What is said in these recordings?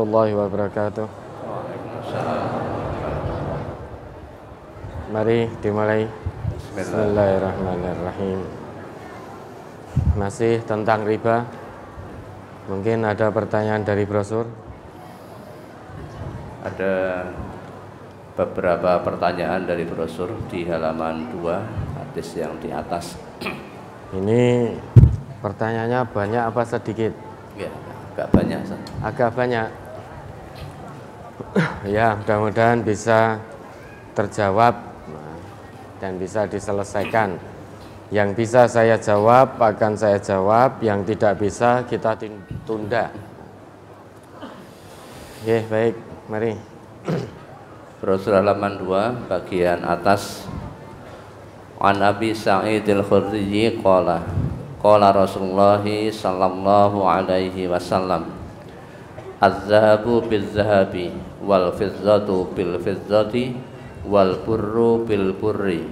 warahmatullahi wabarakatuh. Mari dimulai. Bismillahirrahmanirrahim. Masih tentang riba. Mungkin ada pertanyaan dari brosur? Ada beberapa pertanyaan dari brosur di halaman 2, hadis yang di atas. Ini pertanyaannya banyak apa sedikit? Ya, agak banyak. Agak banyak ya mudah-mudahan bisa terjawab nah, dan bisa diselesaikan. Yang bisa saya jawab akan saya jawab, yang tidak bisa kita tunda. Oke, baik, mari. Terus halaman 2 bagian atas An Abi Sa'id al-Khudri qala qala Rasulullah sallallahu alaihi wasallam Az-zahabu bil-zahabi wal fizzatu bil fizzati wal burru bil burri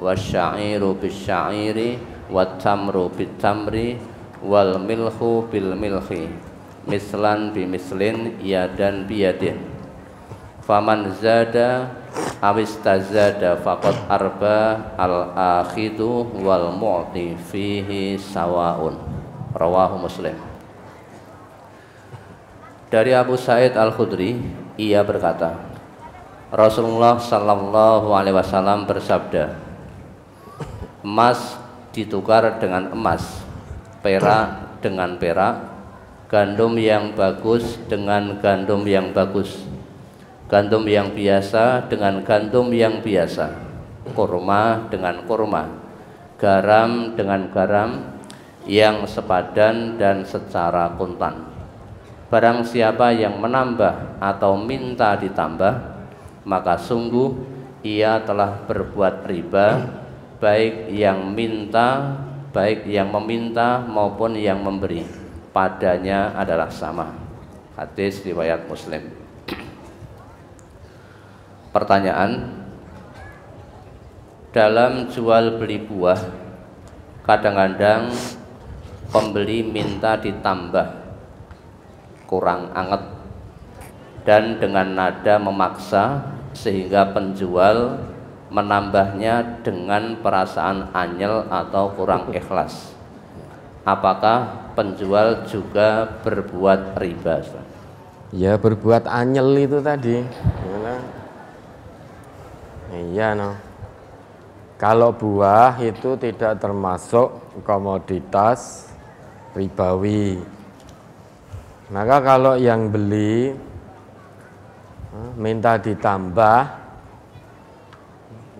wasyairu bis syairi wat tamru bit tamri wal milhu bil milhi mislan bi mislin yadan bi yadin faman zada awis tazada faqad arba al akhidu wal mu'ti fihi sawaun rawahu muslim dari Abu Said Al Khudri ia berkata, Rasulullah Shallallahu Alaihi Wasallam bersabda, emas ditukar dengan emas, perak dengan perak, gandum yang bagus dengan gandum yang bagus, gandum yang biasa dengan gandum yang biasa, kurma dengan kurma, garam dengan garam yang sepadan dan secara kontan Barang siapa yang menambah atau minta ditambah Maka sungguh ia telah berbuat riba Baik yang minta, baik yang meminta maupun yang memberi Padanya adalah sama Hadis riwayat muslim Pertanyaan Dalam jual beli buah Kadang-kadang pembeli minta ditambah kurang anget dan dengan nada memaksa sehingga penjual menambahnya dengan perasaan anyel atau kurang ikhlas apakah penjual juga berbuat riba ya berbuat anyel itu tadi iya no kalau buah itu tidak termasuk komoditas ribawi maka kalau yang beli eh, minta ditambah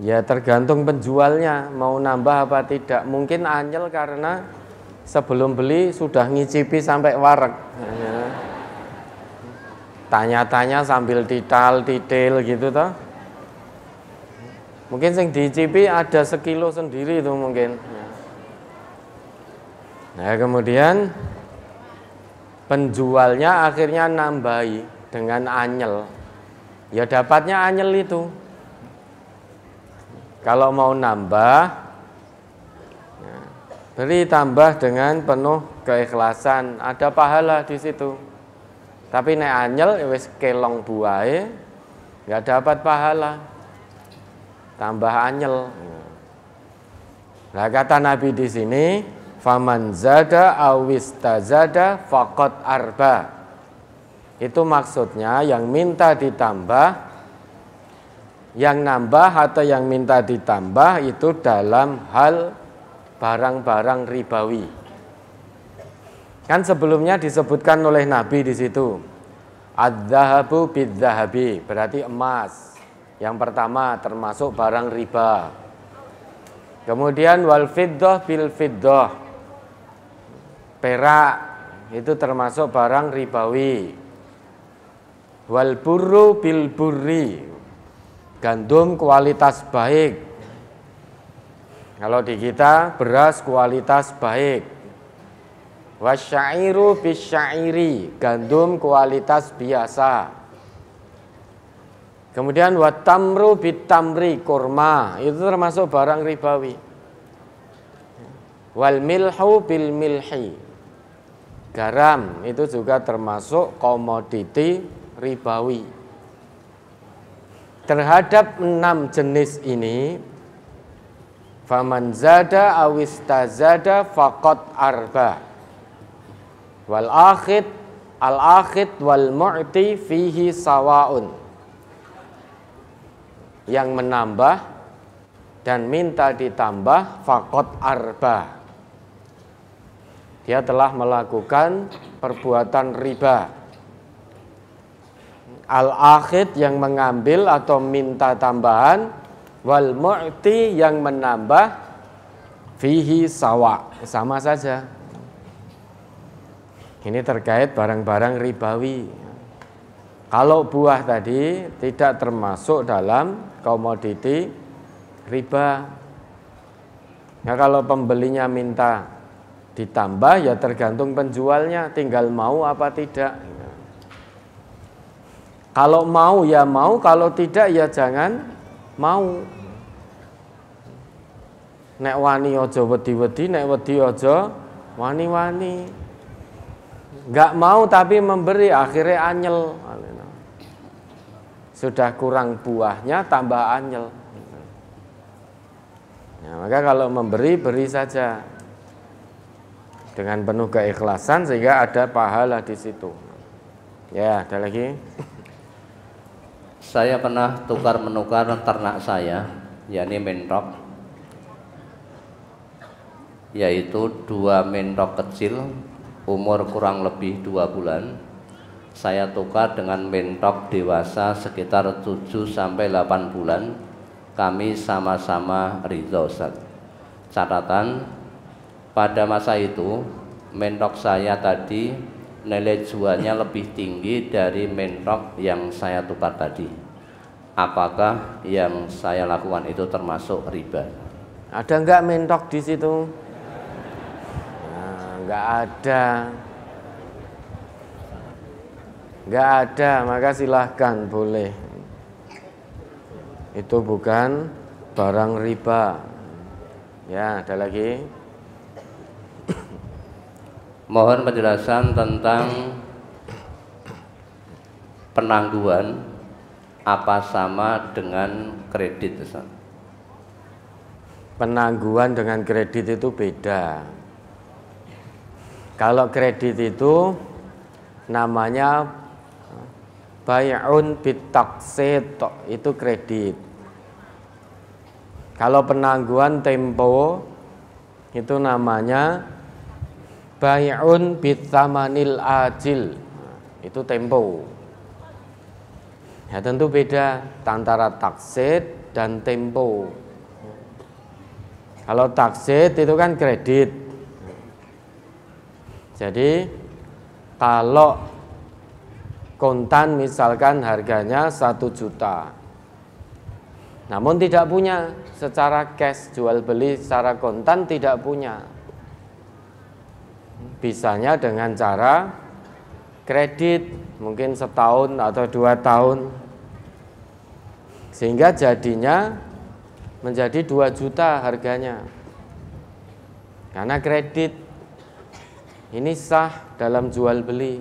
ya tergantung penjualnya mau nambah apa tidak. Mungkin anjel karena sebelum beli sudah ngicipi sampai warek. Ya. Tanya-tanya sambil detail detail gitu toh. Mungkin sing dicipi ada sekilo sendiri itu mungkin. Nah, kemudian penjualnya akhirnya nambahi dengan anyel ya dapatnya anyel itu kalau mau nambah ya, beri tambah dengan penuh keikhlasan ada pahala di situ tapi naik anyel ya wis kelong buai nggak dapat pahala tambah anyel nah kata Nabi di sini Faman zada zada fakot arba. Itu maksudnya yang minta ditambah yang nambah atau yang minta ditambah itu dalam hal barang-barang ribawi. Kan sebelumnya disebutkan oleh Nabi di situ. Adzahabu bidzahabi berarti emas. Yang pertama termasuk barang riba. Kemudian wal fiddah bil fiddah perak itu termasuk barang ribawi wal burru bil burri gandum kualitas baik kalau di kita beras kualitas baik wasyairu bisyairi gandum kualitas biasa kemudian watamru bitamri kurma itu termasuk barang ribawi wal milhu bil milhi Garam itu juga termasuk komoditi ribawi. Terhadap enam jenis ini, faman zada awistazada fakot arba. Wal akhid al akhid wal mu'ti fihi sawaun. Yang menambah dan minta ditambah fakot arba dia telah melakukan perbuatan riba. Al-akhid yang mengambil atau minta tambahan wal mu'ti yang menambah fihi sawa sama saja. Ini terkait barang-barang ribawi. Kalau buah tadi tidak termasuk dalam komoditi riba. Nah kalau pembelinya minta Ditambah ya tergantung penjualnya, tinggal mau apa tidak. Kalau mau ya mau, kalau tidak ya jangan mau. Nek wani ojo wedi-wedi, nek wedi ojo wani-wani. nggak mau tapi memberi, akhirnya anyel. Sudah kurang buahnya, tambah anyel. ya, maka kalau memberi, beri saja dengan penuh keikhlasan sehingga ada pahala di situ. Ya, ada lagi. Saya pernah tukar menukar ternak saya, yakni mentok, yaitu dua mentok kecil umur kurang lebih dua bulan. Saya tukar dengan mentok dewasa sekitar 7 sampai 8 bulan. Kami sama-sama ridho. Catatan pada masa itu mentok saya tadi nilai jualnya lebih tinggi dari mentok yang saya tukar tadi apakah yang saya lakukan itu termasuk riba ada enggak mentok di situ nah, nggak ada enggak ada maka silahkan boleh itu bukan barang riba ya ada lagi Mohon penjelasan tentang penangguhan apa sama dengan kredit Ustaz? Penangguhan dengan kredit itu beda. Kalau kredit itu namanya bayun bitaksit itu kredit. Kalau penangguhan tempo itu namanya bayun bitamanil ajil itu tempo ya tentu beda antara taksit dan tempo kalau taksit itu kan kredit jadi kalau kontan misalkan harganya satu juta namun tidak punya secara cash jual beli secara kontan tidak punya Bisanya dengan cara kredit mungkin setahun atau dua tahun sehingga jadinya menjadi 2 juta harganya karena kredit ini sah dalam jual beli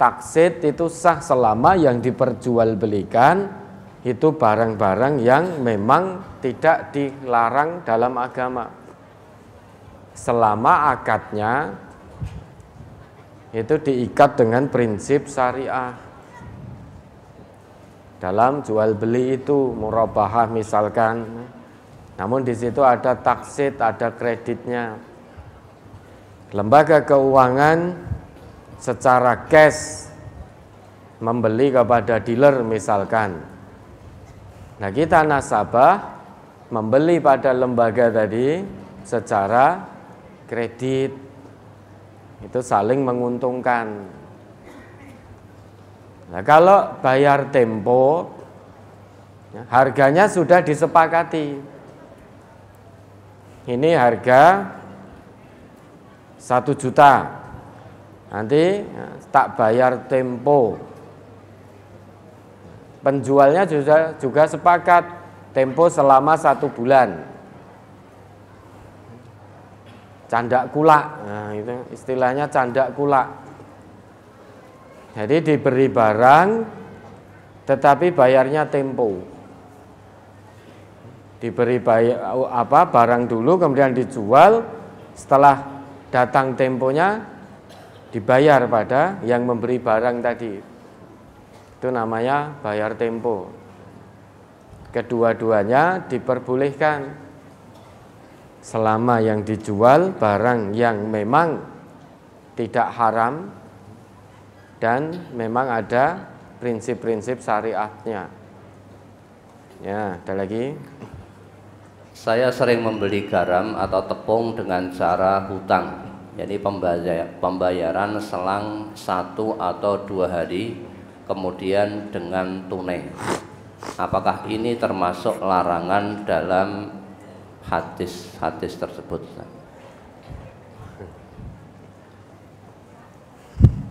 taksit itu sah selama yang diperjualbelikan itu barang-barang yang memang tidak dilarang dalam agama selama akadnya itu diikat dengan prinsip syariah dalam jual beli itu murabahah misalkan namun di situ ada taksit ada kreditnya lembaga keuangan secara cash membeli kepada dealer misalkan nah kita nasabah membeli pada lembaga tadi secara kredit itu saling menguntungkan. Nah, kalau bayar tempo, ya, harganya sudah disepakati. Ini harga satu juta. Nanti ya, tak bayar tempo. Penjualnya juga, juga sepakat tempo selama satu bulan candak kulak nah, itu istilahnya candak kulak jadi diberi barang tetapi bayarnya tempo diberi bayar, apa barang dulu kemudian dijual setelah datang temponya dibayar pada yang memberi barang tadi itu namanya bayar tempo kedua-duanya diperbolehkan selama yang dijual barang yang memang tidak haram dan memang ada prinsip-prinsip syariatnya. Ya, ada lagi. Saya sering membeli garam atau tepung dengan cara hutang, jadi pembayaran selang satu atau dua hari, kemudian dengan tunai. Apakah ini termasuk larangan dalam hadis-hadis tersebut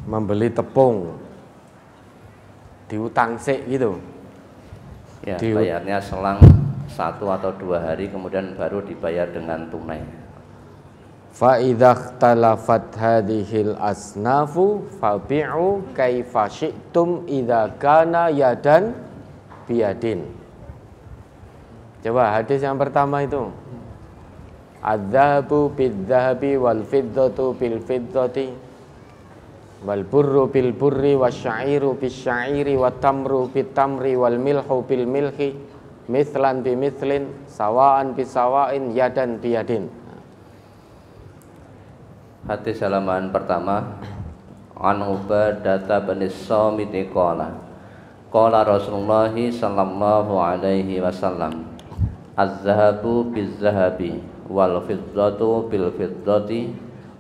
membeli tepung diutang sih gitu ya di... bayarnya selang satu atau dua hari kemudian baru dibayar dengan tunai Faidah talafat hadhil asnafu fabi'u kaifa syi'tum idza yadan biadin. Coba hadis yang pertama itu. Adzabu bidzahabi wal fiddatu bil fiddati wal burru bil burri wasyairu bis syairi wat tamru bit tamri wal milhu bil milhi mithlan bi mithlin sawaan bi sawain yadan bi yadin Hati salaman pertama An Ubadata bin Samit qala Qala Rasulullah sallallahu alaihi wasallam Az-zahabu biz-zahabi wal fiddatu bil fiddati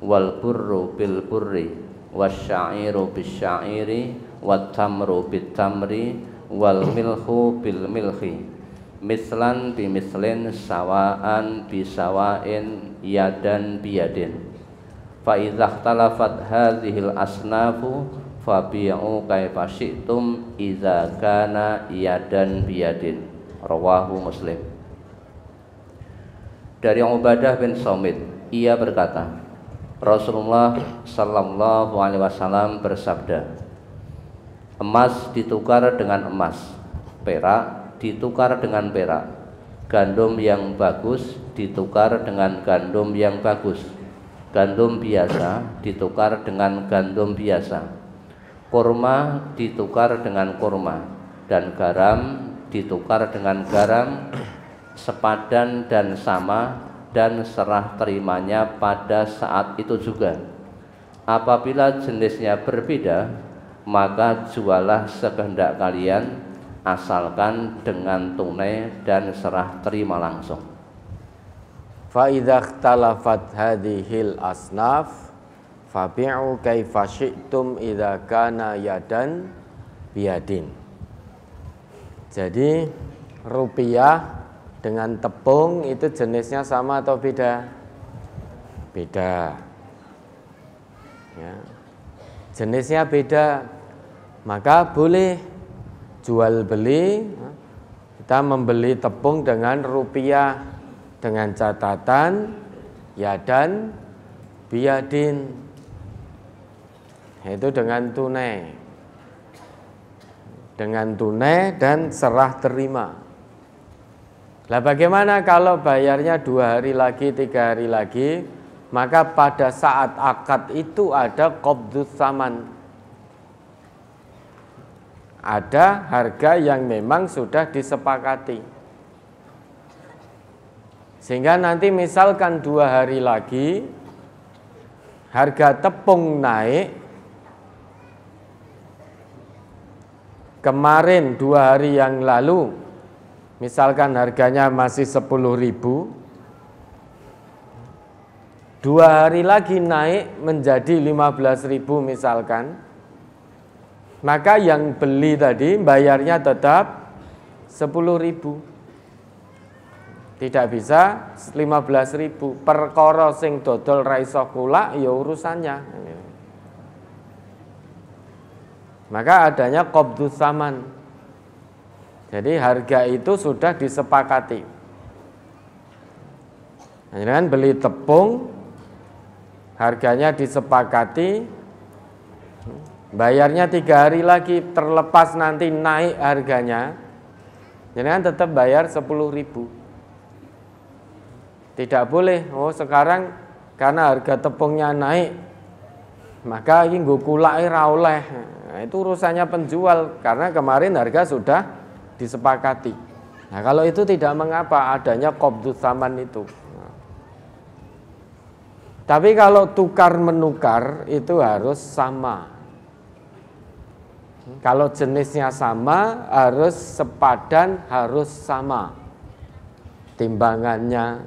wal burru bil burri wasyairu syairi wat tamru bit tamri wal milhu bil milhi mislan mislin sawaan sawain, yadan yadin fa idzah talafat hadhil asnafu fabi'u kaifa syi'tum idza kana yadan yadin rawahu muslim dari Ubadah bin Somit ia berkata Rasulullah Sallallahu Alaihi Wasallam bersabda emas ditukar dengan emas perak ditukar dengan perak gandum yang bagus ditukar dengan gandum yang bagus gandum biasa ditukar dengan gandum biasa kurma ditukar dengan kurma dan garam ditukar dengan garam sepadan dan sama dan serah terimanya pada saat itu juga. Apabila jenisnya berbeda, maka jualah sekehendak kalian asalkan dengan tunai dan serah terima langsung. Faidah talafat hadhil asnaf fabi'u kaifa syi'tum idza kana yadan biadin. Jadi rupiah dengan tepung itu jenisnya sama atau beda? Beda. Ya. Jenisnya beda. Maka boleh jual beli ya. kita membeli tepung dengan rupiah dengan catatan ya dan biadin Itu dengan tunai dengan tunai dan serah terima lah bagaimana kalau bayarnya dua hari lagi, tiga hari lagi? Maka pada saat akad itu ada kobdus saman. Ada harga yang memang sudah disepakati. Sehingga nanti misalkan dua hari lagi harga tepung naik kemarin dua hari yang lalu Misalkan harganya masih 10 ribu Dua hari lagi naik menjadi 15 ribu misalkan Maka yang beli tadi bayarnya tetap 10 ribu Tidak bisa 15 ribu per sing dodol raiso kula ya urusannya Maka adanya kobdus saman jadi harga itu sudah disepakati. Jangan beli tepung, harganya disepakati, bayarnya tiga hari lagi terlepas nanti naik harganya, jangan tetap bayar sepuluh ribu. Tidak boleh, oh sekarang karena harga tepungnya naik, maka ini gue kulai raulah. Nah, itu urusannya penjual, karena kemarin harga sudah disepakati. Nah, kalau itu tidak mengapa adanya qabdus saman itu. Tapi kalau tukar menukar itu harus sama. Kalau jenisnya sama harus sepadan, harus sama. Timbangannya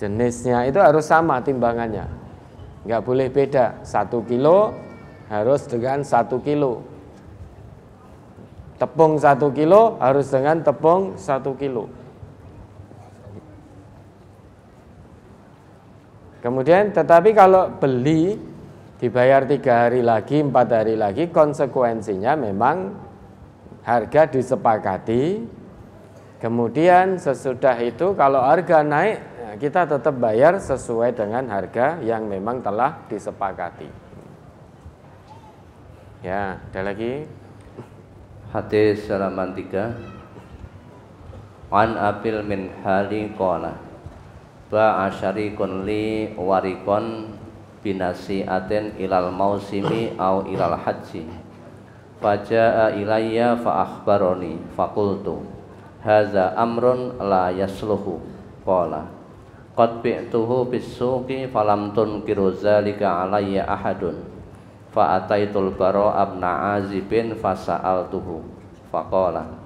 jenisnya itu harus sama timbangannya. Nggak boleh beda. Satu kilo harus dengan satu kilo tepung satu kilo harus dengan tepung satu kilo. Kemudian tetapi kalau beli dibayar tiga hari lagi, empat hari lagi, konsekuensinya memang harga disepakati. Kemudian sesudah itu kalau harga naik kita tetap bayar sesuai dengan harga yang memang telah disepakati. Ya, ada lagi. Hadis salaman tiga An apil min hali qala Ba asyarikun li warikon binasi aten ilal mausimi au ilal haji faja ilayya fa akhbaroni fakultu Haza amrun la yasluhu kola Qad bi'tuhu bisuki falam tunkiru zalika alayya ahadun fa'ataitul baro abna azibin fasa'al tuhu faqala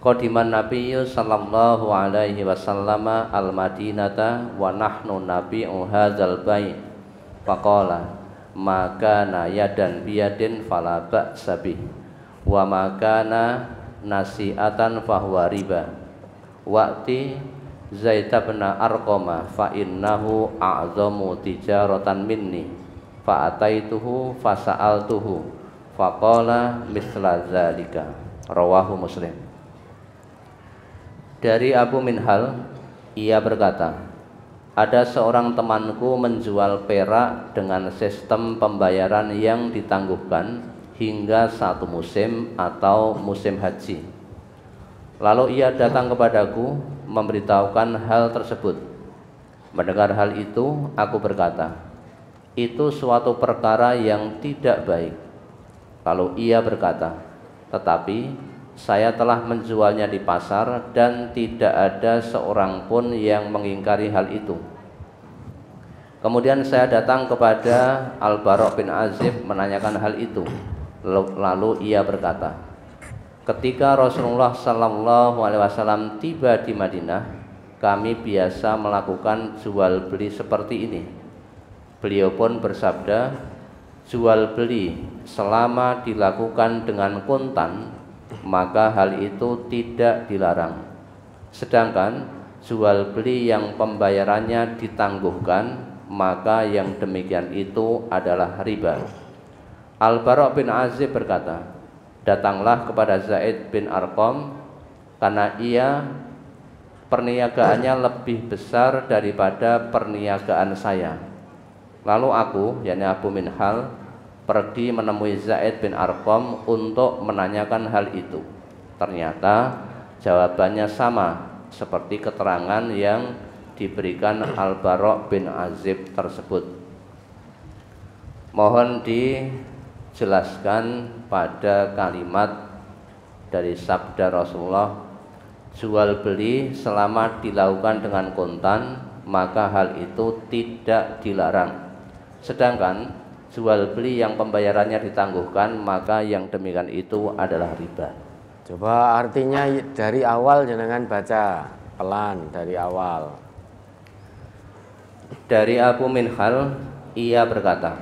Qadiman Nabi sallallahu alaihi wasallam al Madinata wa nahnu nabi'u hadzal bait faqala maka naya dan biadin falabak sabi wa na nasiatan fahuwa riba wakti Zaid bin Arqamah fa innahu a'zamu tijaratan minni fa'ataituhu fasa'altuhu faqala misla zalika rawahu muslim dari Abu Minhal ia berkata ada seorang temanku menjual perak dengan sistem pembayaran yang ditangguhkan hingga satu musim atau musim haji. Lalu ia datang kepadaku memberitahukan hal tersebut. Mendengar hal itu, aku berkata, itu suatu perkara yang tidak baik. Kalau ia berkata, "Tetapi saya telah menjualnya di pasar dan tidak ada seorang pun yang mengingkari hal itu." Kemudian saya datang kepada Al-Barok bin Azib menanyakan hal itu. Lalu ia berkata, "Ketika Rasulullah Shallallahu alaihi wasallam tiba di Madinah, kami biasa melakukan jual beli seperti ini." Beliau pun bersabda, jual beli selama dilakukan dengan kontan, maka hal itu tidak dilarang. Sedangkan jual beli yang pembayarannya ditangguhkan, maka yang demikian itu adalah riba. Al-Bara' bin Azib berkata, datanglah kepada Zaid bin Arqam karena ia perniagaannya lebih besar daripada perniagaan saya Lalu aku, yakni Abu Minhal, pergi menemui Zaid bin Arqam untuk menanyakan hal itu. Ternyata jawabannya sama seperti keterangan yang diberikan Al-Barok bin Azib tersebut. Mohon dijelaskan pada kalimat dari sabda Rasulullah jual beli selama dilakukan dengan kontan maka hal itu tidak dilarang Sedangkan jual beli yang pembayarannya ditangguhkan maka yang demikian itu adalah riba. Coba artinya dari awal jenengan baca pelan dari awal. Dari Abu Minhal ia berkata,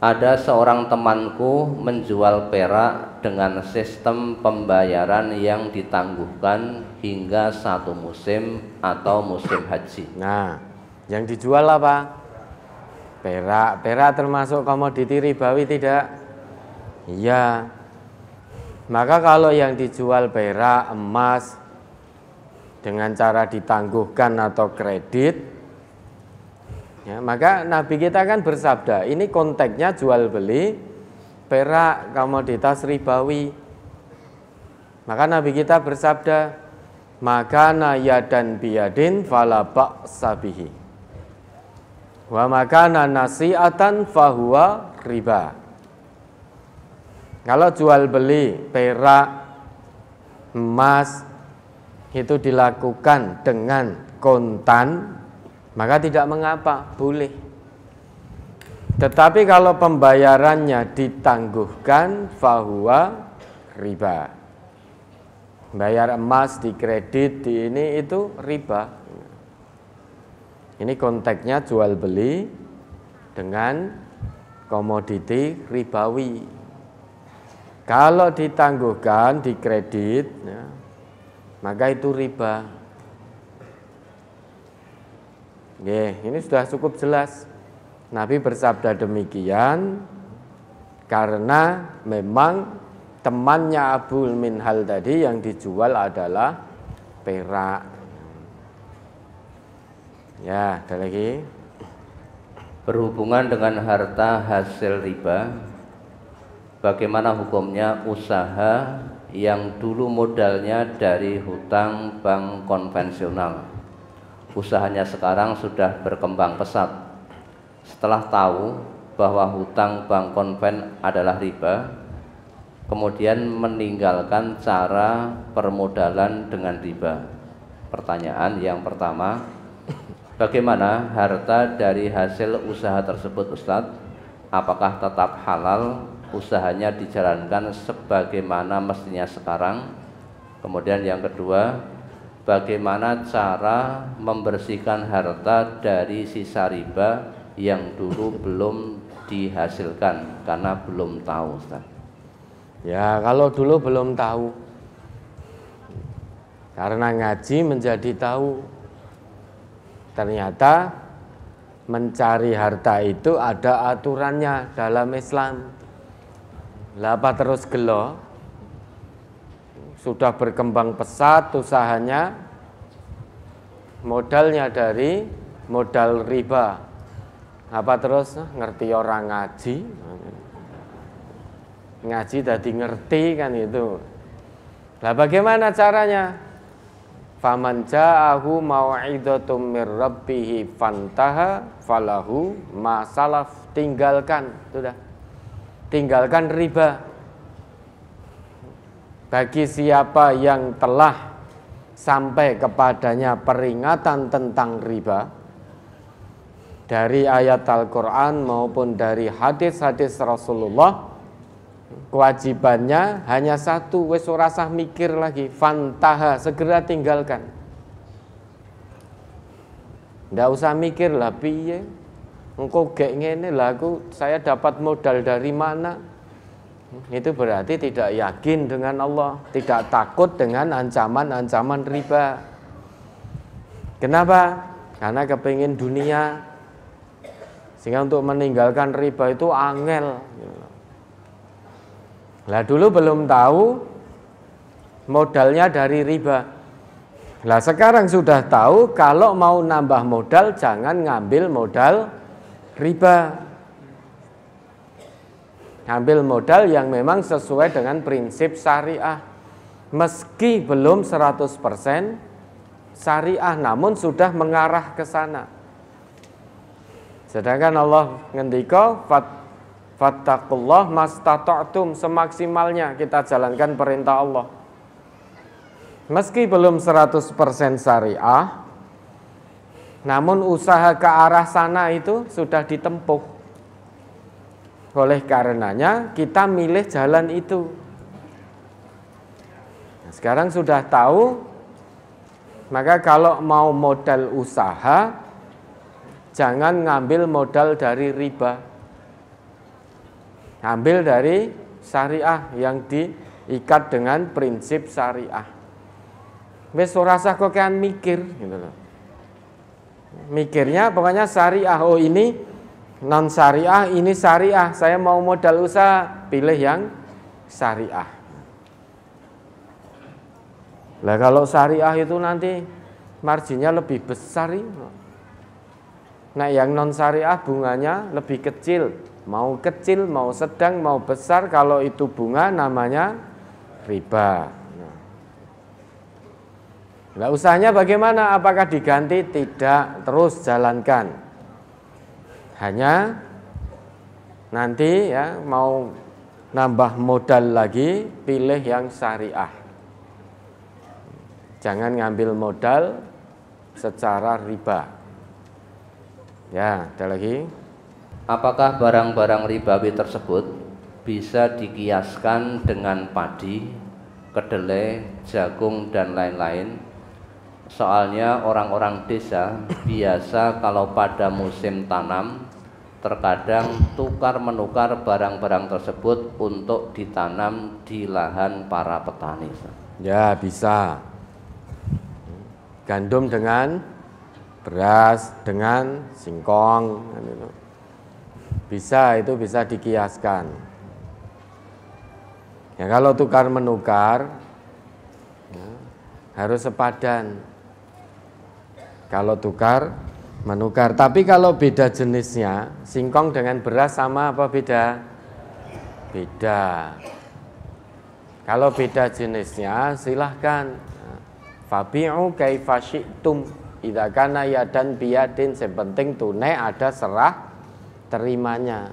ada seorang temanku menjual perak dengan sistem pembayaran yang ditangguhkan hingga satu musim atau musim haji. Nah, yang dijual apa? Perak, perak termasuk komoditi ribawi tidak? Iya. Maka kalau yang dijual perak, emas dengan cara ditangguhkan atau kredit, ya, maka Nabi kita kan bersabda, ini konteksnya jual beli perak komoditas ribawi. Maka Nabi kita bersabda, maka naya dan biadin falabak sabihi. Wa makana nasi'atan fahuwa riba. Kalau jual beli perak, emas itu dilakukan dengan kontan, maka tidak mengapa, boleh. Tetapi kalau pembayarannya ditangguhkan fahuwa riba. Bayar emas di kredit di ini itu riba. Ini konteksnya jual beli dengan komoditi ribawi. Kalau ditangguhkan di kredit, ya, maka itu riba. Ye, ini sudah cukup jelas. Nabi bersabda demikian karena memang temannya Abu Minhal tadi yang dijual adalah perak. Ya, ada lagi. Berhubungan dengan harta hasil riba, bagaimana hukumnya usaha yang dulu modalnya dari hutang bank konvensional? Usahanya sekarang sudah berkembang pesat. Setelah tahu bahwa hutang bank konven adalah riba, kemudian meninggalkan cara permodalan dengan riba. Pertanyaan yang pertama, Bagaimana harta dari hasil usaha tersebut Ustadz? Apakah tetap halal usahanya dijalankan sebagaimana mestinya sekarang? Kemudian yang kedua, bagaimana cara membersihkan harta dari sisa riba yang dulu belum dihasilkan karena belum tahu Ustaz? Ya, kalau dulu belum tahu. Karena ngaji menjadi tahu Ternyata mencari harta itu ada aturannya dalam Islam. Lapa terus gelo, sudah berkembang pesat usahanya, modalnya dari modal riba. Apa terus ngerti orang ngaji? Ngaji tadi ngerti kan itu. Nah bagaimana caranya? Faman ja'ahu mau'idatum mir rabbih fantaha falahu masalaf tinggalkan sudah tinggalkan riba bagi siapa yang telah sampai kepadanya peringatan tentang riba dari ayat Al-Qur'an maupun dari hadis-hadis Rasulullah kewajibannya hanya satu wes ora mikir lagi fantaha segera tinggalkan ndak usah mikir lah piye engkau gek ngene lah saya dapat modal dari mana itu berarti tidak yakin dengan Allah, tidak takut dengan ancaman-ancaman riba. Kenapa? Karena kepingin dunia. Sehingga untuk meninggalkan riba itu angel. Lah dulu belum tahu modalnya dari riba. Lah sekarang sudah tahu kalau mau nambah modal jangan ngambil modal riba. ngambil modal yang memang sesuai dengan prinsip syariah. Meski belum 100% syariah namun sudah mengarah ke sana. Sedangkan Allah ngendika Fattakullah mastata'tum semaksimalnya kita jalankan perintah Allah. Meski belum 100% syariah, namun usaha ke arah sana itu sudah ditempuh. Oleh karenanya kita milih jalan itu. Nah, sekarang sudah tahu, maka kalau mau modal usaha, jangan ngambil modal dari riba ambil dari syariah yang diikat dengan prinsip syariah wis ora kok kan mikir gitu loh mikirnya pokoknya syariah oh ini non syariah ini syariah saya mau modal usaha pilih yang syariah lah kalau syariah itu nanti marginnya lebih besar. Nah yang non syariah bunganya lebih kecil. Mau kecil, mau sedang, mau besar, kalau itu bunga namanya riba. Nah, usahanya bagaimana? Apakah diganti? Tidak, terus jalankan. Hanya nanti ya mau nambah modal lagi, pilih yang syariah. Jangan ngambil modal secara riba. Ya, ada lagi. Apakah barang-barang ribawi tersebut bisa dikiaskan dengan padi, kedelai, jagung, dan lain-lain? Soalnya orang-orang desa biasa kalau pada musim tanam terkadang tukar-menukar barang-barang tersebut untuk ditanam di lahan para petani. Ya, bisa. Gandum dengan beras dengan singkong kan bisa itu bisa dikiaskan. Ya kalau tukar menukar ya, harus sepadan. Kalau tukar menukar, tapi kalau beda jenisnya, singkong dengan beras sama apa beda? Beda. Kalau beda jenisnya silahkan Fabi'u kaifa tidak Idza kana yadan biyadin sepenting tunai ada serah terimanya.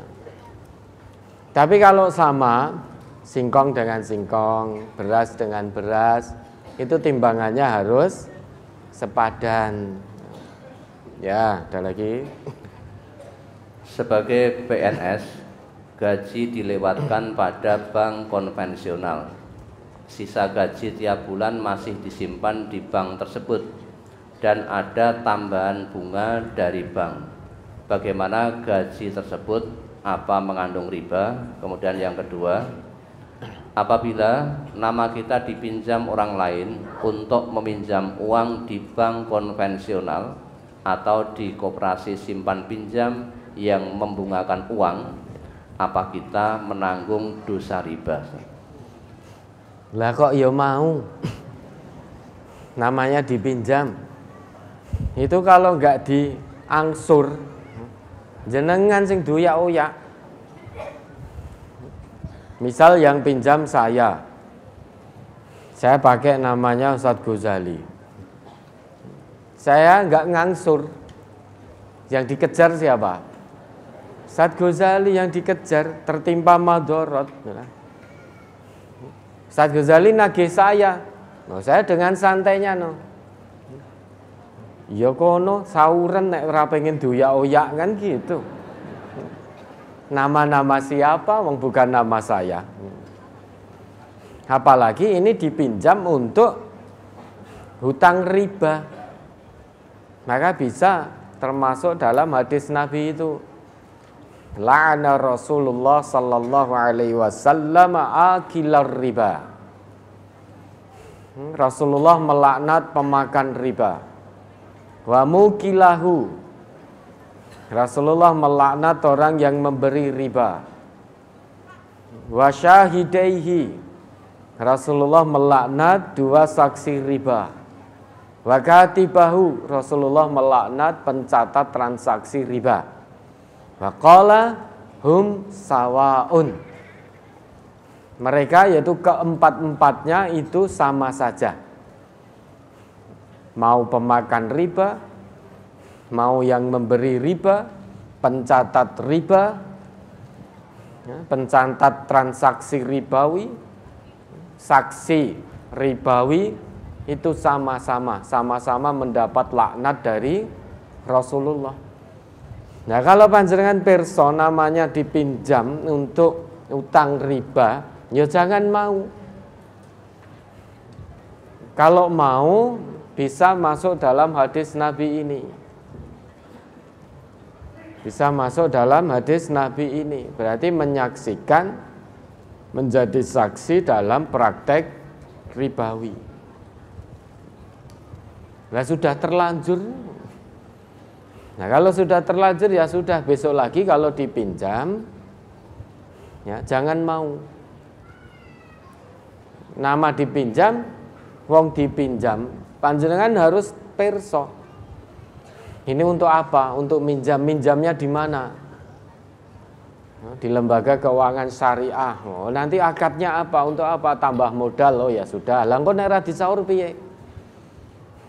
Tapi kalau sama singkong dengan singkong, beras dengan beras, itu timbangannya harus sepadan. Ya, ada lagi. Sebagai PNS, gaji dilewatkan pada bank konvensional. Sisa gaji tiap bulan masih disimpan di bank tersebut dan ada tambahan bunga dari bank bagaimana gaji tersebut apa mengandung riba kemudian yang kedua apabila nama kita dipinjam orang lain untuk meminjam uang di bank konvensional atau di koperasi simpan pinjam yang membungakan uang apa kita menanggung dosa riba lah kok ya mau namanya dipinjam itu kalau nggak diangsur jenengan sing doyak-oyak misal yang pinjam saya saya pakai namanya Ustadz Ghazali saya nggak ngangsur yang dikejar siapa Ustadz Ghazali yang dikejar tertimpa madorot gitu kan. Ustadz Ghazali nagih saya no, nah, saya dengan santainya no Ya kono sauren nek ora pengen doyak-oyak kan gitu. Nama-nama siapa wong bukan nama saya. Apalagi ini dipinjam untuk hutang riba. Maka bisa termasuk dalam hadis Nabi itu. La'ana Rasulullah sallallahu alaihi wasallam akilar riba. Hmm, Rasulullah melaknat pemakan riba. Wa mukilahu. Rasulullah melaknat orang yang memberi riba. Wa syahidaihi. Rasulullah melaknat dua saksi riba. Wa katibahu. Rasulullah melaknat pencatat transaksi riba. Wa qala hum sawaun. Mereka yaitu keempat-empatnya itu sama saja mau pemakan riba, mau yang memberi riba, pencatat riba, ya, pencatat transaksi ribawi, saksi ribawi itu sama-sama, sama-sama mendapat laknat dari Rasulullah. Nah kalau panjenengan perso namanya dipinjam untuk utang riba, ya jangan mau. Kalau mau bisa masuk dalam hadis Nabi ini. Bisa masuk dalam hadis Nabi ini. Berarti menyaksikan menjadi saksi dalam praktek ribawi. Nah sudah terlanjur. Nah kalau sudah terlanjur ya sudah besok lagi kalau dipinjam ya jangan mau. Nama dipinjam, wong dipinjam Panjenengan harus perso. Ini untuk apa? Untuk minjam. Minjamnya di mana? Di lembaga keuangan syariah. Oh, nanti akadnya apa? Untuk apa? Tambah modal. Oh ya sudah. Langkau daerah disaur piye?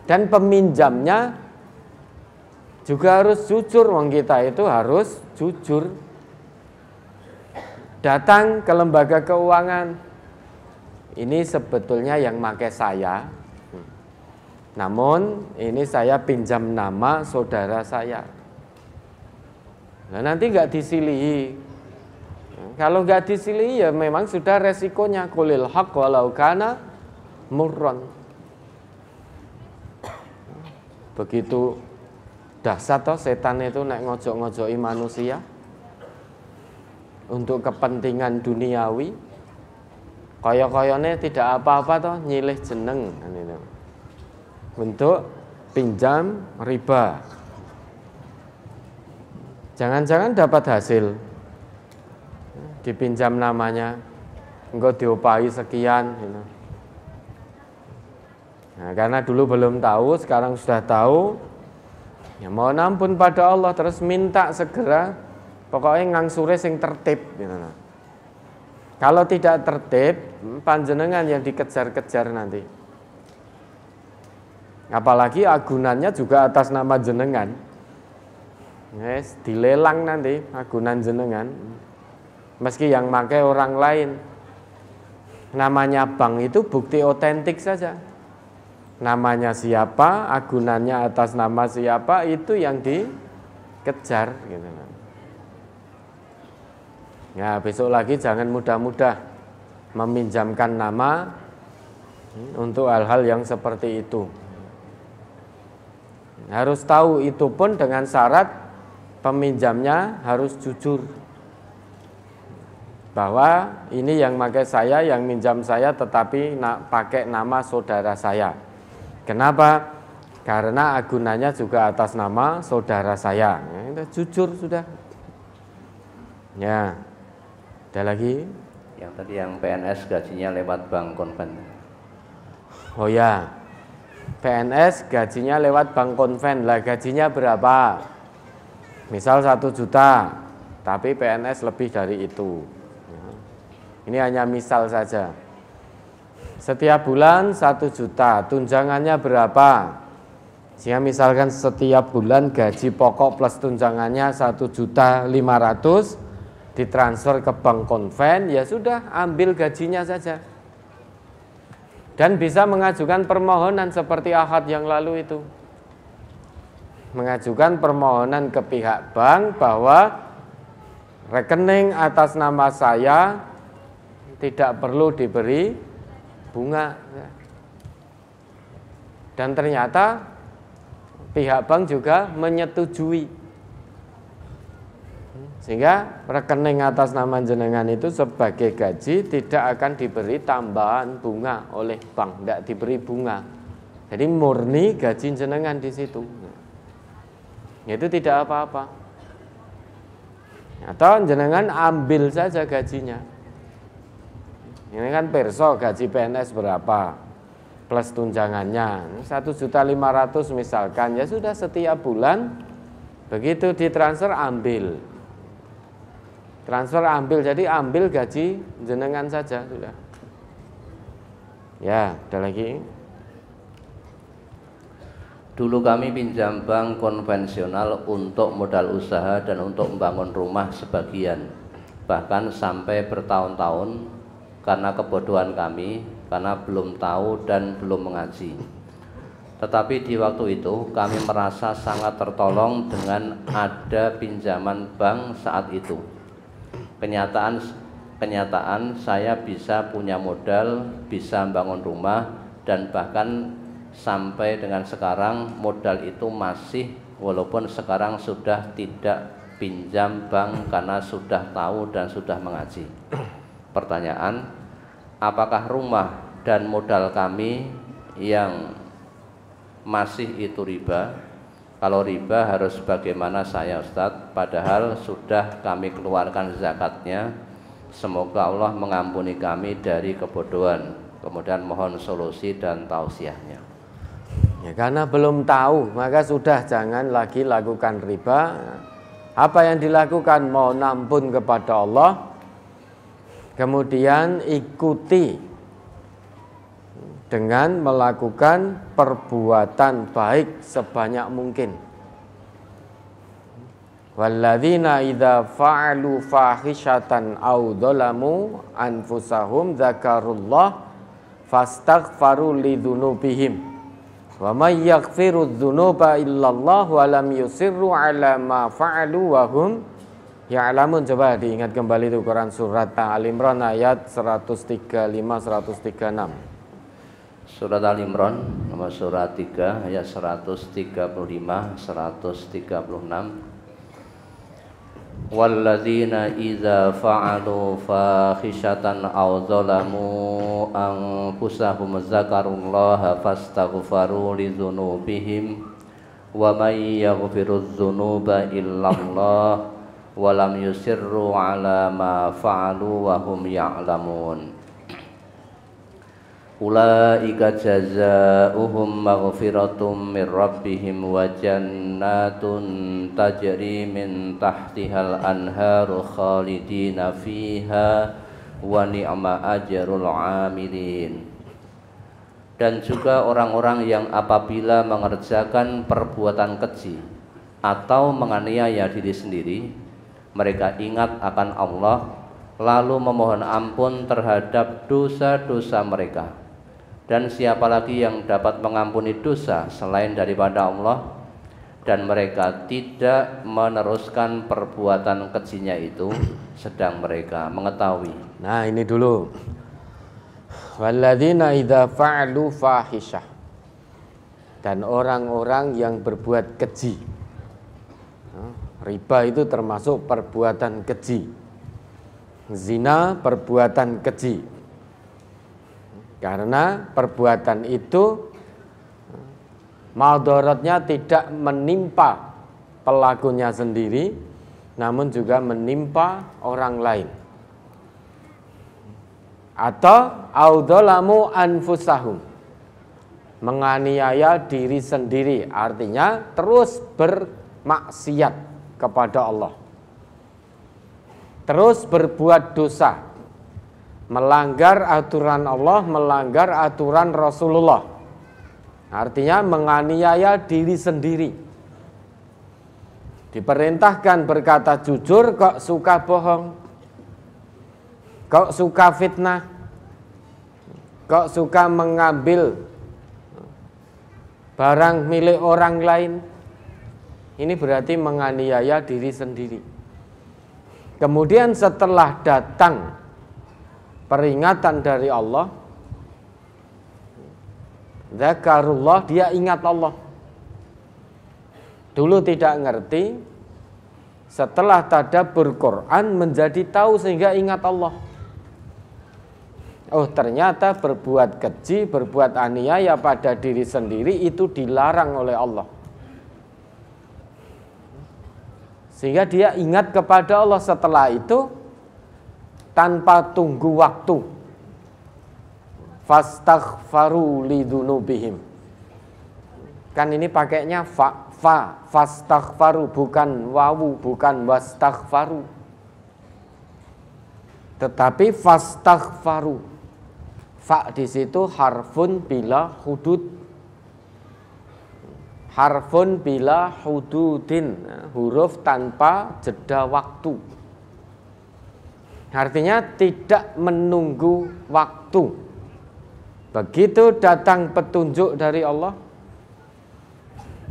Dan peminjamnya juga harus jujur. Wong kita itu harus jujur. Datang ke lembaga keuangan, ini sebetulnya yang make saya namun ini saya pinjam nama saudara saya. Nah, nanti nggak disilihi. Kalau nggak disilihi ya memang sudah resikonya kulil hak walau kana murron. Begitu dasar toh setan itu naik ngojok ngojoki manusia untuk kepentingan duniawi. Kaya-kayane tidak apa-apa toh nyilih jeneng. Nah, ini, bentuk pinjam riba. Jangan-jangan dapat hasil. Dipinjam namanya, enggak diupahi sekian. Gitu. Nah, karena dulu belum tahu, sekarang sudah tahu. Ya mohon ampun pada Allah terus minta segera pokoknya ngangsure sing tertib gitu. Kalau tidak tertib, panjenengan yang dikejar-kejar nanti. Apalagi agunannya juga atas nama jenengan. Yes, dilelang nanti agunan jenengan. Meski yang pakai orang lain. Namanya bank itu bukti otentik saja. Namanya siapa, agunannya atas nama siapa itu yang dikejar gitu. Kan. Ya, besok lagi jangan mudah-mudah meminjamkan nama untuk hal-hal yang seperti itu. Harus tahu itu pun dengan syarat peminjamnya harus jujur. Bahwa ini yang pakai saya, yang minjam saya tetapi nak pakai nama saudara saya. Kenapa? Karena agunanya juga atas nama saudara saya. Ya, jujur sudah. Ya. Ada lagi? Yang tadi yang PNS gajinya lewat bank konven. Oh ya, PNS gajinya lewat bank konven lah gajinya berapa misal satu juta tapi PNS lebih dari itu ya. ini hanya misal saja setiap bulan satu juta tunjangannya berapa sehingga misalkan setiap bulan gaji pokok plus tunjangannya satu juta lima ratus ditransfer ke bank konven ya sudah ambil gajinya saja dan bisa mengajukan permohonan seperti ahad yang lalu itu mengajukan permohonan ke pihak bank bahwa rekening atas nama saya tidak perlu diberi bunga ya. dan ternyata pihak bank juga menyetujui sehingga rekening atas nama jenengan itu sebagai gaji tidak akan diberi tambahan bunga oleh bank, tidak diberi bunga. Jadi murni gaji jenengan di situ. Ya, itu tidak apa-apa. Atau jenengan ambil saja gajinya. Ini kan perso gaji PNS berapa plus tunjangannya satu juta lima ratus misalkan ya sudah setiap bulan begitu ditransfer ambil transfer ambil jadi ambil gaji jenengan saja sudah ya ada lagi Dulu kami pinjam bank konvensional untuk modal usaha dan untuk membangun rumah sebagian, bahkan sampai bertahun-tahun karena kebodohan kami, karena belum tahu dan belum mengaji. Tetapi di waktu itu kami merasa sangat tertolong dengan ada pinjaman bank saat itu kenyataan kenyataan saya bisa punya modal, bisa bangun rumah dan bahkan sampai dengan sekarang modal itu masih walaupun sekarang sudah tidak pinjam bank karena sudah tahu dan sudah mengaji. Pertanyaan, apakah rumah dan modal kami yang masih itu riba kalau riba harus bagaimana saya Ustadz padahal sudah kami keluarkan zakatnya semoga Allah mengampuni kami dari kebodohan kemudian mohon solusi dan tausiahnya ya karena belum tahu maka sudah jangan lagi lakukan riba apa yang dilakukan mohon ampun kepada Allah kemudian ikuti dengan melakukan perbuatan baik sebanyak mungkin. Walladzina idza fa'alu fahishatan aw dzalamu anfusahum dzakarullah fastaghfaru lidzunubihim wa may yaghfiru dzunuba illallah wa lam yusirru ala ma fa'alu wa hum ya'lamun coba diingat kembali itu Quran surat Al Imran ayat 135 136 Surat Al Imran nomor surat 3 ayat 135 136 Walladzina idza fa'alu fakhishatan aw zalamu anfusahum zakarullaha fastaghfaru li dzunubihim wa may yaghfiru dzunuba illallah wa lam yusirru ala ma fa'alu wa hum ya'lamun Ulaika jazauhum maghfiratum min rabbihim wa jannatun tajri min tahtihal anharu khalidina fiha wa ni'ma ajrul amilin dan juga orang-orang yang apabila mengerjakan perbuatan keji atau menganiaya diri sendiri mereka ingat akan Allah lalu memohon ampun terhadap dosa-dosa mereka dan siapa lagi yang dapat mengampuni dosa selain daripada Allah dan mereka tidak meneruskan perbuatan kecilnya itu sedang mereka mengetahui. Nah, ini dulu. Walladzina idza fa'lu fahisyah. Dan orang-orang yang berbuat keji. Nah, riba itu termasuk perbuatan keji. Zina perbuatan keji karena perbuatan itu maldorotnya tidak menimpa pelakunya sendiri, namun juga menimpa orang lain. Atau audolamu anfusahum menganiaya diri sendiri, artinya terus bermaksiat kepada Allah, terus berbuat dosa, melanggar aturan Allah, melanggar aturan Rasulullah. Artinya menganiaya diri sendiri. Diperintahkan berkata jujur kok suka bohong. Kok suka fitnah. Kok suka mengambil barang milik orang lain. Ini berarti menganiaya diri sendiri. Kemudian setelah datang peringatan dari Allah Zakarullah dia ingat Allah Dulu tidak ngerti Setelah tadabur Quran menjadi tahu sehingga ingat Allah Oh ternyata berbuat keji, berbuat aniaya pada diri sendiri itu dilarang oleh Allah Sehingga dia ingat kepada Allah setelah itu tanpa tunggu waktu. Fastaghfaru lidunubihim. Kan ini pakainya fa, fa, fastaghfaru bukan wawu, bukan wastaghfaru. Tetapi fastaghfaru. Fa di situ harfun bila hudud harfun bila hududin huruf tanpa jeda waktu Artinya tidak menunggu waktu. Begitu datang petunjuk dari Allah,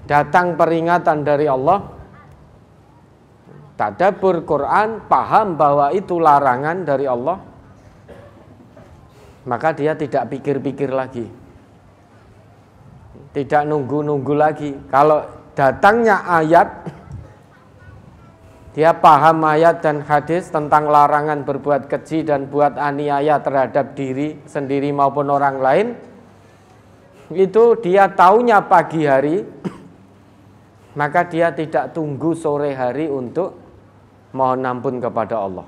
datang peringatan dari Allah, tadabur Quran, paham bahwa itu larangan dari Allah, maka dia tidak pikir-pikir lagi. Tidak nunggu-nunggu lagi. Kalau datangnya ayat dia paham ayat dan hadis tentang larangan berbuat keji dan buat aniaya terhadap diri sendiri maupun orang lain. Itu dia taunya pagi hari, maka dia tidak tunggu sore hari untuk mohon ampun kepada Allah.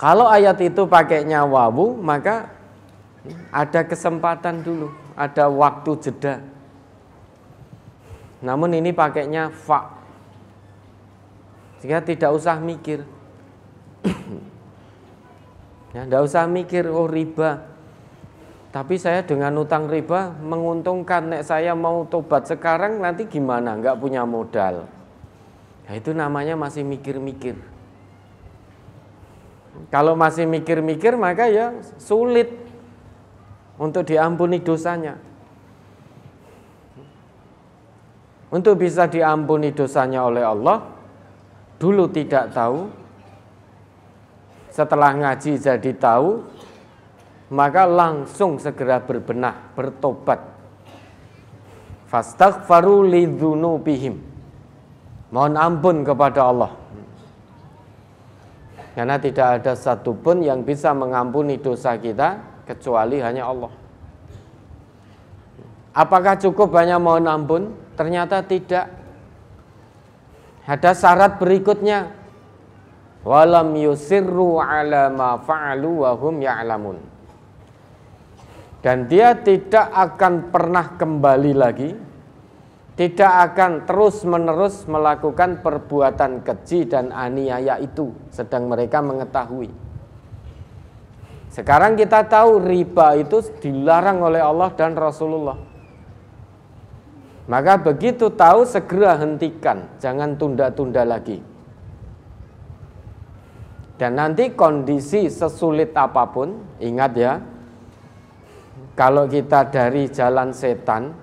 Kalau ayat itu pakainya wawu, maka ada kesempatan dulu, ada waktu jeda. Namun ini pakainya fa sehingga tidak usah mikir. ya, tidak usah mikir oh riba. Tapi saya dengan utang riba menguntungkan nek saya mau tobat sekarang nanti gimana? Nggak punya modal. Ya itu namanya masih mikir-mikir. Kalau masih mikir-mikir maka ya sulit untuk diampuni dosanya. Untuk bisa diampuni dosanya oleh Allah, dulu tidak tahu, setelah ngaji jadi tahu, maka langsung segera berbenah, bertobat. Fastaghfaru lidzunubihim. Mohon ampun kepada Allah. Karena tidak ada satupun yang bisa mengampuni dosa kita kecuali hanya Allah. Apakah cukup hanya mohon ampun? Ternyata tidak ada syarat berikutnya walam yusirru ala ma fa'alu wa hum ya'lamun dan dia tidak akan pernah kembali lagi tidak akan terus-menerus melakukan perbuatan keji dan aniaya itu sedang mereka mengetahui sekarang kita tahu riba itu dilarang oleh Allah dan Rasulullah maka begitu tahu segera hentikan, jangan tunda-tunda lagi. Dan nanti kondisi sesulit apapun, ingat ya, kalau kita dari jalan setan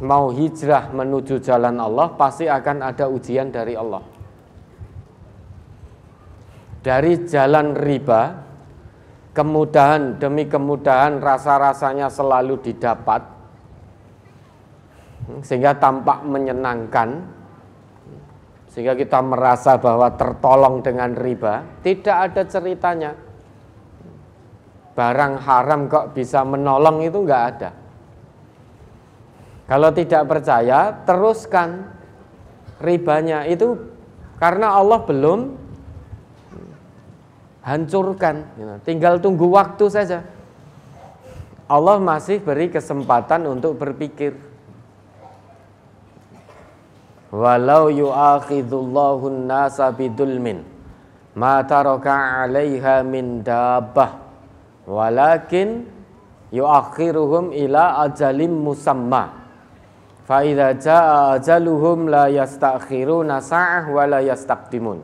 mau hijrah menuju jalan Allah, pasti akan ada ujian dari Allah. Dari jalan riba, kemudahan demi kemudahan rasa-rasanya selalu didapat, sehingga tampak menyenangkan sehingga kita merasa bahwa tertolong dengan riba tidak ada ceritanya barang haram kok bisa menolong itu nggak ada kalau tidak percaya teruskan ribanya itu karena Allah belum hancurkan tinggal tunggu waktu saja Allah masih beri kesempatan untuk berpikir walau yu'akhidullahu nasa bidulmin ma taraka 'alaiha min dabbah walakin yu'akhiruhum ila ajalim musamma fa idza jaa ajaluhum la yastakhiruna sa'ah wa la yastaqdimun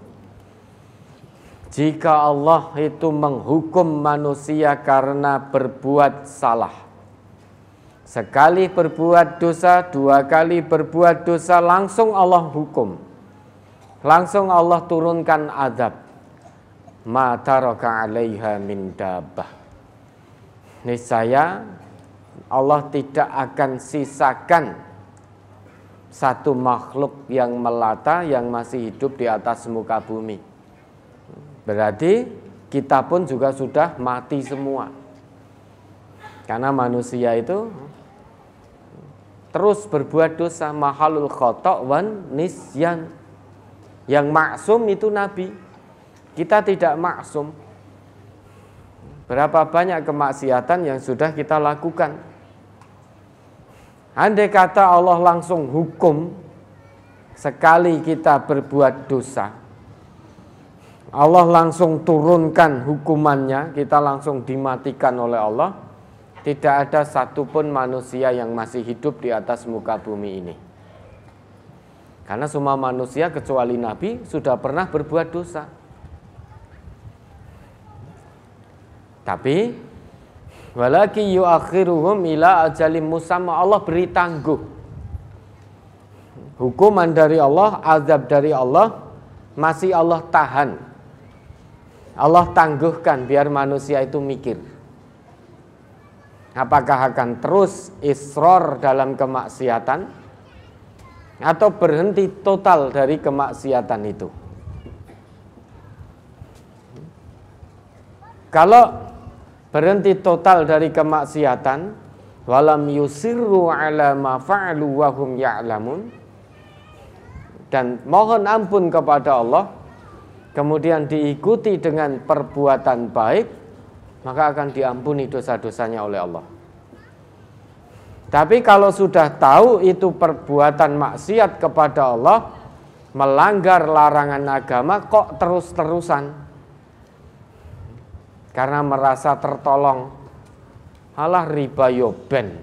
jika Allah itu menghukum manusia karena berbuat salah Sekali berbuat dosa, dua kali berbuat dosa, langsung Allah hukum. Langsung Allah turunkan adab. Ma taraka alaiha min dabah. saya Allah tidak akan sisakan satu makhluk yang melata yang masih hidup di atas muka bumi. Berarti kita pun juga sudah mati semua. Karena manusia itu terus berbuat dosa mahalul khotok wan nisyan yang maksum itu nabi kita tidak maksum berapa banyak kemaksiatan yang sudah kita lakukan andai kata Allah langsung hukum sekali kita berbuat dosa Allah langsung turunkan hukumannya kita langsung dimatikan oleh Allah tidak ada satupun manusia yang masih hidup di atas muka bumi ini. Karena semua manusia kecuali Nabi sudah pernah berbuat dosa. Tapi walaki yuakhiruhum ila ajalim musamma Allah beri tangguh. Hukuman dari Allah, azab dari Allah masih Allah tahan. Allah tangguhkan biar manusia itu mikir. Apakah akan terus isror dalam kemaksiatan atau berhenti total dari kemaksiatan itu? Kalau berhenti total dari kemaksiatan, walam yusirru ala ma fa'lu wa ya'lamun dan mohon ampun kepada Allah kemudian diikuti dengan perbuatan baik maka akan diampuni dosa-dosanya oleh Allah. Tapi kalau sudah tahu itu perbuatan maksiat kepada Allah, melanggar larangan agama kok terus-terusan karena merasa tertolong. Alah riba yoben,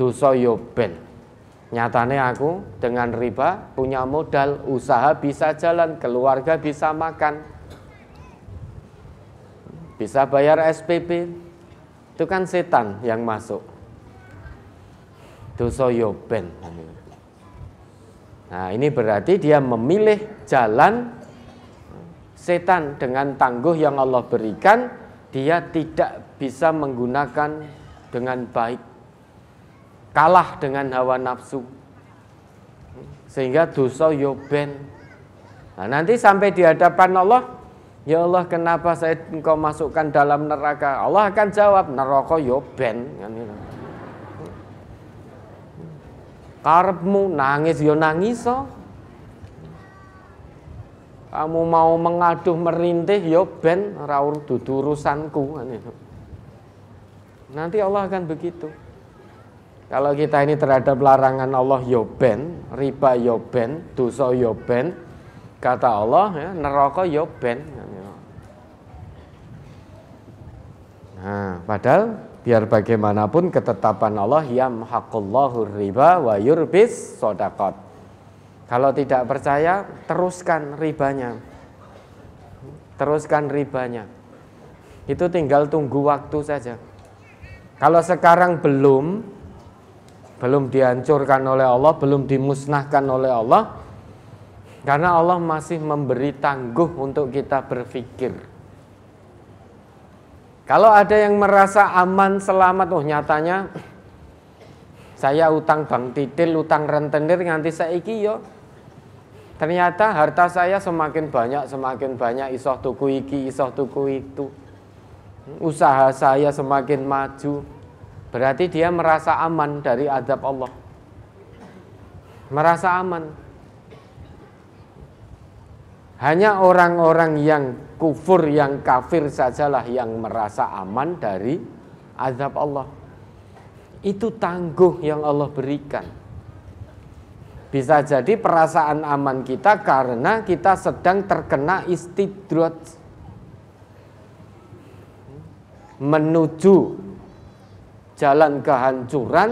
dosa yoben. Nyatanya aku dengan riba punya modal, usaha bisa jalan, keluarga bisa makan bisa bayar SPP itu kan setan yang masuk dosa yoben ya, nah ini berarti dia memilih jalan setan dengan tangguh yang Allah berikan dia tidak bisa menggunakan dengan baik kalah dengan hawa nafsu sehingga dosa yoben ya, nah, nanti sampai di hadapan Allah Ya Allah kenapa saya engkau masukkan dalam neraka Allah akan jawab neraka yo ya, ben kan gitu. Karepmu nangis yo ya nangis Kamu mau mengaduh merintih yo ya, ben raur dudu kan gitu. Nanti Allah akan begitu. Kalau kita ini terhadap larangan Allah yoben, riba yoben, dosa yoben, kata Allah ya, neraka yoben. Kan gitu. Nah, padahal biar bagaimanapun ketetapan Allah yamhaqullahu riba wa yurbis sodakot. Kalau tidak percaya, teruskan ribanya. Teruskan ribanya. Itu tinggal tunggu waktu saja. Kalau sekarang belum, belum dihancurkan oleh Allah, belum dimusnahkan oleh Allah, karena Allah masih memberi tangguh untuk kita berpikir. Kalau ada yang merasa aman, selamat, oh nyatanya saya utang bank titil, utang rentenir nganti iki yo. Ya. Ternyata harta saya semakin banyak, semakin banyak isoh tuku iki, isoh tuku itu. Usaha saya semakin maju. Berarti dia merasa aman dari adab Allah. Merasa aman. Hanya orang-orang yang kufur, yang kafir sajalah yang merasa aman dari azab Allah. Itu tangguh yang Allah berikan. Bisa jadi perasaan aman kita karena kita sedang terkena istidrot menuju jalan kehancuran,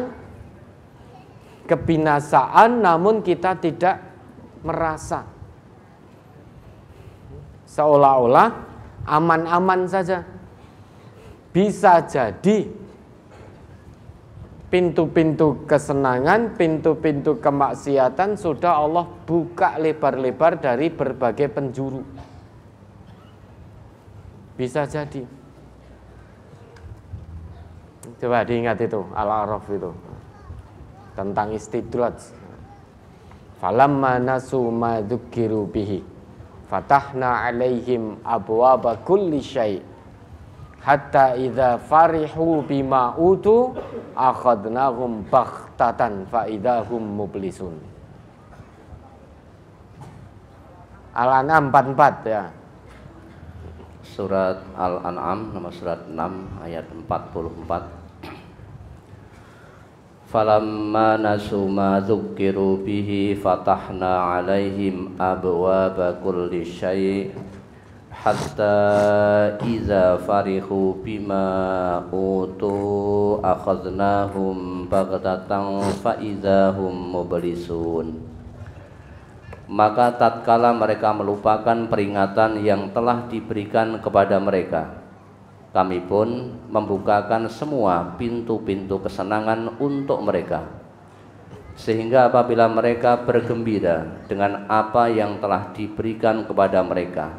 kebinasaan namun kita tidak merasa seolah-olah aman-aman saja. Bisa jadi pintu-pintu kesenangan, pintu-pintu kemaksiatan sudah Allah buka lebar-lebar dari berbagai penjuru. Bisa jadi. Coba diingat itu Al-A'raf itu tentang istidrat. Falamma nasu ma bihi Fatahna alaihim abwaba kulli syai' hatta idza farihu bima utu akhadnahum baghtatan fa idahum mublisun. Al-An'am 44 ya. Surat Al-An'am nomor surat 6 ayat 44 falamma nasu ma dzukkiru bihi fatahna alaihim abwaaba kulli syai' hatta iza farihu bima utu akhadnahum baghtatan fa idzahum mublisun maka tatkala mereka melupakan peringatan yang telah diberikan kepada mereka kami pun membukakan semua pintu-pintu kesenangan untuk mereka sehingga apabila mereka bergembira dengan apa yang telah diberikan kepada mereka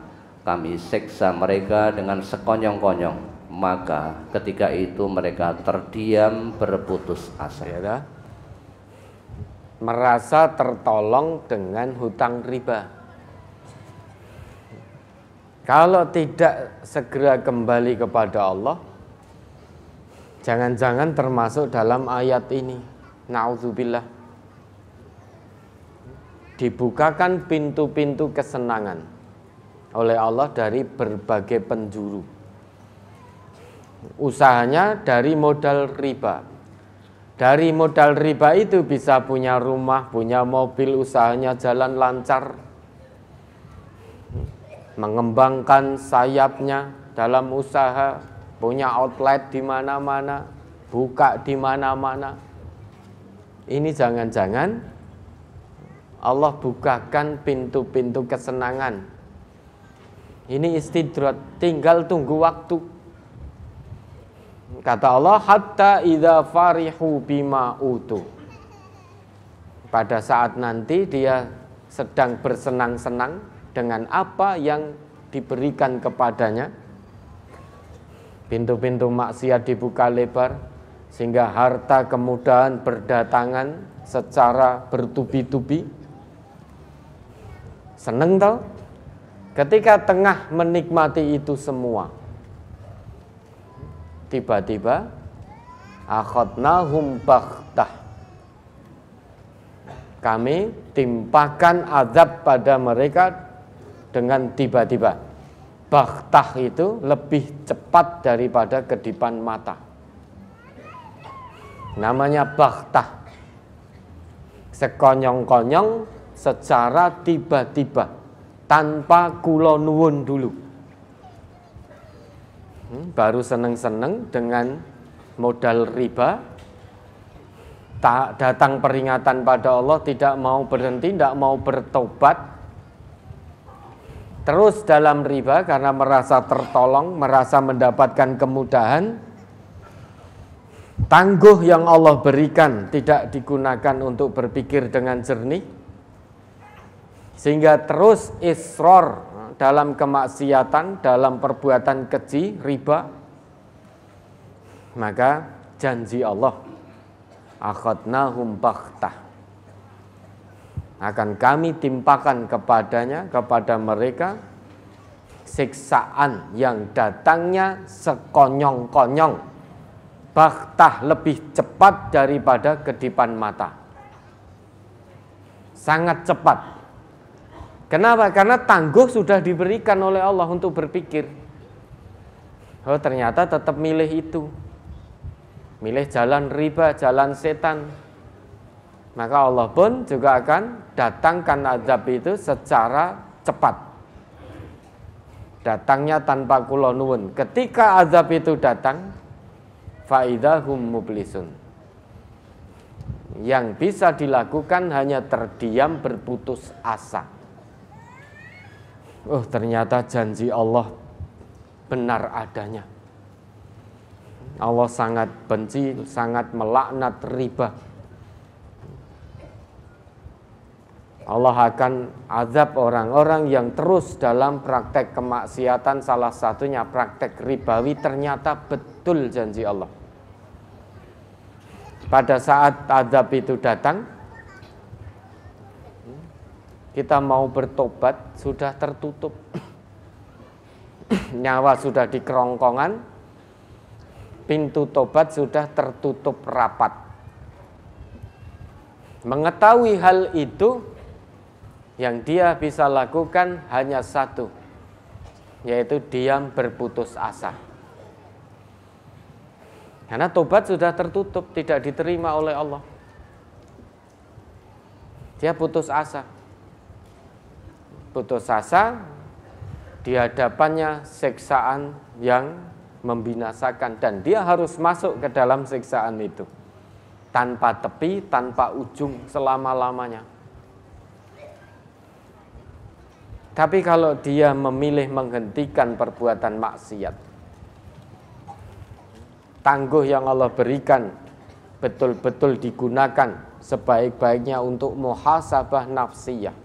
kami seksa mereka dengan sekonyong-konyong maka ketika itu mereka terdiam berputus asa ya merasa tertolong dengan hutang riba kalau tidak segera kembali kepada Allah, jangan-jangan termasuk dalam ayat ini. Nauzubillah. Dibukakan pintu-pintu kesenangan oleh Allah dari berbagai penjuru. Usahanya dari modal riba. Dari modal riba itu bisa punya rumah, punya mobil, usahanya jalan lancar, mengembangkan sayapnya dalam usaha, punya outlet di mana-mana, buka di mana-mana. Ini jangan-jangan Allah bukakan pintu-pintu kesenangan. Ini istidrat, tinggal tunggu waktu. Kata Allah, hatta idza farihu bima utu. Pada saat nanti dia sedang bersenang-senang dengan apa yang diberikan kepadanya. Pintu-pintu maksiat dibuka lebar sehingga harta kemudahan berdatangan secara bertubi-tubi. Seneng tau? Ketika tengah menikmati itu semua, tiba-tiba akhadnahum Baktah, kami timpakan azab pada mereka dengan tiba-tiba. Baktah itu lebih cepat daripada kedipan mata. Namanya baktah. Sekonyong-konyong secara tiba-tiba tanpa kulo dulu. Hmm, baru seneng-seneng dengan modal riba tak datang peringatan pada Allah tidak mau berhenti, tidak mau bertobat, terus dalam riba karena merasa tertolong, merasa mendapatkan kemudahan, tangguh yang Allah berikan tidak digunakan untuk berpikir dengan jernih, sehingga terus isror dalam kemaksiatan, dalam perbuatan keji, riba, maka janji Allah akhadnahum baktah akan kami timpakan kepadanya kepada mereka siksaan yang datangnya sekonyong-konyong baktah lebih cepat daripada kedipan mata sangat cepat Kenapa? Karena tangguh sudah diberikan oleh Allah untuk berpikir. Oh ternyata tetap milih itu. Milih jalan riba, jalan setan maka Allah pun juga akan datangkan azab itu secara cepat. Datangnya tanpa kulonun. Ketika azab itu datang, faidahum mublisun. Yang bisa dilakukan hanya terdiam berputus asa. Oh ternyata janji Allah benar adanya. Allah sangat benci, sangat melaknat riba Allah akan azab orang-orang yang terus dalam praktek kemaksiatan salah satunya praktek ribawi ternyata betul janji Allah. Pada saat azab itu datang kita mau bertobat sudah tertutup. Nyawa sudah di kerongkongan, pintu tobat sudah tertutup rapat. Mengetahui hal itu yang dia bisa lakukan hanya satu, yaitu diam berputus asa. Karena tobat sudah tertutup, tidak diterima oleh Allah. Dia putus asa. Putus asa di hadapannya siksaan yang membinasakan dan dia harus masuk ke dalam siksaan itu tanpa tepi, tanpa ujung selama-lamanya. Tapi kalau dia memilih menghentikan perbuatan maksiat, tangguh yang Allah berikan betul-betul digunakan sebaik-baiknya untuk muhasabah nafsiyah.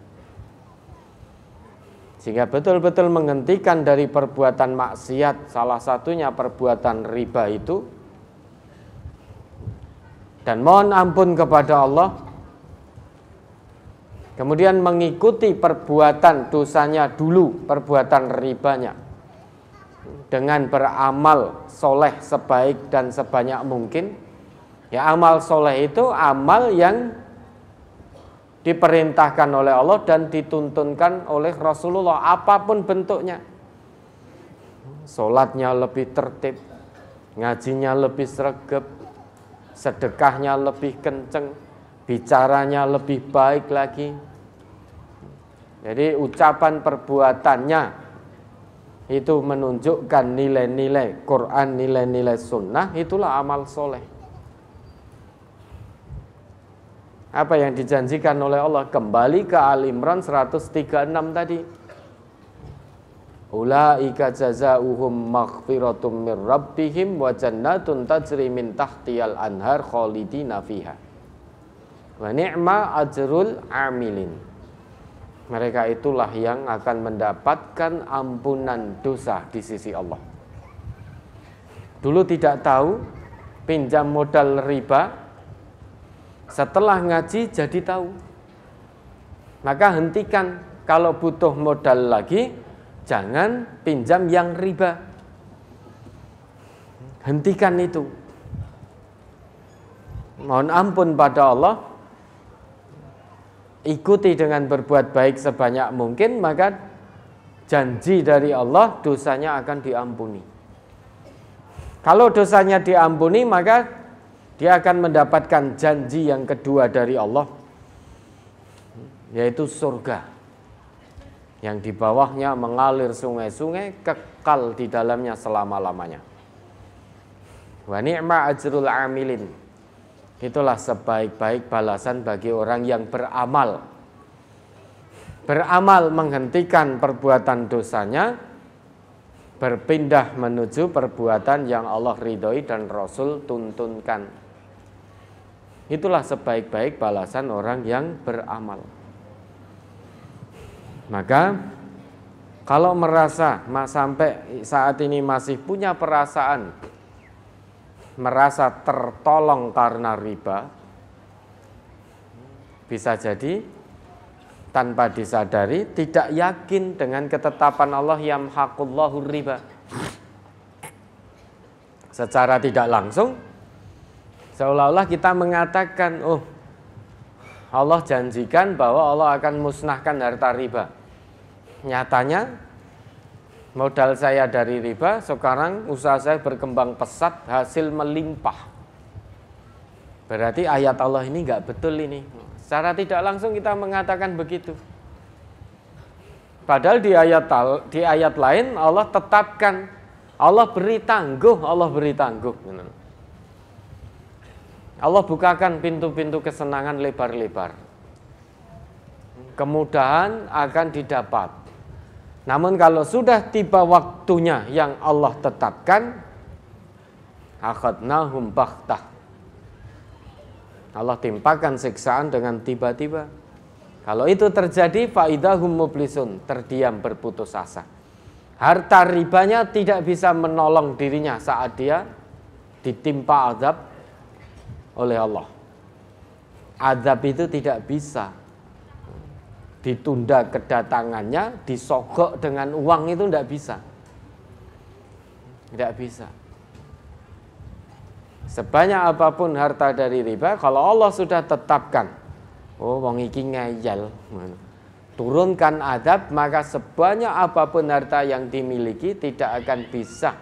Sehingga betul-betul menghentikan dari perbuatan maksiat, salah satunya perbuatan riba itu. Dan mohon ampun kepada Allah Kemudian mengikuti perbuatan dosanya dulu, perbuatan ribanya. Dengan beramal soleh sebaik dan sebanyak mungkin. Ya amal soleh itu amal yang diperintahkan oleh Allah dan dituntunkan oleh Rasulullah apapun bentuknya. Solatnya lebih tertib, ngajinya lebih sregep, sedekahnya lebih kenceng, bicaranya lebih baik lagi. Jadi ucapan perbuatannya itu menunjukkan nilai-nilai Quran, nilai-nilai sunnah, itulah amal soleh. Apa yang dijanjikan oleh Allah kembali ke Al Imran 136 tadi. Ulaika jazaohum maghfiratum mir rabbihim wa jannatun tajri min tahtiyal anhar khalidina fiha. Wa ni'ma ajrul amilin. Mereka itulah yang akan mendapatkan ampunan dosa di sisi Allah. Dulu tidak tahu pinjam modal riba, setelah ngaji jadi tahu. Maka hentikan kalau butuh modal lagi, jangan pinjam yang riba. Hentikan itu. Mohon ampun pada Allah ikuti dengan berbuat baik sebanyak mungkin maka janji dari Allah dosanya akan diampuni. Kalau dosanya diampuni maka dia akan mendapatkan janji yang kedua dari Allah yaitu surga yang di bawahnya mengalir sungai-sungai kekal di dalamnya selama-lamanya. Wa ni'ma ajrul amilin. Itulah sebaik-baik balasan bagi orang yang beramal. Beramal menghentikan perbuatan dosanya, berpindah menuju perbuatan yang Allah ridhoi dan Rasul tuntunkan. Itulah sebaik-baik balasan orang yang beramal. Maka kalau merasa sampai saat ini masih punya perasaan merasa tertolong karena riba, bisa jadi tanpa disadari tidak yakin dengan ketetapan Allah yang hakullahu riba. Secara tidak langsung, seolah-olah kita mengatakan, oh Allah janjikan bahwa Allah akan musnahkan harta riba. Nyatanya modal saya dari riba, sekarang usaha saya berkembang pesat, hasil melimpah. Berarti ayat Allah ini nggak betul ini. Secara tidak langsung kita mengatakan begitu. Padahal di ayat di ayat lain Allah tetapkan Allah beri tangguh, Allah beri tangguh. Allah bukakan pintu-pintu kesenangan lebar-lebar. Kemudahan akan didapat namun kalau sudah tiba waktunya yang Allah tetapkan, akhadnahum baghtah. Allah timpakan siksaan dengan tiba-tiba. Kalau itu terjadi, faidahum mublisun, terdiam berputus asa. Harta ribanya tidak bisa menolong dirinya saat dia ditimpa azab oleh Allah. Azab itu tidak bisa ditunda kedatangannya, disogok dengan uang itu tidak bisa. Tidak bisa. Sebanyak apapun harta dari riba, kalau Allah sudah tetapkan, oh wong iki ngeyel, turunkan adab, maka sebanyak apapun harta yang dimiliki tidak akan bisa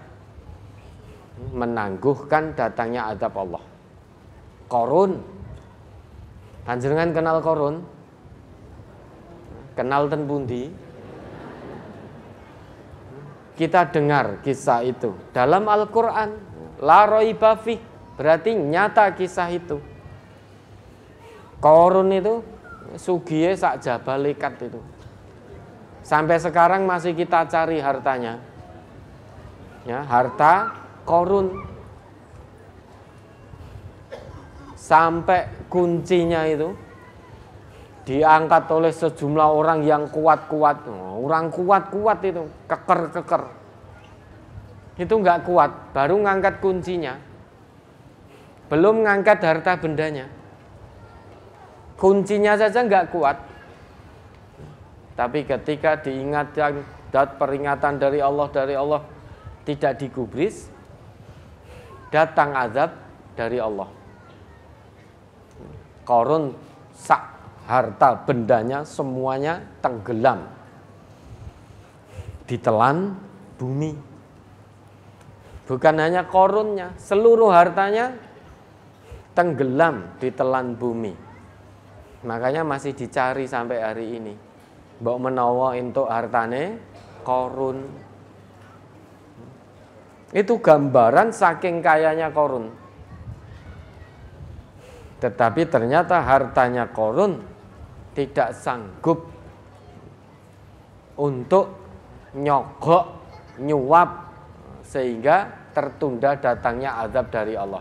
menangguhkan datangnya adab Allah. Korun, panjenengan kenal korun? Kenal ten pundi? Kita dengar kisah itu dalam Al-Qur'an. La raiba berarti nyata kisah itu. Korun itu sugiye sak jabalikat itu. Sampai sekarang masih kita cari hartanya. Ya, harta korun. Sampai kuncinya itu diangkat oleh sejumlah orang yang kuat-kuat. Oh, orang kuat-kuat itu keker-keker. Itu nggak kuat, baru ngangkat kuncinya. Belum ngangkat harta bendanya. Kuncinya saja nggak kuat. Tapi ketika diingatkan dat peringatan dari Allah dari Allah tidak digubris, datang azab dari Allah. Korun sak harta bendanya semuanya tenggelam ditelan bumi bukan hanya korunnya seluruh hartanya tenggelam ditelan bumi makanya masih dicari sampai hari ini mbok menawa untuk hartane korun itu gambaran saking kayanya korun tetapi ternyata hartanya korun tidak sanggup untuk nyogok, nyuap sehingga tertunda datangnya azab dari Allah.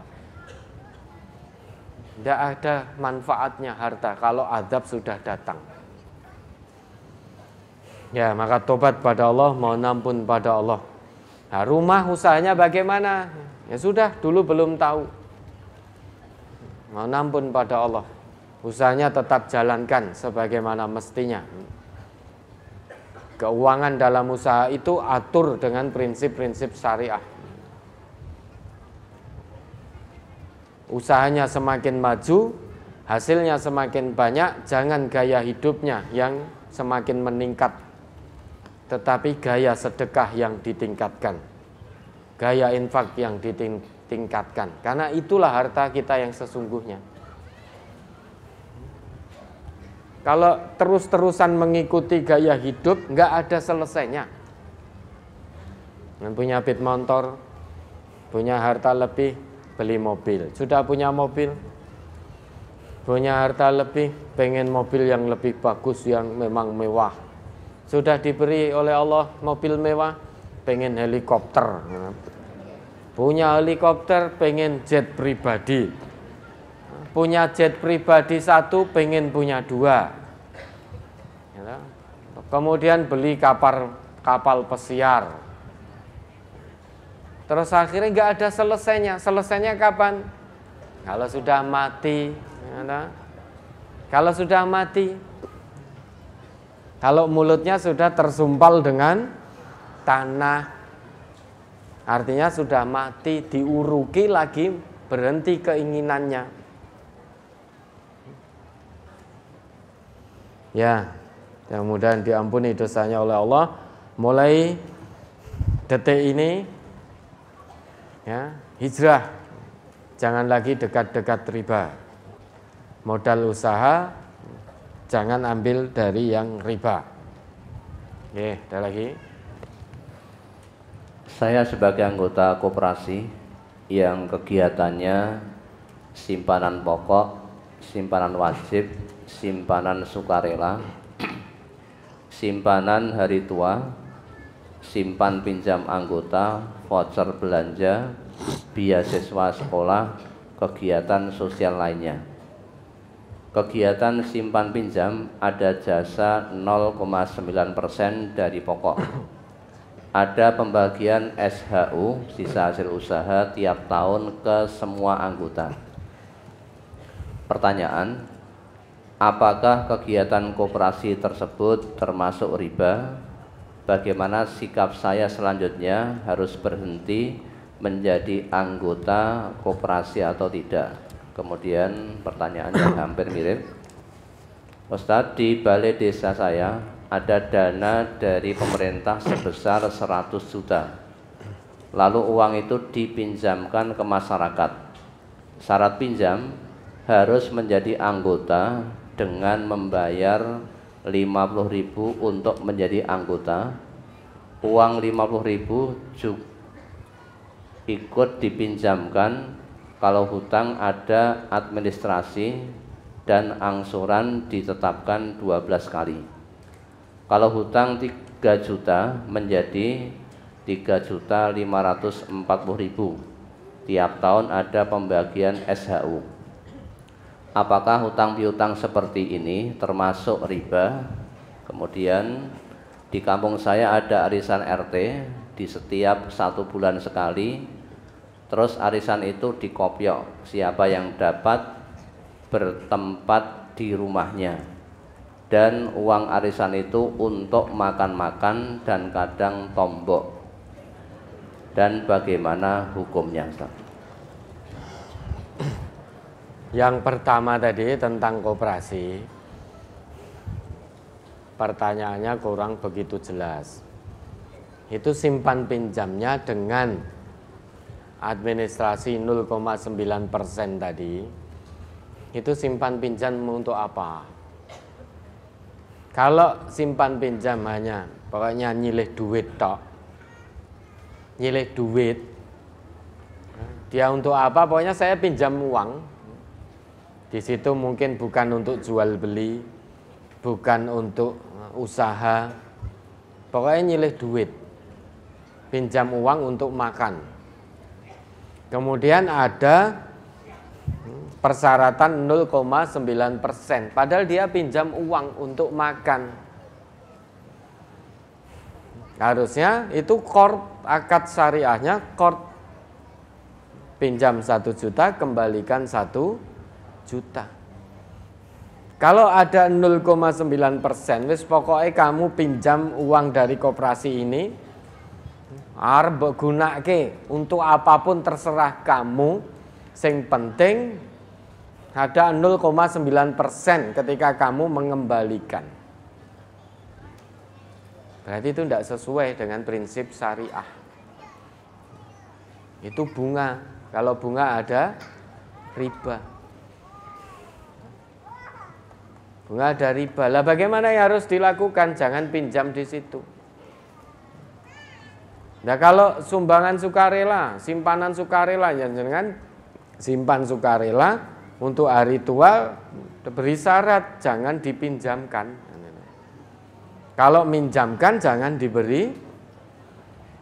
Tidak ada manfaatnya harta kalau azab sudah datang. Ya, maka tobat pada Allah, mau nampun pada Allah. Nah, rumah usahanya bagaimana? Ya sudah, dulu belum tahu. mau nampun pada Allah usahanya tetap jalankan sebagaimana mestinya. Keuangan dalam usaha itu atur dengan prinsip-prinsip syariah. Usahanya semakin maju, hasilnya semakin banyak, jangan gaya hidupnya yang semakin meningkat, tetapi gaya sedekah yang ditingkatkan, gaya infak yang ditingkatkan, karena itulah harta kita yang sesungguhnya. Kalau terus-terusan mengikuti gaya hidup, nggak ada selesainya. Punya bit motor, punya harta lebih, beli mobil. Sudah punya mobil, punya harta lebih, pengen mobil yang lebih bagus, yang memang mewah. Sudah diberi oleh Allah mobil mewah, pengen helikopter. Punya helikopter, pengen jet pribadi punya jet pribadi satu pengen punya dua ya kemudian beli kapal kapal pesiar terus akhirnya nggak ada selesainya selesainya kapan kalau sudah mati ya kalau sudah mati kalau mulutnya sudah tersumpal dengan tanah artinya sudah mati diuruki lagi berhenti keinginannya Ya, mudah-mudahan diampuni dosanya oleh Allah. Mulai detik ini ya, hijrah. Jangan lagi dekat-dekat riba. Modal usaha jangan ambil dari yang riba. Oke, ada lagi. Saya sebagai anggota koperasi yang kegiatannya simpanan pokok, simpanan wajib, simpanan sukarela, simpanan hari tua, simpan pinjam anggota, voucher belanja, beasiswa sekolah, kegiatan sosial lainnya. Kegiatan simpan pinjam ada jasa 0,9% dari pokok. Ada pembagian SHU, sisa hasil usaha tiap tahun ke semua anggota. Pertanyaan, apakah kegiatan koperasi tersebut termasuk riba? Bagaimana sikap saya selanjutnya harus berhenti menjadi anggota koperasi atau tidak? Kemudian pertanyaan yang hampir mirip. Ustadz, di balai desa saya ada dana dari pemerintah sebesar 100 juta. Lalu uang itu dipinjamkan ke masyarakat. Syarat pinjam harus menjadi anggota dengan membayar 50.000 untuk menjadi anggota uang 50.000 juga ikut dipinjamkan kalau hutang ada administrasi dan angsuran ditetapkan 12 kali kalau hutang 3 juta menjadi 3 juta 540 ribu tiap tahun ada pembagian SHU apakah hutang piutang seperti ini termasuk riba kemudian di kampung saya ada arisan RT di setiap satu bulan sekali terus arisan itu dikopiok siapa yang dapat bertempat di rumahnya dan uang arisan itu untuk makan-makan dan kadang tombok dan bagaimana hukumnya Ustaz yang pertama tadi tentang kooperasi Pertanyaannya kurang begitu jelas Itu simpan pinjamnya dengan administrasi 0,9% tadi Itu simpan pinjam untuk apa? Kalau simpan pinjam hanya Pokoknya nyilih duit tok Nyilih duit Dia untuk apa? Pokoknya saya pinjam uang di situ mungkin bukan untuk jual beli, bukan untuk usaha. Pokoknya nyilih duit. Pinjam uang untuk makan. Kemudian ada persyaratan 0,9 persen. Padahal dia pinjam uang untuk makan. Harusnya itu kor akad syariahnya kor pinjam satu juta kembalikan satu juta. Kalau ada 0,9 persen, wis pokoknya kamu pinjam uang dari koperasi ini, arbe gunake untuk apapun terserah kamu. Sing penting ada 0,9 persen ketika kamu mengembalikan. Berarti itu tidak sesuai dengan prinsip syariah. Itu bunga. Kalau bunga ada riba. bunga dari bala bagaimana yang harus dilakukan? Jangan pinjam di situ. Nah kalau sumbangan sukarela, simpanan sukarela, jangan simpan sukarela untuk hari tua beri syarat jangan dipinjamkan. Kalau minjamkan jangan diberi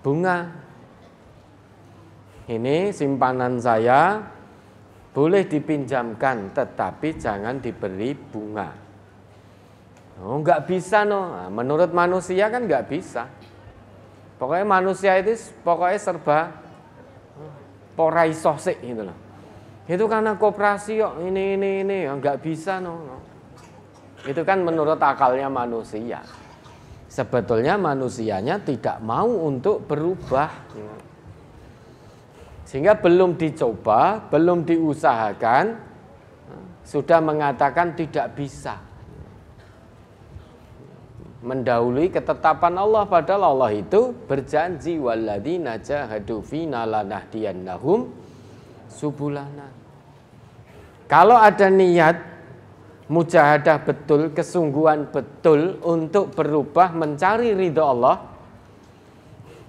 bunga. Ini simpanan saya boleh dipinjamkan tetapi jangan diberi bunga. Oh, nggak bisa no. Ah, menurut manusia kan nggak bisa. Pokoknya manusia itu pokoknya serba porai sosik gitu loh. Itu karena koperasi kok ini ini ini nggak bisa no. Itu kan menurut akalnya manusia. Sebetulnya manusianya tidak mau untuk berubah. Gitu. Sehingga belum dicoba, belum diusahakan, sudah mengatakan tidak bisa mendahului ketetapan Allah padahal Allah itu berjanji walladzina jahadu fina lanahdiyannahum subulana. Kalau ada niat mujahadah betul, kesungguhan betul untuk berubah mencari ridho Allah,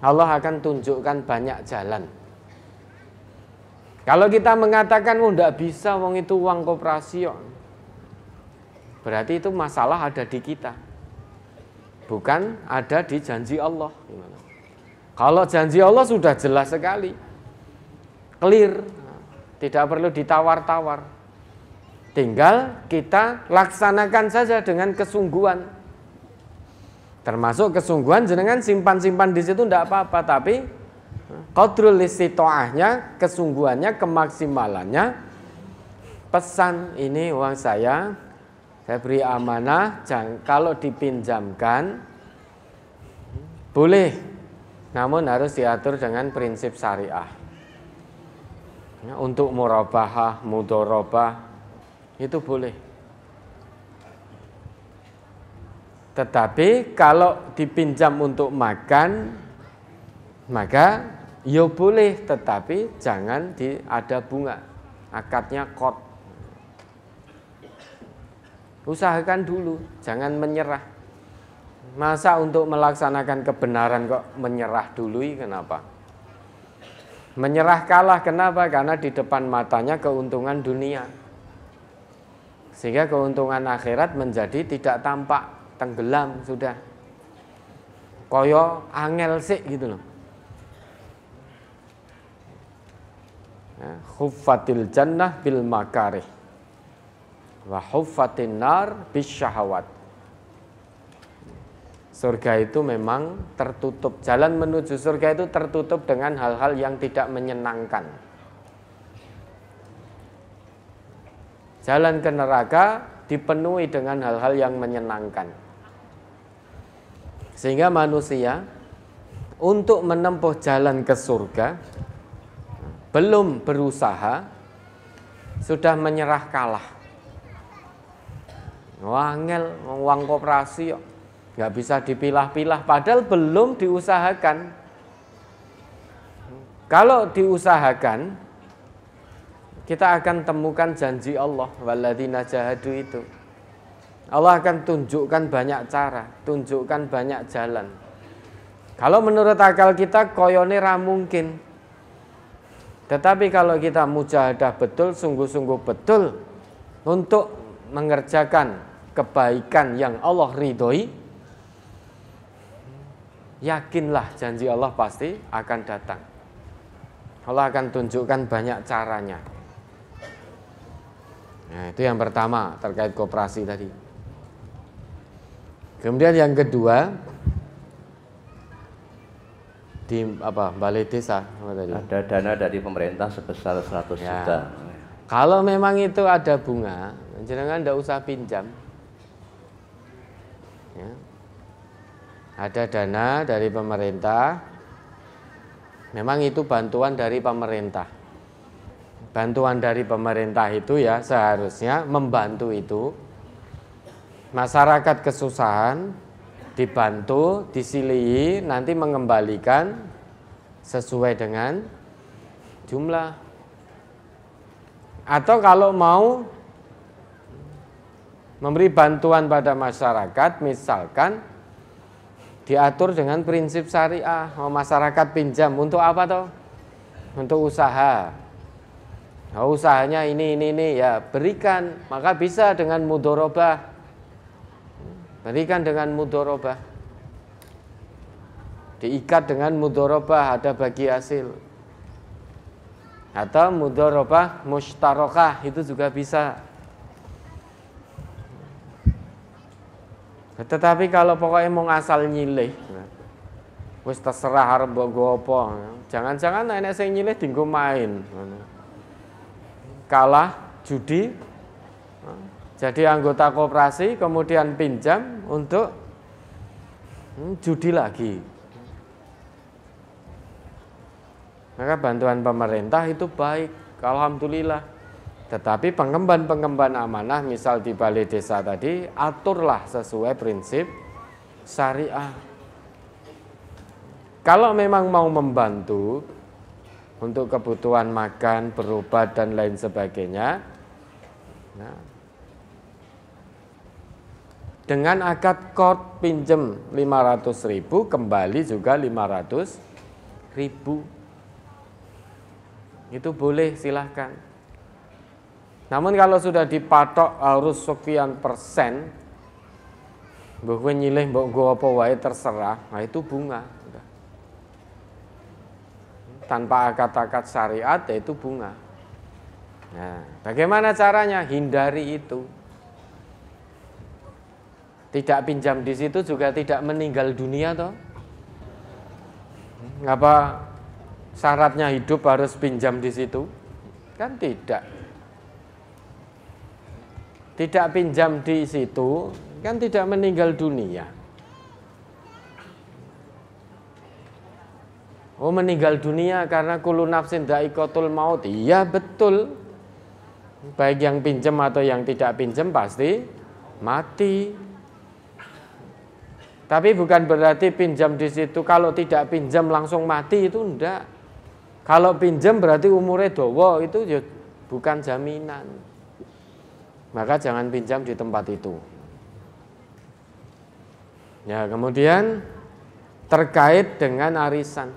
Allah akan tunjukkan banyak jalan. Kalau kita mengatakan, oh tidak bisa, wong itu uang koperasi, berarti itu masalah ada di kita bukan ada di janji Allah. Kalau janji Allah sudah jelas sekali, clear, tidak perlu ditawar-tawar. Tinggal kita laksanakan saja dengan kesungguhan. Termasuk kesungguhan jenengan simpan-simpan di situ tidak apa-apa, tapi Qadrul istitoahnya, kesungguhannya, kemaksimalannya Pesan ini uang saya saya beri amanah, jangan, kalau dipinjamkan boleh, namun harus diatur dengan prinsip syariah. Ya, untuk murabahah, mudorobah itu boleh. Tetapi kalau dipinjam untuk makan, maka ya boleh, tetapi jangan di ada bunga. Akadnya kot usahakan dulu, jangan menyerah. Masa untuk melaksanakan kebenaran kok menyerah dulu kenapa? Menyerah kalah kenapa? Karena di depan matanya keuntungan dunia. Sehingga keuntungan akhirat menjadi tidak tampak, tenggelam sudah. Koyo angel sih gitu loh. Nah, Khufatil jannah bil makarih wa huffatin nar bisyahawat. Surga itu memang tertutup. Jalan menuju surga itu tertutup dengan hal-hal yang tidak menyenangkan. Jalan ke neraka dipenuhi dengan hal-hal yang menyenangkan. Sehingga manusia untuk menempuh jalan ke surga belum berusaha sudah menyerah kalah. Wangel, uang koperasi kok. Nggak bisa dipilah-pilah, padahal belum diusahakan. Kalau diusahakan, kita akan temukan janji Allah, waladina jahadu itu. Allah akan tunjukkan banyak cara, tunjukkan banyak jalan. Kalau menurut akal kita, koyone ra mungkin. Tetapi kalau kita mujahadah betul, sungguh-sungguh betul untuk mengerjakan kebaikan yang Allah ridhoi, yakinlah janji Allah pasti akan datang. Allah akan tunjukkan banyak caranya. Nah, itu yang pertama terkait kooperasi tadi. Kemudian yang kedua di apa balai desa apa tadi? Ada dana dari pemerintah sebesar 100 ya. juta. Kalau memang itu ada bunga, jangan tidak usah pinjam. Ya. Ada dana dari pemerintah. Memang itu bantuan dari pemerintah. Bantuan dari pemerintah itu ya seharusnya membantu itu masyarakat kesusahan dibantu, disilihi, nanti mengembalikan sesuai dengan jumlah. Atau kalau mau memberi bantuan pada masyarakat misalkan diatur dengan prinsip syariah oh, masyarakat pinjam untuk apa toh untuk usaha oh, usahanya ini ini ini ya berikan maka bisa dengan mudoroba berikan dengan mudoroba diikat dengan mudoroba ada bagi hasil atau mudoroba mustarokah itu juga bisa Tetapi kalau pokoknya mau ngasal nyilih, wis terserah buat mbok apa. Jangan-jangan enek saya nyilih dinggo main. Kalah judi jadi anggota koperasi kemudian pinjam untuk hmm, judi lagi. Maka bantuan pemerintah itu baik. Alhamdulillah. Tetapi pengemban-pengemban amanah misal di balai desa tadi aturlah sesuai prinsip syariah. Kalau memang mau membantu untuk kebutuhan makan, berobat dan lain sebagainya, nah, dengan akad kod pinjem 500 ribu kembali juga 500 ribu itu boleh silahkan namun kalau sudah dipatok harus sekian persen, bahwa nyilih mbok pawai apa wae terserah, nah itu bunga. Tanpa akad-akad syariat ya itu bunga. Nah, bagaimana caranya? Hindari itu. Tidak pinjam di situ juga tidak meninggal dunia toh. Apa syaratnya hidup harus pinjam di situ? Kan tidak tidak pinjam di situ kan tidak meninggal dunia. Oh meninggal dunia karena kulu nafsin daikotul maut. Iya betul. Baik yang pinjam atau yang tidak pinjam pasti mati. Tapi bukan berarti pinjam di situ kalau tidak pinjam langsung mati itu enggak. Kalau pinjam berarti umurnya dowo itu ya bukan jaminan maka jangan pinjam di tempat itu. Ya, kemudian terkait dengan arisan.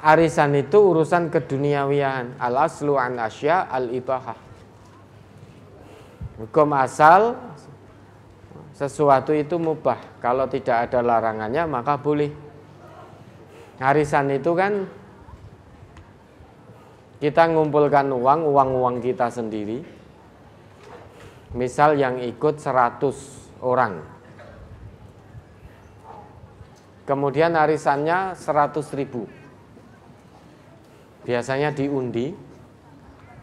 Arisan itu urusan keduniawian. Al aslu an asya al ibahah. Hukum asal sesuatu itu mubah. Kalau tidak ada larangannya maka boleh. Arisan itu kan kita ngumpulkan uang, uang-uang kita sendiri Misal yang ikut 100 orang. Kemudian arisannya 100 ribu. Biasanya diundi.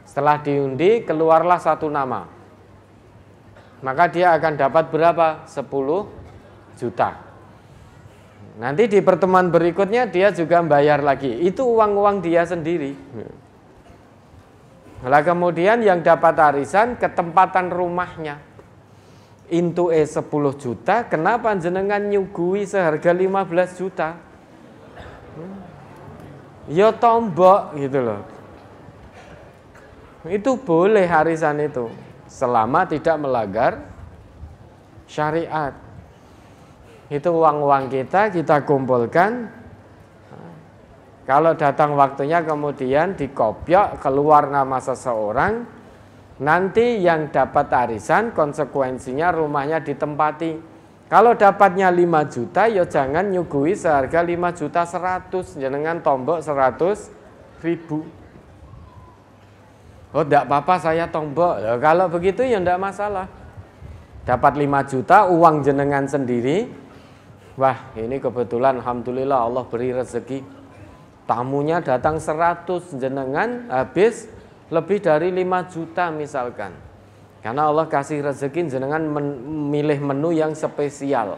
Setelah diundi keluarlah satu nama. Maka dia akan dapat berapa? 10 juta. Nanti di pertemuan berikutnya dia juga bayar lagi. Itu uang-uang dia sendiri lah kemudian yang dapat arisan ketempatan rumahnya. Intu E 10 juta, kenapa jenengan nyugui seharga 15 juta? yo hmm. Ya tombok gitu loh. Itu boleh harisan itu selama tidak melanggar syariat. Itu uang-uang kita kita kumpulkan kalau datang waktunya kemudian dikopiok keluar nama seseorang, nanti yang dapat arisan konsekuensinya rumahnya ditempati. Kalau dapatnya 5 juta, ya jangan nyugui seharga 5 juta 100, jenengan tombok 100 ribu. Oh, tidak apa-apa saya tombok. Loh, kalau begitu ya tidak masalah. Dapat 5 juta uang jenengan sendiri. Wah, ini kebetulan Alhamdulillah Allah beri rezeki tamunya datang 100 jenengan habis lebih dari 5 juta misalkan. Karena Allah kasih rezeki jenengan memilih menu yang spesial.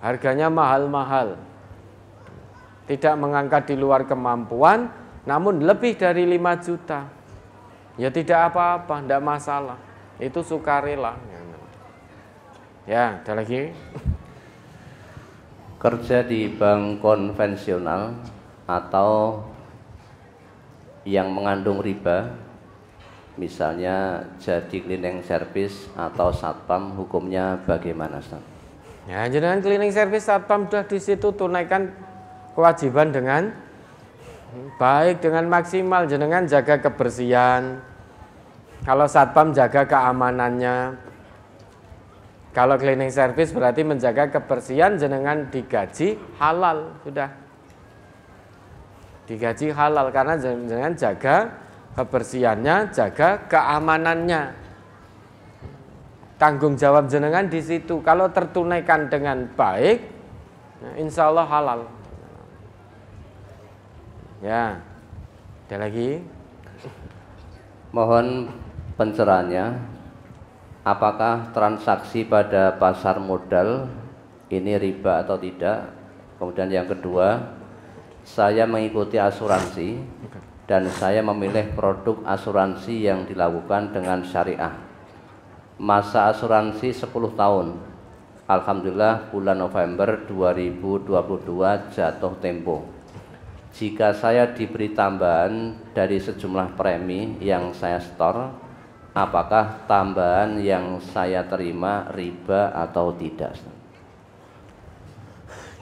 Harganya mahal-mahal. Tidak mengangkat di luar kemampuan, namun lebih dari 5 juta. Ya tidak apa-apa, tidak masalah. Itu sukarela. Ya, ada lagi kerja di bank konvensional atau yang mengandung riba misalnya jadi cleaning service atau satpam hukumnya bagaimana Ustaz? Ya, jenengan cleaning service satpam sudah di situ tunaikan kewajiban dengan baik dengan maksimal jenengan jaga kebersihan kalau satpam jaga keamanannya kalau cleaning service berarti menjaga kebersihan jenengan digaji halal sudah. Digaji halal karena jenengan jaga kebersihannya, jaga keamanannya. Tanggung jawab jenengan di situ. Kalau tertunaikan dengan baik, ya, insya Allah halal. Ya, ada lagi. Mohon pencerahannya apakah transaksi pada pasar modal ini riba atau tidak kemudian yang kedua saya mengikuti asuransi dan saya memilih produk asuransi yang dilakukan dengan syariah masa asuransi 10 tahun Alhamdulillah bulan November 2022 jatuh tempo jika saya diberi tambahan dari sejumlah premi yang saya store apakah tambahan yang saya terima riba atau tidak?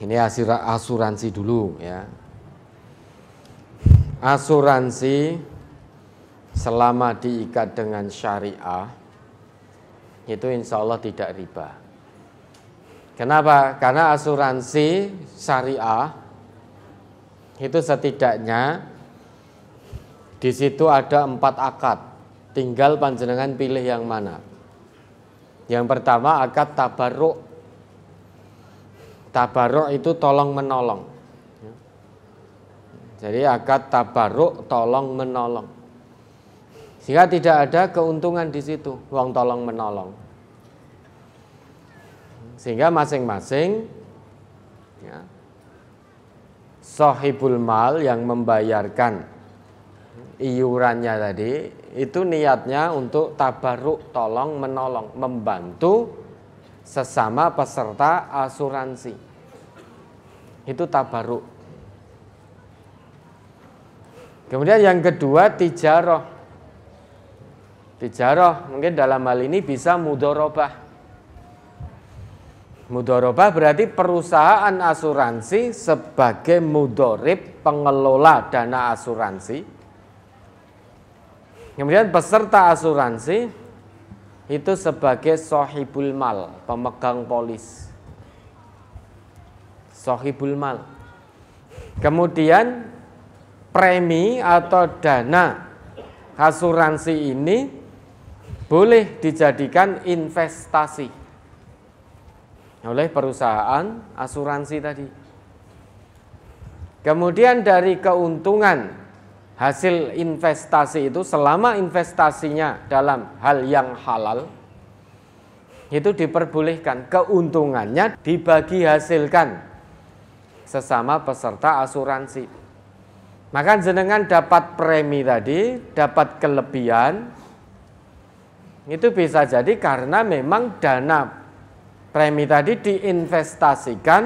Ini asuransi dulu ya. Asuransi selama diikat dengan syariah itu insya Allah tidak riba. Kenapa? Karena asuransi syariah itu setidaknya di situ ada empat akad Tinggal panjenengan pilih yang mana. Yang pertama akad tabarruk. Tabarruk itu tolong menolong. Jadi akad tabarruk tolong menolong. Sehingga tidak ada keuntungan di situ, uang tolong menolong. Sehingga masing-masing ya, sohibul mal yang membayarkan iurannya tadi itu niatnya untuk tabaruk tolong menolong membantu sesama peserta asuransi itu tabaruk kemudian yang kedua tijaroh tijaroh mungkin dalam hal ini bisa mudorobah mudoroba berarti perusahaan asuransi sebagai mudorib pengelola dana asuransi Kemudian peserta asuransi itu sebagai sohibul mal, pemegang polis. Sohibul mal. Kemudian premi atau dana asuransi ini boleh dijadikan investasi oleh perusahaan asuransi tadi. Kemudian dari keuntungan hasil investasi itu selama investasinya dalam hal yang halal itu diperbolehkan keuntungannya dibagi hasilkan sesama peserta asuransi maka jenengan dapat premi tadi dapat kelebihan itu bisa jadi karena memang dana premi tadi diinvestasikan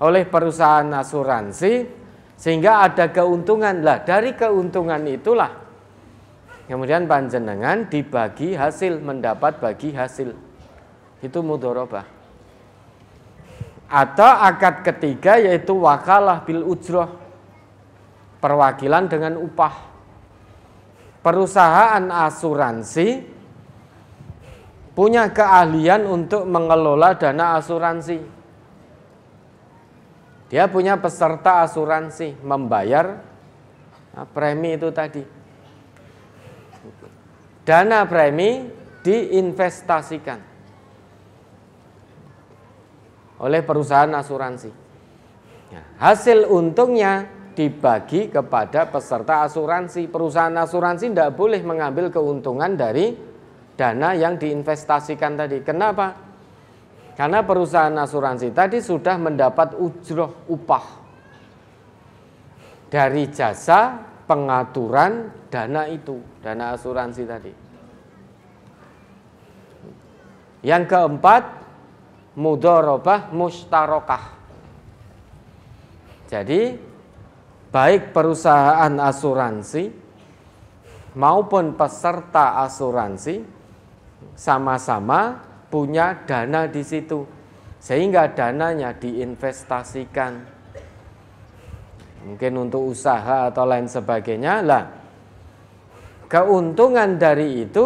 oleh perusahaan asuransi sehingga ada keuntungan lah. Dari keuntungan itulah kemudian panjenengan dibagi hasil, mendapat bagi hasil. Itu mudoroba Atau akad ketiga yaitu wakalah bil ujroh. Perwakilan dengan upah. Perusahaan asuransi punya keahlian untuk mengelola dana asuransi dia punya peserta asuransi membayar ah, premi itu tadi. Dana premi diinvestasikan oleh perusahaan asuransi. Ya, hasil untungnya dibagi kepada peserta asuransi. Perusahaan asuransi tidak boleh mengambil keuntungan dari dana yang diinvestasikan tadi. Kenapa? Karena perusahaan asuransi tadi sudah mendapat ujroh upah dari jasa pengaturan dana itu, dana asuransi tadi. Yang keempat, mudorobah mustarokah. Jadi, baik perusahaan asuransi maupun peserta asuransi sama-sama punya dana di situ sehingga dananya diinvestasikan mungkin untuk usaha atau lain sebagainya lah keuntungan dari itu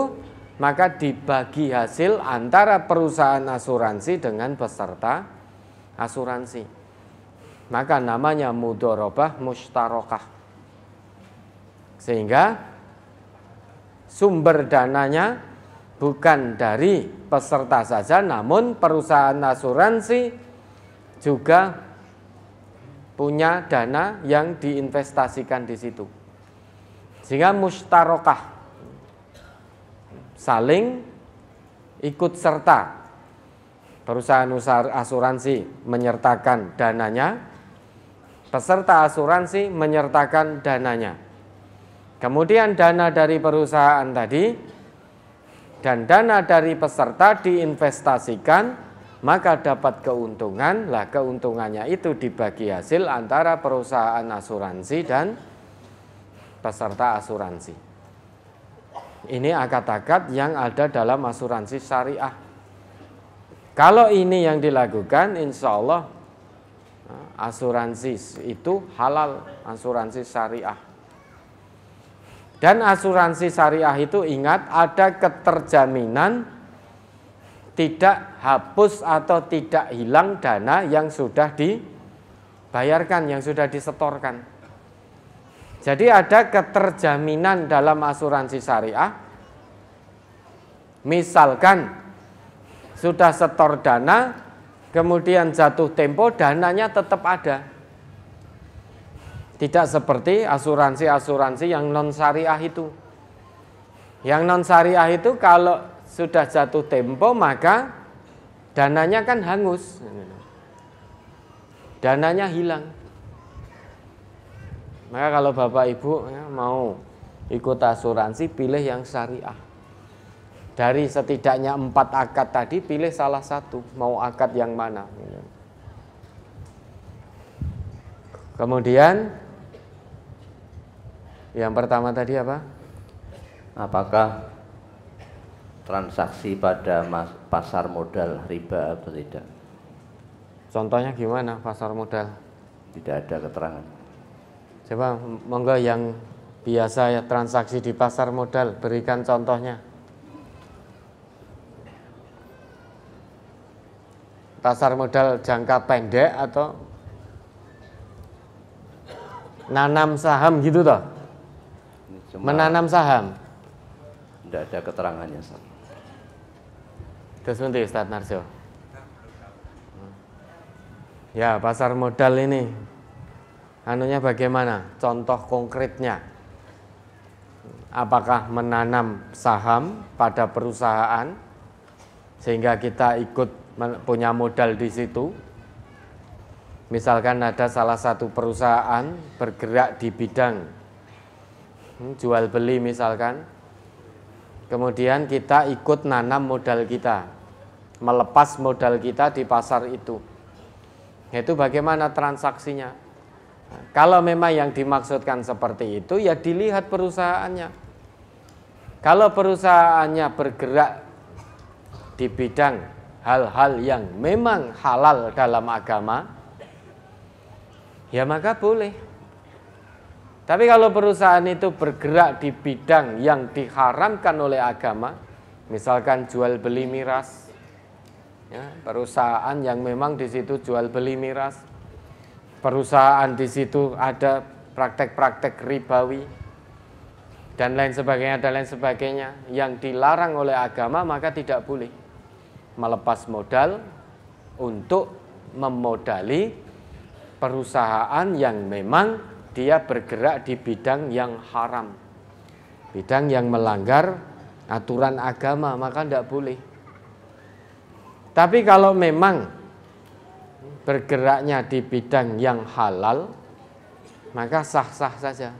maka dibagi hasil antara perusahaan asuransi dengan peserta asuransi maka namanya mudorobah mustarokah sehingga sumber dananya bukan dari peserta saja namun perusahaan asuransi juga punya dana yang diinvestasikan di situ. Sehingga mustarokah saling ikut serta perusahaan asuransi menyertakan dananya, peserta asuransi menyertakan dananya. Kemudian dana dari perusahaan tadi dan dana dari peserta diinvestasikan maka dapat keuntungan lah keuntungannya itu dibagi hasil antara perusahaan asuransi dan peserta asuransi ini akad-akad yang ada dalam asuransi syariah kalau ini yang dilakukan insya Allah asuransi itu halal asuransi syariah dan asuransi syariah itu ingat ada keterjaminan tidak hapus atau tidak hilang dana yang sudah dibayarkan, yang sudah disetorkan. Jadi ada keterjaminan dalam asuransi syariah. Misalkan sudah setor dana, kemudian jatuh tempo, dananya tetap ada. Tidak seperti asuransi-asuransi yang non syariah itu. Yang non syariah itu kalau sudah jatuh tempo maka dananya kan hangus. Dananya hilang. Maka kalau Bapak Ibu ya, mau ikut asuransi pilih yang syariah dari setidaknya empat akad tadi pilih salah satu mau akad yang mana kemudian yang pertama tadi apa? Apakah transaksi pada pasar modal riba atau tidak? Contohnya gimana pasar modal? Tidak ada keterangan. Coba monggo yang biasa ya transaksi di pasar modal berikan contohnya. Pasar modal jangka pendek atau nanam saham gitu toh? Cuma menanam saham. Tidak ada keterangannya. Terus nanti Ustaz Narso. Ya pasar modal ini Anunya bagaimana? Contoh konkretnya Apakah menanam saham pada perusahaan Sehingga kita ikut punya modal di situ Misalkan ada salah satu perusahaan bergerak di bidang Hmm, jual beli misalkan. Kemudian kita ikut nanam modal kita, melepas modal kita di pasar itu. Itu bagaimana transaksinya? Kalau memang yang dimaksudkan seperti itu, ya dilihat perusahaannya. Kalau perusahaannya bergerak di bidang hal-hal yang memang halal dalam agama, ya maka boleh tapi kalau perusahaan itu bergerak di bidang yang diharamkan oleh agama, misalkan jual beli miras, ya, perusahaan yang memang di situ jual beli miras, perusahaan di situ ada praktek-praktek ribawi dan lain sebagainya dan lain sebagainya yang dilarang oleh agama maka tidak boleh melepas modal untuk memodali perusahaan yang memang dia bergerak di bidang yang haram, bidang yang melanggar aturan agama, maka tidak boleh. Tapi kalau memang bergeraknya di bidang yang halal, maka sah-sah saja.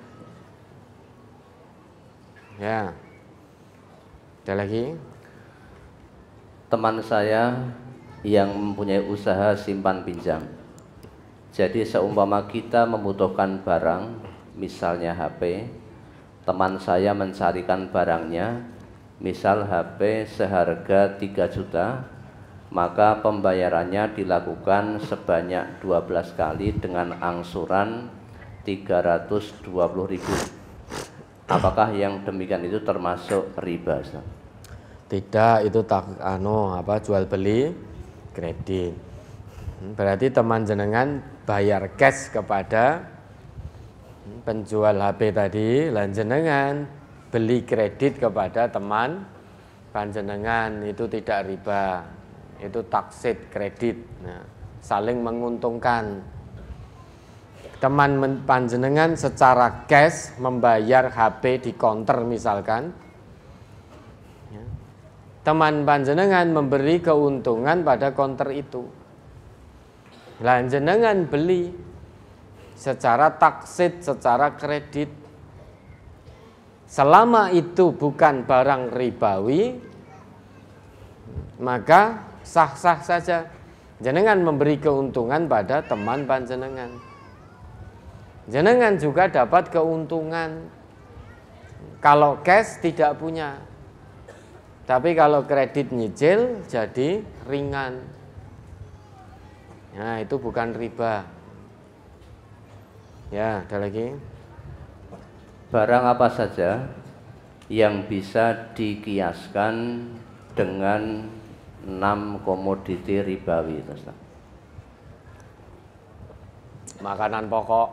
Ya, ada lagi. Teman saya yang mempunyai usaha simpan pinjam jadi seumpama kita membutuhkan barang, misalnya HP, teman saya mencarikan barangnya, misal HP seharga 3 juta, maka pembayarannya dilakukan sebanyak 12 kali dengan angsuran ribu. Apakah yang demikian itu termasuk riba, Tidak, itu tak anu apa jual beli kredit. Hmm, berarti teman jenengan bayar cash kepada penjual HP tadi, lan jenengan beli kredit kepada teman panjenengan itu tidak riba, itu taksit kredit, nah, saling menguntungkan. Teman panjenengan secara cash membayar HP di konter misalkan, ya. teman panjenengan memberi keuntungan pada konter itu lah jenengan beli secara taksit, secara kredit. Selama itu bukan barang ribawi, maka sah-sah saja. Jenengan memberi keuntungan pada teman panjenengan. Jenengan juga dapat keuntungan. Kalau cash tidak punya, tapi kalau kredit nyicil jadi ringan. Nah, itu bukan riba. Ya, ada lagi. Barang apa saja yang bisa dikiaskan dengan enam komoditi ribawi, Ustaz. Makanan pokok.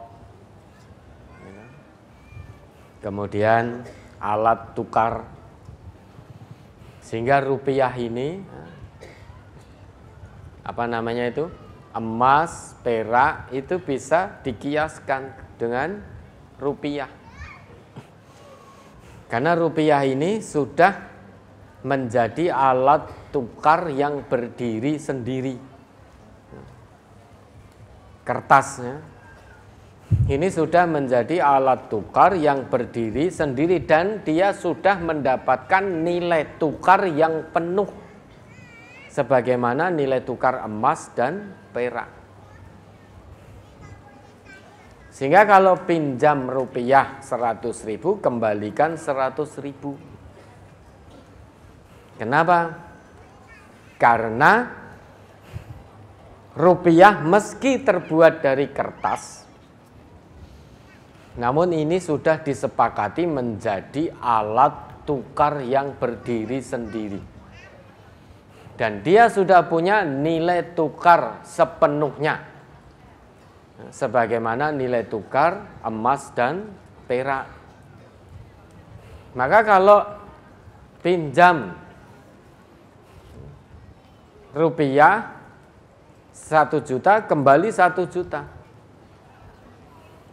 Kemudian alat tukar. Sehingga rupiah ini apa namanya itu? emas, perak itu bisa dikiaskan dengan rupiah. Karena rupiah ini sudah menjadi alat tukar yang berdiri sendiri. Kertasnya ini sudah menjadi alat tukar yang berdiri sendiri dan dia sudah mendapatkan nilai tukar yang penuh sebagaimana nilai tukar emas dan perak. Sehingga kalau pinjam rupiah 100 ribu, kembalikan 100 ribu. Kenapa? Karena rupiah meski terbuat dari kertas, namun ini sudah disepakati menjadi alat tukar yang berdiri sendiri dan dia sudah punya nilai tukar sepenuhnya nah, sebagaimana nilai tukar emas dan perak maka kalau pinjam rupiah satu juta kembali satu juta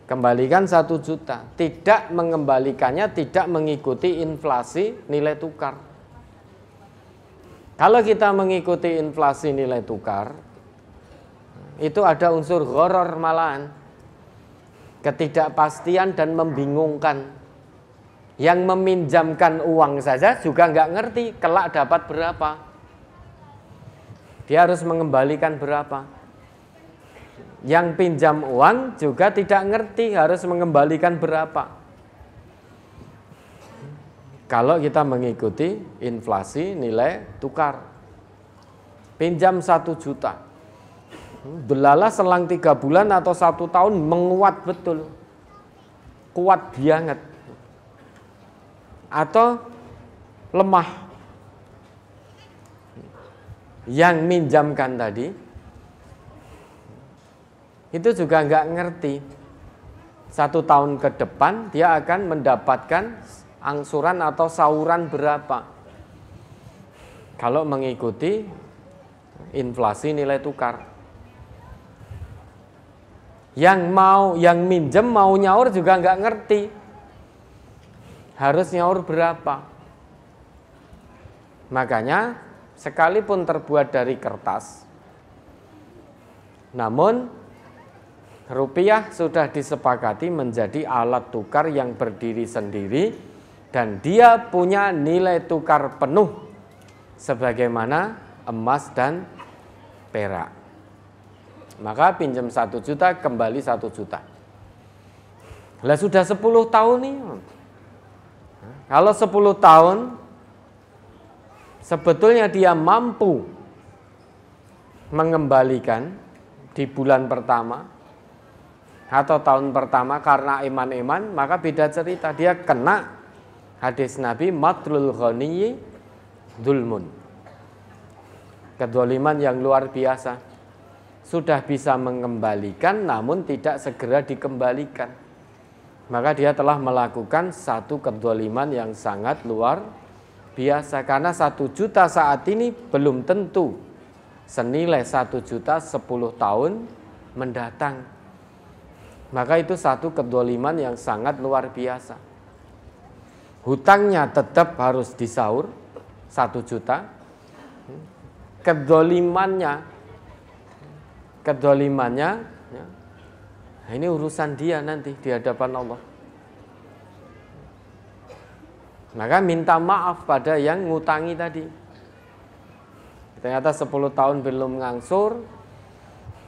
kembalikan satu juta tidak mengembalikannya tidak mengikuti inflasi nilai tukar kalau kita mengikuti inflasi nilai tukar, itu ada unsur horor malahan, ketidakpastian dan membingungkan. Yang meminjamkan uang saja juga nggak ngerti kelak dapat berapa. Dia harus mengembalikan berapa. Yang pinjam uang juga tidak ngerti harus mengembalikan berapa. Kalau kita mengikuti inflasi nilai tukar. Pinjam 1 juta. Belalah selang tiga bulan atau satu tahun menguat betul. Kuat banget. Atau lemah. Yang minjamkan tadi itu juga nggak ngerti satu tahun ke depan dia akan mendapatkan angsuran atau sauran berapa kalau mengikuti inflasi nilai tukar yang mau yang minjem mau nyaur juga nggak ngerti harus nyaur berapa makanya sekalipun terbuat dari kertas namun rupiah sudah disepakati menjadi alat tukar yang berdiri sendiri dan dia punya nilai tukar penuh sebagaimana emas dan perak. Maka pinjam satu juta kembali satu juta. Lah sudah 10 tahun nih. Kalau 10 tahun sebetulnya dia mampu mengembalikan di bulan pertama atau tahun pertama karena iman-iman maka beda cerita dia kena Hadis Nabi matrul ghani Dulmun Kedoliman yang luar biasa sudah bisa mengembalikan namun tidak segera dikembalikan. Maka dia telah melakukan satu kedoliman yang sangat luar biasa karena satu juta saat ini belum tentu senilai satu juta sepuluh tahun mendatang. Maka itu satu kedoliman yang sangat luar biasa hutangnya tetap harus disaur satu juta kedolimannya kedolimannya ya, nah, ini urusan dia nanti di hadapan Allah maka minta maaf pada yang ngutangi tadi ternyata 10 tahun belum ngangsur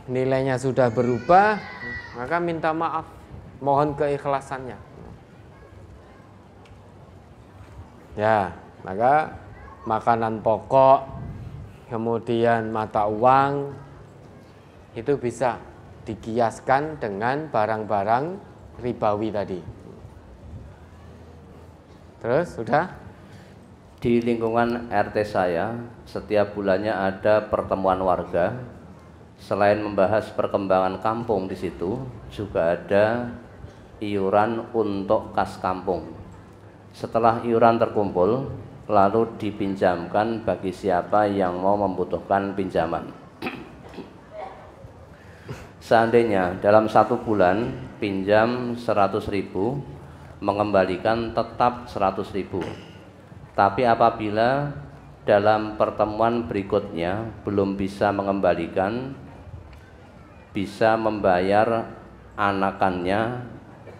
nilainya sudah berubah maka minta maaf mohon keikhlasannya Ya, maka makanan pokok, kemudian mata uang itu bisa dikiaskan dengan barang-barang ribawi tadi. Terus sudah di lingkungan RT saya setiap bulannya ada pertemuan warga. Selain membahas perkembangan kampung di situ, juga ada iuran untuk kas kampung setelah iuran terkumpul, lalu dipinjamkan bagi siapa yang mau membutuhkan pinjaman. Seandainya dalam satu bulan pinjam seratus ribu, mengembalikan tetap seratus ribu. Tapi apabila dalam pertemuan berikutnya belum bisa mengembalikan, bisa membayar anakannya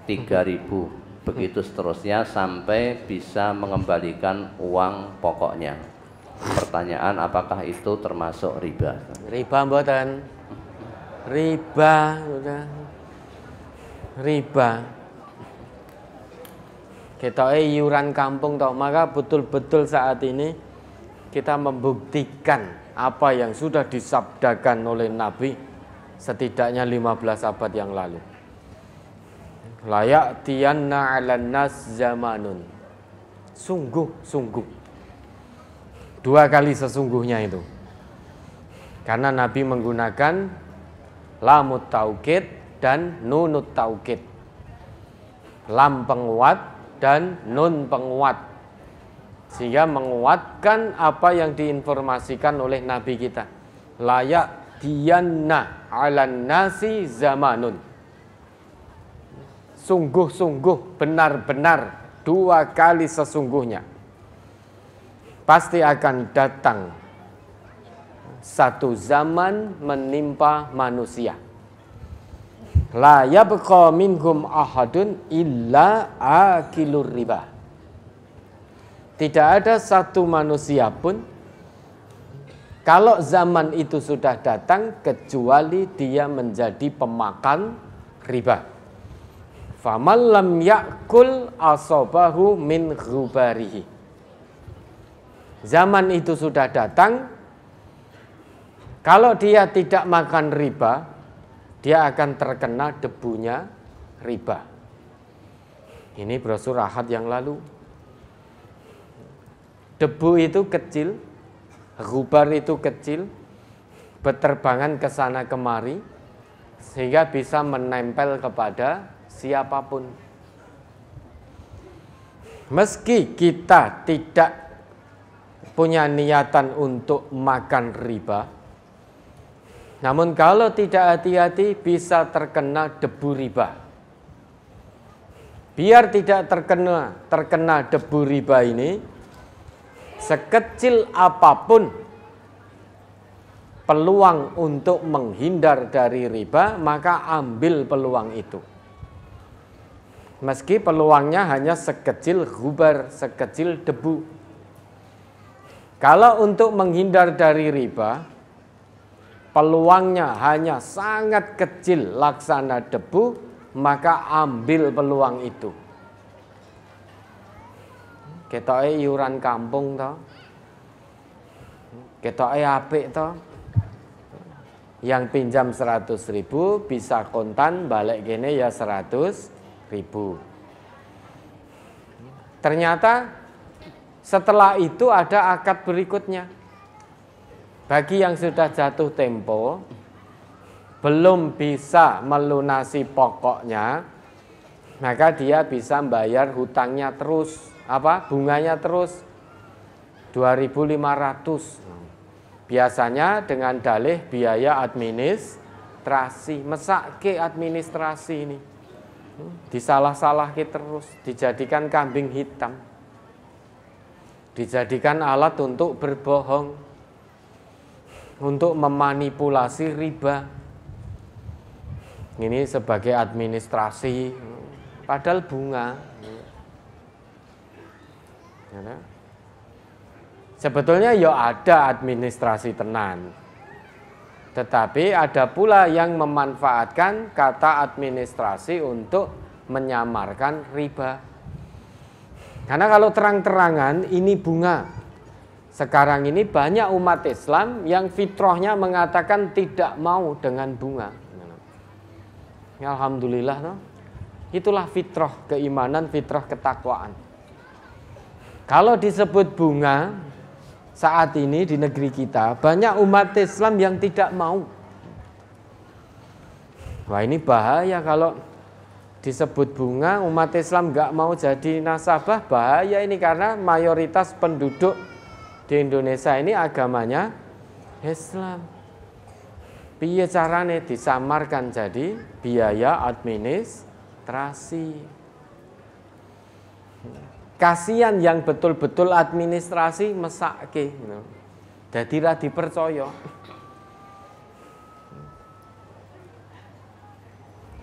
3000 begitu seterusnya sampai bisa mengembalikan uang pokoknya. Pertanyaan apakah itu termasuk riba? Riba mboten. Riba udah. Riba. Kita iuran kampung toh maka betul-betul saat ini kita membuktikan apa yang sudah disabdakan oleh Nabi setidaknya 15 abad yang lalu layak tianna alan nas zamanun sungguh sungguh dua kali sesungguhnya itu karena Nabi menggunakan lamut taukid dan nunut taukid lam penguat dan nun penguat sehingga menguatkan apa yang diinformasikan oleh Nabi kita layak tianna alan nasi zamanun sungguh-sungguh benar-benar dua kali sesungguhnya pasti akan datang satu zaman menimpa manusia la yabqa minhum ahadun illa akilur riba tidak ada satu manusia pun kalau zaman itu sudah datang kecuali dia menjadi pemakan riba Faman lam yakul asobahu min ghubarihi. Zaman itu sudah datang. Kalau dia tidak makan riba, dia akan terkena debunya riba. Ini brosur ahad yang lalu. Debu itu kecil, gubar itu kecil, beterbangan ke sana kemari, sehingga bisa menempel kepada siapapun. Meski kita tidak punya niatan untuk makan riba, namun kalau tidak hati-hati bisa terkena debu riba. Biar tidak terkena terkena debu riba ini, sekecil apapun peluang untuk menghindar dari riba, maka ambil peluang itu. Meski peluangnya hanya sekecil gubar, sekecil debu. Kalau untuk menghindar dari riba, peluangnya hanya sangat kecil laksana debu, maka ambil peluang itu. Kita iuran kampung toh. Kita apik toh yang pinjam 100 ribu bisa kontan balik gini ya 100 ribu. Ternyata setelah itu ada akad berikutnya. Bagi yang sudah jatuh tempo, belum bisa melunasi pokoknya, maka dia bisa membayar hutangnya terus, apa bunganya terus 2.500. Biasanya dengan dalih biaya administrasi, mesake administrasi ini disalah-salahi terus, dijadikan kambing hitam, dijadikan alat untuk berbohong, untuk memanipulasi riba. Ini sebagai administrasi, padahal bunga. Ya, nah. Sebetulnya ya ada administrasi tenan, tetapi ada pula yang memanfaatkan kata administrasi untuk menyamarkan riba. Karena kalau terang-terangan ini bunga. Sekarang ini banyak umat Islam yang fitrahnya mengatakan tidak mau dengan bunga. Ya, Alhamdulillah, no? itulah fitrah keimanan, fitrah ketakwaan. Kalau disebut bunga, saat ini di negeri kita banyak umat Islam yang tidak mau. Wah ini bahaya kalau disebut bunga umat Islam nggak mau jadi nasabah bahaya ini karena mayoritas penduduk di Indonesia ini agamanya Islam. Piye carane disamarkan jadi biaya administrasi kasihan yang betul-betul administrasi mesake gitu. jadi ra dipercaya.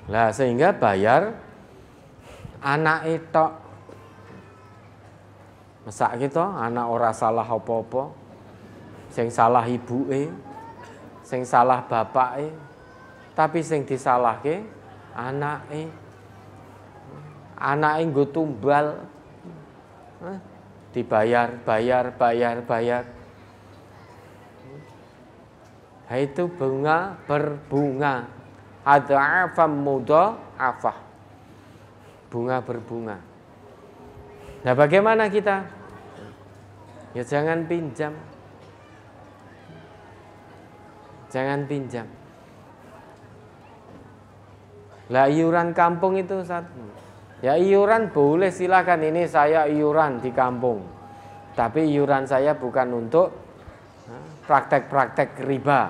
Lah sehingga bayar anak itu mesak gitu anak ora salah apa-apa sing salah eh, sing salah bapak eh, tapi sing disalahke anak ini gue tumbal dibayar, bayar, bayar, bayar. itu bunga berbunga. Ada apa muda apa? Bunga berbunga. Nah bagaimana kita? Ya jangan pinjam. Jangan pinjam. Lah iuran kampung itu satu Ya iuran boleh silakan ini saya iuran di kampung. Tapi iuran saya bukan untuk eh, praktek-praktek riba.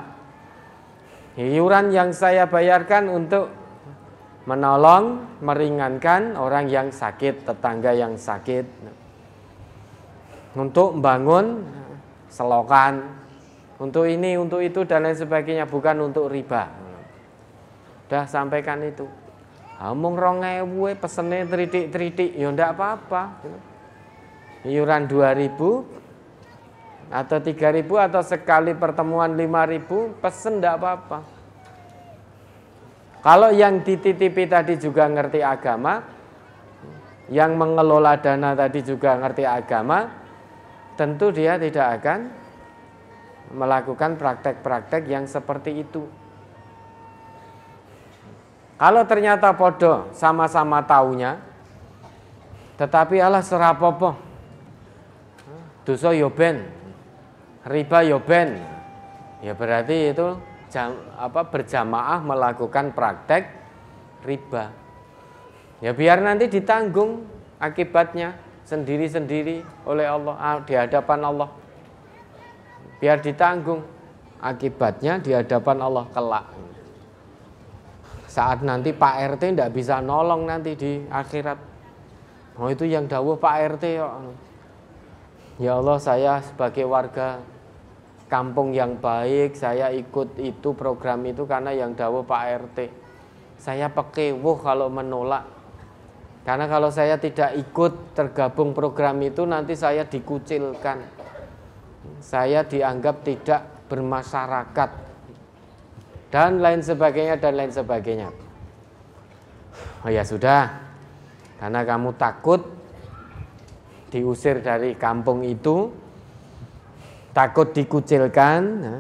Iuran yang saya bayarkan untuk menolong, meringankan orang yang sakit, tetangga yang sakit. Untuk membangun eh, selokan, untuk ini, untuk itu dan lain sebagainya, bukan untuk riba. Sudah sampaikan itu. Amung ah, rongai ewu pesennya teritik-teritik ya ndak apa-apa Iuran 2000 atau 3000 atau sekali pertemuan 5000 pesen ndak apa-apa. Kalau yang dititipi tadi juga ngerti agama, yang mengelola dana tadi juga ngerti agama, tentu dia tidak akan melakukan praktek-praktek yang seperti itu. Kalau ternyata podo sama-sama taunya, tetapi Allah serapopo, duso yoben, ya riba yoben, ya, ya berarti itu jam, apa berjamaah melakukan praktek riba. Ya biar nanti ditanggung akibatnya sendiri-sendiri oleh Allah ah, di hadapan Allah. Biar ditanggung akibatnya di hadapan Allah kelak saat nanti Pak RT tidak bisa nolong nanti di akhirat oh itu yang dawuh Pak RT ya Allah saya sebagai warga kampung yang baik saya ikut itu program itu karena yang dawuh Pak RT saya pekewuh kalau menolak karena kalau saya tidak ikut tergabung program itu nanti saya dikucilkan saya dianggap tidak bermasyarakat dan lain sebagainya dan lain sebagainya. Oh ya sudah, karena kamu takut diusir dari kampung itu, takut dikucilkan, ya.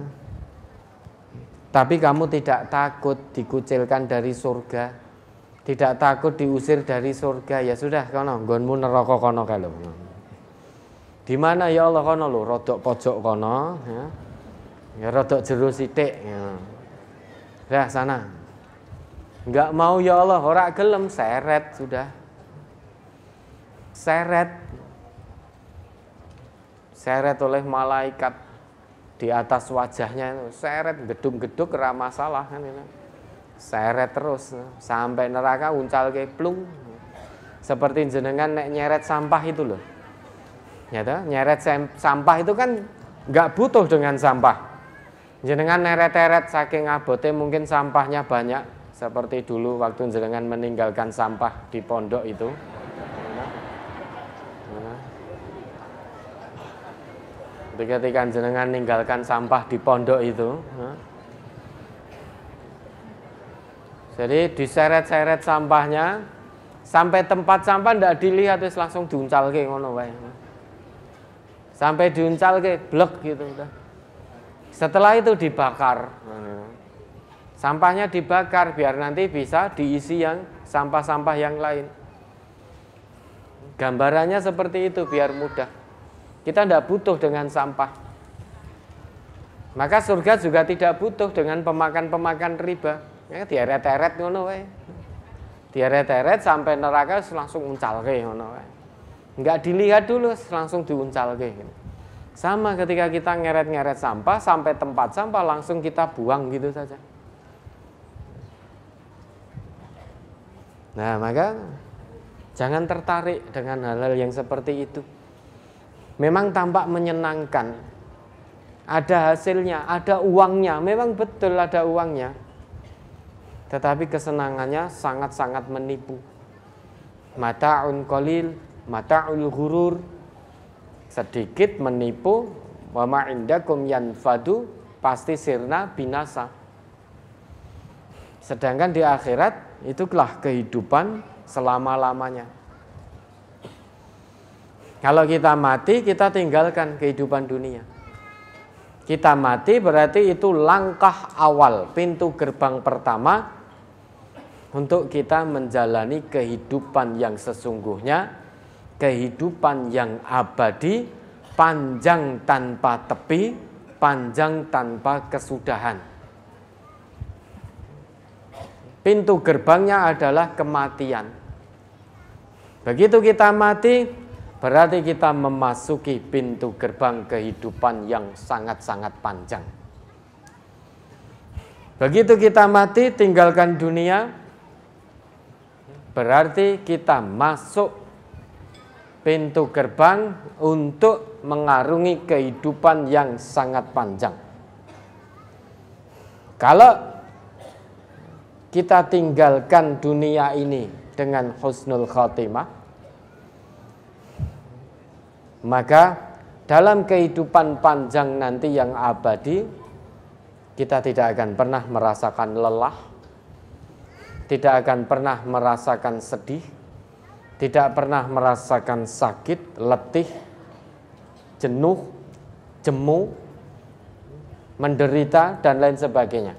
tapi kamu tidak takut dikucilkan dari surga, tidak takut diusir dari surga. Ya sudah, kono gonmu neraka kono kalau. Di mana ya Allah kono lo, rodok pojok kono, ya, ya rodok Ya. Ya sana. Enggak mau ya Allah, ora gelem seret sudah. Seret. Seret oleh malaikat di atas wajahnya itu seret gedung-gedung ra masalah kan ini. Seret terus sampai neraka uncal ke plung. Seperti jenengan nek nyeret sampah itu loh. Ya nyeret sampah itu kan nggak butuh dengan sampah. Jenengan neret-neret saking abote mungkin sampahnya banyak seperti dulu waktu jenengan meninggalkan sampah di pondok itu. Nah. Ketika jenengan meninggalkan sampah di pondok itu, nah. jadi diseret-seret sampahnya sampai tempat sampah tidak dilihat terus langsung diuncal ke ngono nah. Sampai diuncal ke blek gitu udah. Setelah itu dibakar. Sampahnya dibakar biar nanti bisa diisi yang sampah-sampah yang lain. Gambarannya seperti itu biar mudah. Kita tidak butuh dengan sampah. Maka surga juga tidak butuh dengan pemakan-pemakan riba. Ya, dieret-eret ngono wae. Dieret-eret sampai neraka langsung uncal ngono wae. Enggak dilihat dulu langsung diuncal gitu. Sama ketika kita ngeret-ngeret sampah sampai tempat sampah langsung kita buang gitu saja. Nah, maka jangan tertarik dengan hal-hal yang seperti itu. Memang tampak menyenangkan. Ada hasilnya, ada uangnya, memang betul ada uangnya. Tetapi kesenangannya sangat-sangat menipu. Mata'un qalil, mata'ul ghurur, sedikit menipu wama ma indakum fadu pasti sirna binasa sedangkan di akhirat itulah kehidupan selama-lamanya kalau kita mati kita tinggalkan kehidupan dunia kita mati berarti itu langkah awal pintu gerbang pertama untuk kita menjalani kehidupan yang sesungguhnya kehidupan yang abadi, panjang tanpa tepi, panjang tanpa kesudahan. Pintu gerbangnya adalah kematian. Begitu kita mati, berarti kita memasuki pintu gerbang kehidupan yang sangat-sangat panjang. Begitu kita mati, tinggalkan dunia, berarti kita masuk pintu gerbang untuk mengarungi kehidupan yang sangat panjang. Kalau kita tinggalkan dunia ini dengan husnul khatimah, maka dalam kehidupan panjang nanti yang abadi, kita tidak akan pernah merasakan lelah, tidak akan pernah merasakan sedih, tidak pernah merasakan sakit, letih, jenuh, jemu, menderita dan lain sebagainya.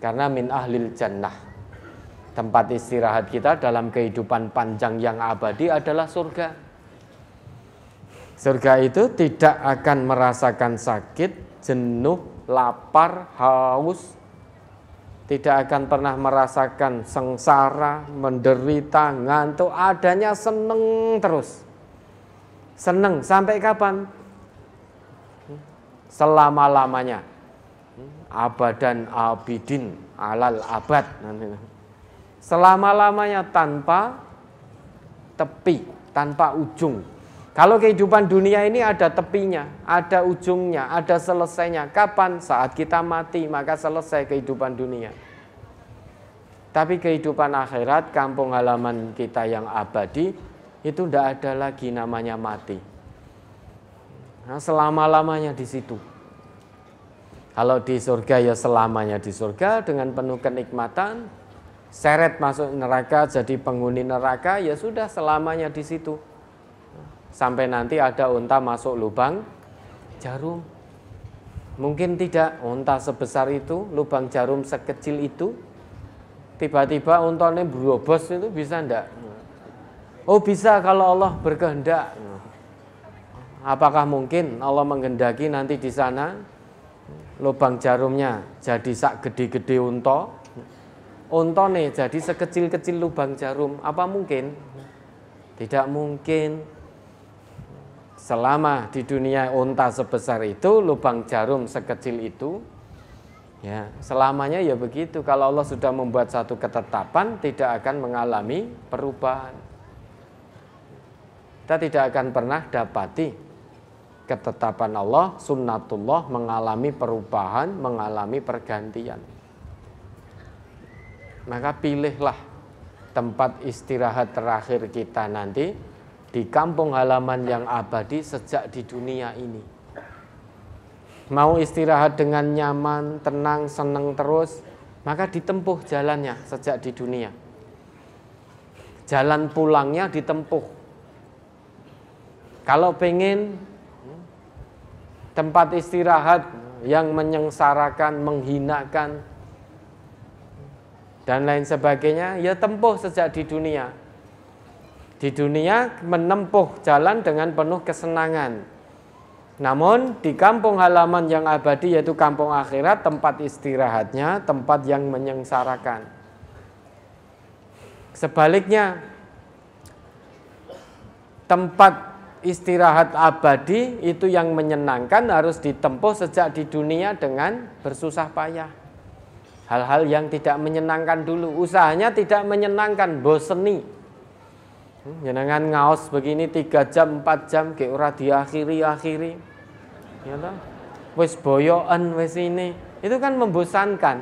Karena min ahlil jannah. Tempat istirahat kita dalam kehidupan panjang yang abadi adalah surga. Surga itu tidak akan merasakan sakit, jenuh, lapar, haus, tidak akan pernah merasakan sengsara, menderita, ngantuk, adanya seneng terus. Seneng sampai kapan? Selama-lamanya. Abadan abidin alal abad. Selama-lamanya tanpa tepi, tanpa ujung. Kalau kehidupan dunia ini ada tepinya, ada ujungnya, ada selesainya. Kapan? Saat kita mati, maka selesai kehidupan dunia. Tapi kehidupan akhirat, kampung halaman kita yang abadi, itu tidak ada lagi namanya mati. Nah, selama-lamanya di situ. Kalau di surga ya selamanya di surga dengan penuh kenikmatan. Seret masuk neraka jadi penghuni neraka ya sudah selamanya di situ sampai nanti ada unta masuk lubang jarum. Mungkin tidak unta sebesar itu, lubang jarum sekecil itu. Tiba-tiba unta ini berobos itu bisa ndak Oh bisa kalau Allah berkehendak. Apakah mungkin Allah menghendaki nanti di sana lubang jarumnya jadi sak gede-gede unta? nih jadi sekecil-kecil lubang jarum. Apa mungkin? Tidak mungkin selama di dunia unta sebesar itu, lubang jarum sekecil itu, ya selamanya ya begitu. Kalau Allah sudah membuat satu ketetapan, tidak akan mengalami perubahan. Kita tidak akan pernah dapati ketetapan Allah, sunnatullah mengalami perubahan, mengalami pergantian. Maka pilihlah tempat istirahat terakhir kita nanti di kampung halaman yang abadi sejak di dunia ini. Mau istirahat dengan nyaman, tenang, senang terus, maka ditempuh jalannya sejak di dunia. Jalan pulangnya ditempuh. Kalau pengen tempat istirahat yang menyengsarakan, menghinakan, dan lain sebagainya, ya tempuh sejak di dunia di dunia menempuh jalan dengan penuh kesenangan. Namun di kampung halaman yang abadi yaitu kampung akhirat tempat istirahatnya, tempat yang menyengsarakan. Sebaliknya tempat istirahat abadi itu yang menyenangkan harus ditempuh sejak di dunia dengan bersusah payah. Hal-hal yang tidak menyenangkan dulu, usahanya tidak menyenangkan, boseni. Jenengan ngaos begini tiga jam empat jam ke ora diakhiri akhiri. Ya lah, wes boyoan wes ini. Itu kan membosankan.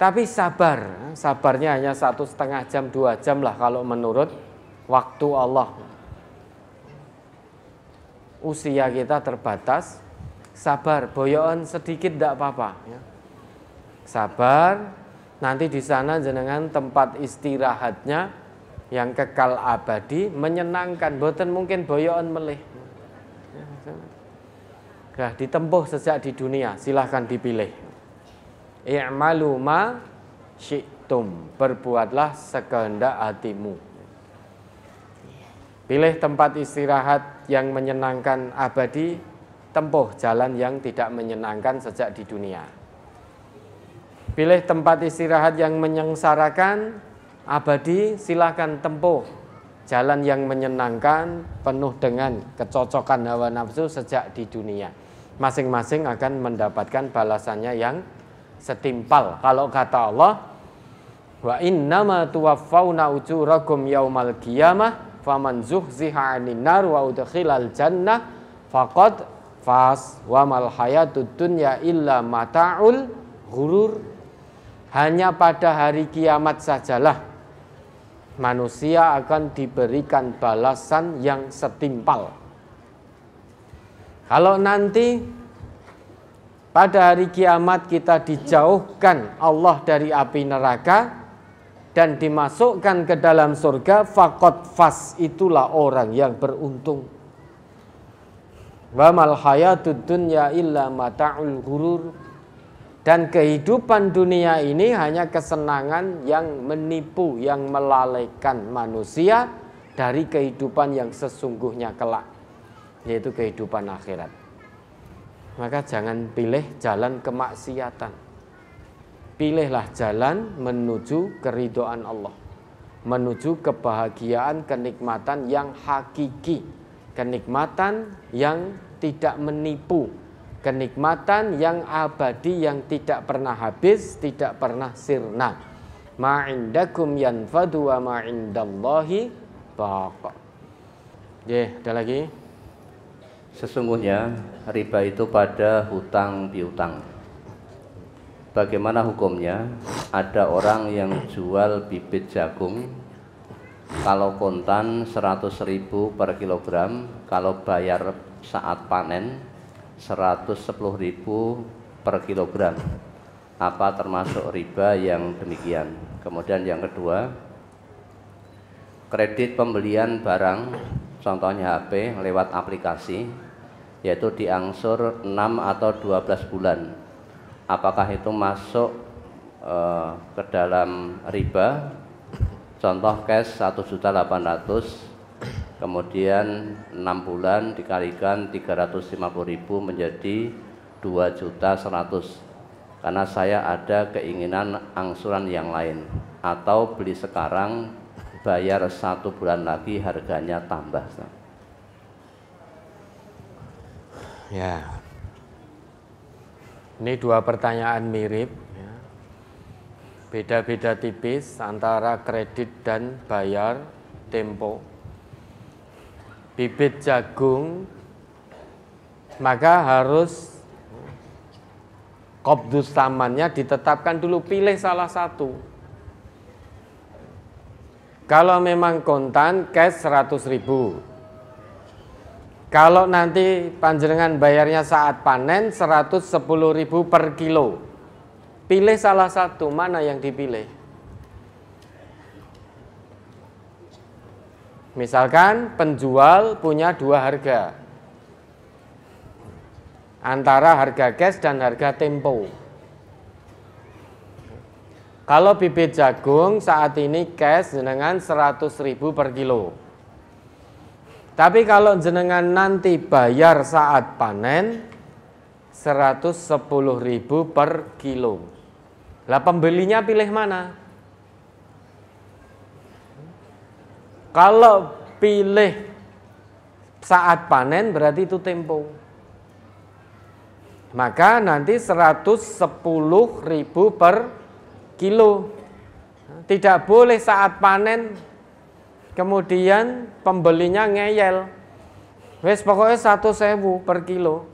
Tapi sabar, sabarnya hanya satu setengah jam dua jam lah kalau menurut waktu Allah. Usia kita terbatas, sabar, boyoan sedikit tidak apa-apa. Ya. Sabar, nanti di sana jenengan tempat istirahatnya yang kekal abadi menyenangkan boten mungkin boyon melih nah, ditempuh sejak di dunia silahkan dipilih i'malu ma syi'tum berbuatlah sekehendak hatimu pilih tempat istirahat yang menyenangkan abadi tempuh jalan yang tidak menyenangkan sejak di dunia pilih tempat istirahat yang menyengsarakan abadi silahkan tempuh jalan yang menyenangkan penuh dengan kecocokan hawa nafsu sejak di dunia masing-masing akan mendapatkan balasannya yang setimpal kalau kata Allah wa inna innama tuwaffawna ujurakum yaumal qiyamah faman zuhziha 'anil nar wa udkhilal jannah faqad fas wa mal hayatud dunya illa mataul ghurur hanya pada hari kiamat sajalah manusia akan diberikan balasan yang setimpal. Kalau nanti pada hari kiamat kita dijauhkan Allah dari api neraka, dan dimasukkan ke dalam surga fakot fas itulah orang yang beruntung wa mal hayatud dunya illa mataul ghurur dan kehidupan dunia ini hanya kesenangan yang menipu, yang melalaikan manusia dari kehidupan yang sesungguhnya kelak, yaitu kehidupan akhirat. Maka jangan pilih jalan kemaksiatan. Pilihlah jalan menuju keridoan Allah, menuju kebahagiaan, kenikmatan yang hakiki, kenikmatan yang tidak menipu, kenikmatan yang abadi yang tidak pernah habis, tidak pernah sirna. Ma'indakum yanfadu wa ma'indallahi baqa. Ya, ada lagi. Sesungguhnya riba itu pada hutang piutang. Bagaimana hukumnya? Ada orang yang jual bibit jagung kalau kontan 100.000 per kilogram, kalau bayar saat panen ribu per kilogram. Apa termasuk riba yang demikian? Kemudian yang kedua, kredit pembelian barang contohnya HP lewat aplikasi yaitu diangsur 6 atau 12 bulan. Apakah itu masuk uh, ke dalam riba? Contoh cash 1.800 kemudian 6 bulan dikalikan 350.000 menjadi dua juta seratus. karena saya ada keinginan angsuran yang lain atau beli sekarang bayar satu bulan lagi harganya tambah ya ini dua pertanyaan mirip ya. beda-beda tipis antara kredit dan bayar tempo bibit jagung maka harus kopdus tamannya ditetapkan dulu pilih salah satu kalau memang kontan cash 100 ribu kalau nanti panjenengan bayarnya saat panen 110 ribu per kilo pilih salah satu mana yang dipilih Misalkan penjual punya dua harga Antara harga cash dan harga tempo Kalau bibit jagung saat ini cash jenengan 100 ribu per kilo Tapi kalau jenengan nanti bayar saat panen 110 ribu per kilo Lah pembelinya pilih mana? Kalau pilih saat panen berarti itu tempo. Maka nanti ribu per kilo. Tidak boleh saat panen kemudian pembelinya ngeyel. Wes pokoknya satu sewu per kilo.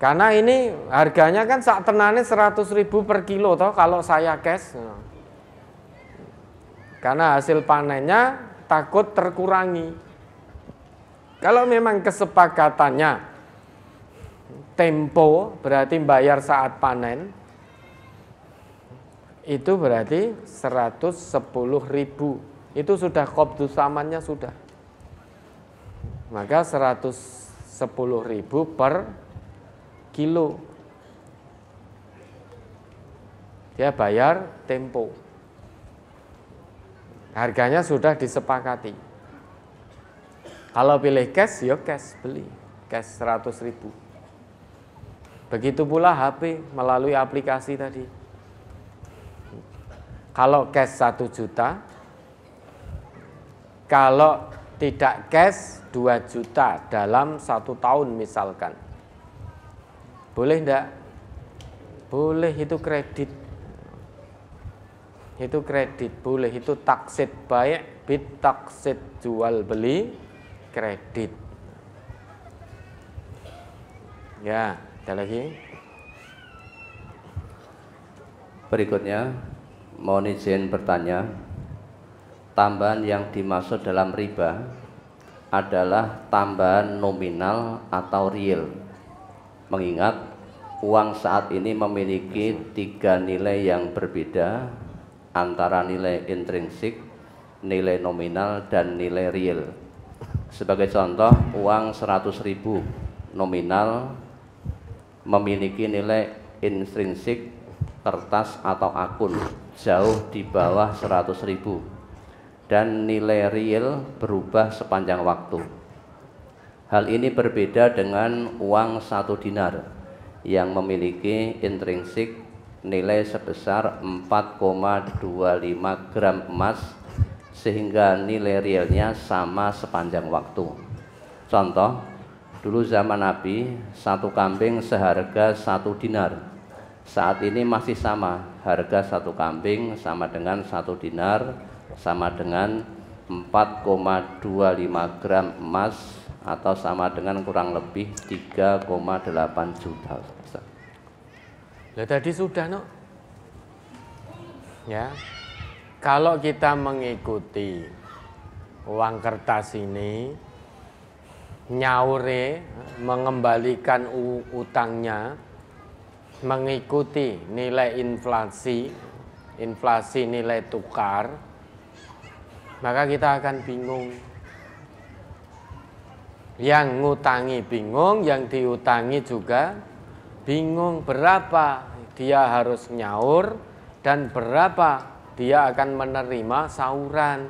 Karena ini harganya kan saat tenane ribu per kilo toh kalau saya cash. Karena hasil panennya takut terkurangi. Kalau memang kesepakatannya tempo berarti bayar saat panen itu berarti 110 ribu itu sudah kopdu samannya sudah maka 110 ribu per kilo dia bayar tempo Harganya sudah disepakati. Kalau pilih cash, yuk ya cash beli. Cash 100 ribu. Begitu pula HP melalui aplikasi tadi. Kalau cash 1 juta, kalau tidak cash 2 juta dalam satu tahun misalkan. Boleh enggak? Boleh itu kredit itu kredit boleh itu taksit baik bit taksit jual beli kredit ya ada lagi berikutnya mohon izin bertanya tambahan yang dimaksud dalam riba adalah tambahan nominal atau real mengingat uang saat ini memiliki tiga nilai yang berbeda antara nilai intrinsik, nilai nominal, dan nilai real. Sebagai contoh, uang 100.000 nominal memiliki nilai intrinsik kertas atau akun jauh di bawah 100.000 ribu dan nilai real berubah sepanjang waktu. Hal ini berbeda dengan uang satu dinar yang memiliki intrinsik nilai sebesar 4,25 gram emas sehingga nilai realnya sama sepanjang waktu. Contoh, dulu zaman Nabi satu kambing seharga satu dinar. Saat ini masih sama, harga satu kambing sama dengan satu dinar sama dengan 4,25 gram emas atau sama dengan kurang lebih 3,8 juta. Ya tadi sudah, no. Ya. Kalau kita mengikuti uang kertas ini nyaure mengembalikan utangnya mengikuti nilai inflasi, inflasi nilai tukar, maka kita akan bingung. Yang ngutangi bingung, yang diutangi juga bingung berapa dia harus nyaur dan berapa dia akan menerima sauran.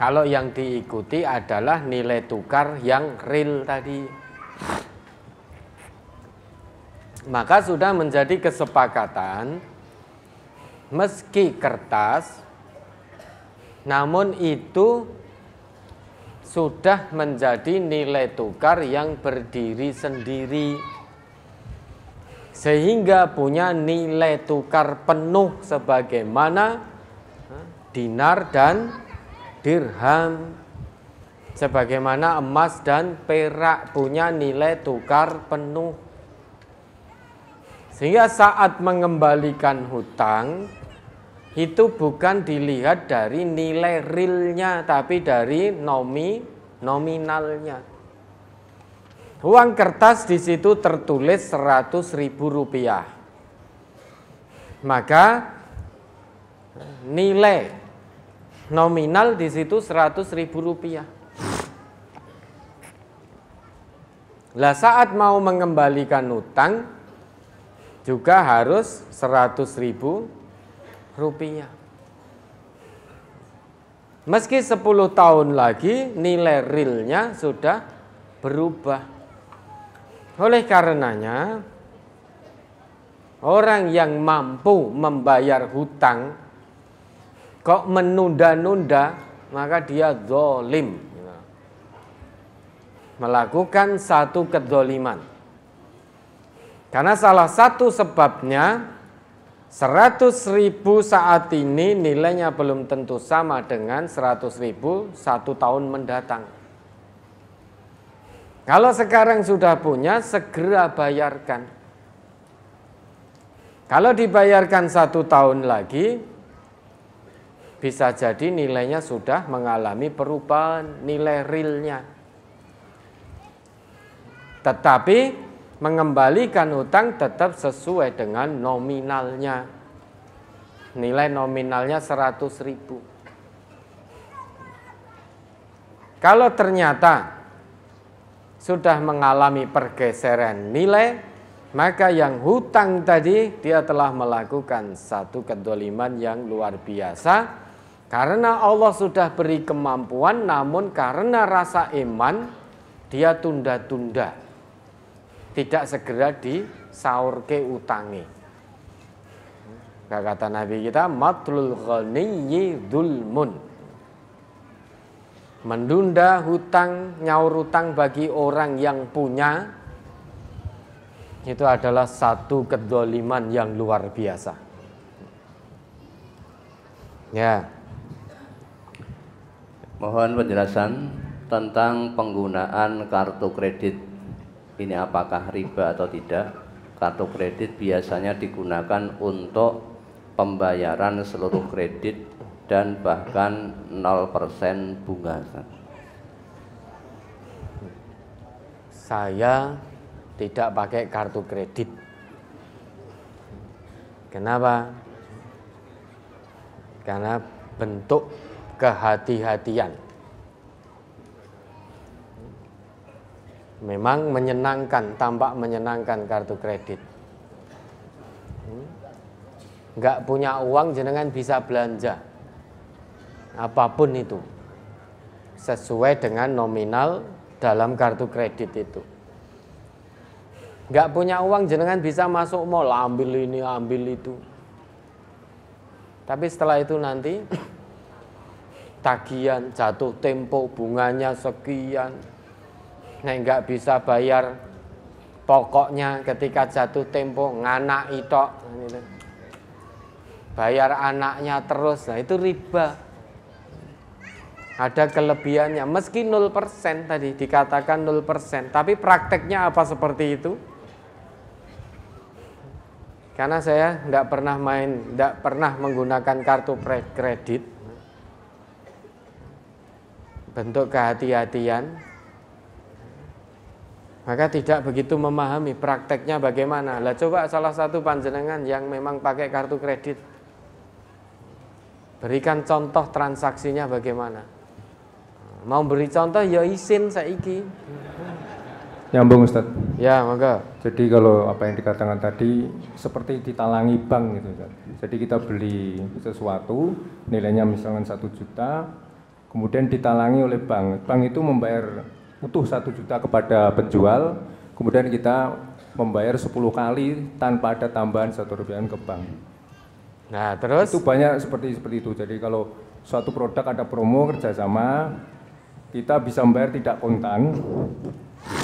Kalau yang diikuti adalah nilai tukar yang real tadi. Maka sudah menjadi kesepakatan meski kertas namun itu sudah menjadi nilai tukar yang berdiri sendiri sehingga punya nilai tukar penuh sebagaimana eh, dinar dan dirham sebagaimana emas dan perak punya nilai tukar penuh sehingga saat mengembalikan hutang itu bukan dilihat dari nilai realnya tapi dari nomi nominalnya Uang kertas di situ tertulis seratus ribu rupiah. Maka nilai nominal di situ seratus ribu rupiah. Lah saat mau mengembalikan utang juga harus seratus ribu rupiah. Meski sepuluh tahun lagi nilai realnya sudah berubah. Oleh karenanya orang yang mampu membayar hutang kok menunda-nunda maka dia zolim melakukan satu kedoliman karena salah satu sebabnya seratus ribu saat ini nilainya belum tentu sama dengan seratus ribu satu tahun mendatang kalau sekarang sudah punya, segera bayarkan. Kalau dibayarkan satu tahun lagi, bisa jadi nilainya sudah mengalami perubahan nilai realnya. Tetapi mengembalikan hutang tetap sesuai dengan nominalnya. Nilai nominalnya 100 ribu. Kalau ternyata sudah mengalami pergeseran nilai, maka yang hutang tadi dia telah melakukan satu kedoliman yang luar biasa. Karena Allah sudah beri kemampuan namun karena rasa iman dia tunda-tunda. Tidak segera ke utangi. kata Nabi kita matlul ghaniyi dulmun Mendunda hutang, nyaur hutang bagi orang yang punya itu adalah satu kedoliman yang luar biasa. Ya. Mohon penjelasan tentang penggunaan kartu kredit. Ini apakah riba atau tidak? Kartu kredit biasanya digunakan untuk pembayaran seluruh kredit dan bahkan 0% bunga saya tidak pakai kartu kredit kenapa karena bentuk kehati-hatian memang menyenangkan tampak menyenangkan kartu kredit hmm? nggak punya uang jenengan bisa belanja apapun itu sesuai dengan nominal dalam kartu kredit itu. Nggak punya uang jenengan bisa masuk mall ambil ini ambil itu. Tapi setelah itu nanti tagihan jatuh tempo bunganya sekian. Nah nggak bisa bayar pokoknya ketika jatuh tempo nganak itu bayar anaknya terus nah itu riba ada kelebihannya meski 0% tadi dikatakan 0% tapi prakteknya apa seperti itu karena saya tidak pernah main tidak pernah menggunakan kartu kredit bentuk kehati-hatian maka tidak begitu memahami prakteknya bagaimana lah coba salah satu panjenengan yang memang pakai kartu kredit berikan contoh transaksinya bagaimana Mau beri contoh ya isin saiki. Nyambung Ustaz. Ya, maka. Jadi kalau apa yang dikatakan tadi seperti ditalangi bank gitu Ustaz. Jadi kita beli sesuatu nilainya misalkan satu juta, kemudian ditalangi oleh bank. Bank itu membayar utuh satu juta kepada penjual, kemudian kita membayar 10 kali tanpa ada tambahan satu rupiah ke bank. Nah, terus itu banyak seperti seperti itu. Jadi kalau suatu produk ada promo kerjasama kita bisa membayar tidak kontan.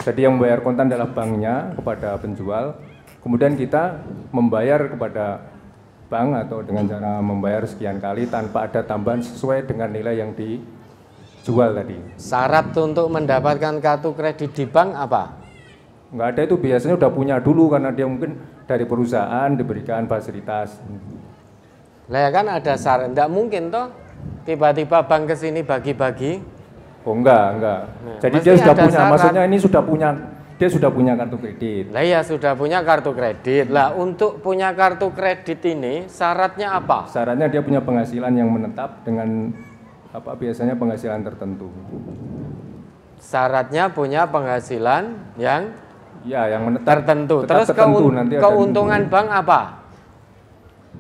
Jadi yang membayar kontan adalah banknya kepada penjual. Kemudian kita membayar kepada bank atau dengan cara membayar sekian kali tanpa ada tambahan sesuai dengan nilai yang dijual tadi. Syarat untuk mendapatkan kartu kredit di bank apa? Enggak ada itu biasanya udah punya dulu karena dia mungkin dari perusahaan diberikan fasilitas. Lah ya kan ada syarat, enggak mungkin toh tiba-tiba bank ke bagi-bagi. Oh enggak, enggak. Nah, Jadi dia sudah punya, maksudnya ini sudah punya dia sudah punya kartu kredit. Lah ya sudah punya kartu kredit. Hmm. Lah untuk punya kartu kredit ini syaratnya apa? Syaratnya dia punya penghasilan yang menetap dengan apa biasanya penghasilan tertentu. Syaratnya punya penghasilan yang ya yang menetap tertentu. Terus tertentu, keun nanti keuntungan ada bank apa?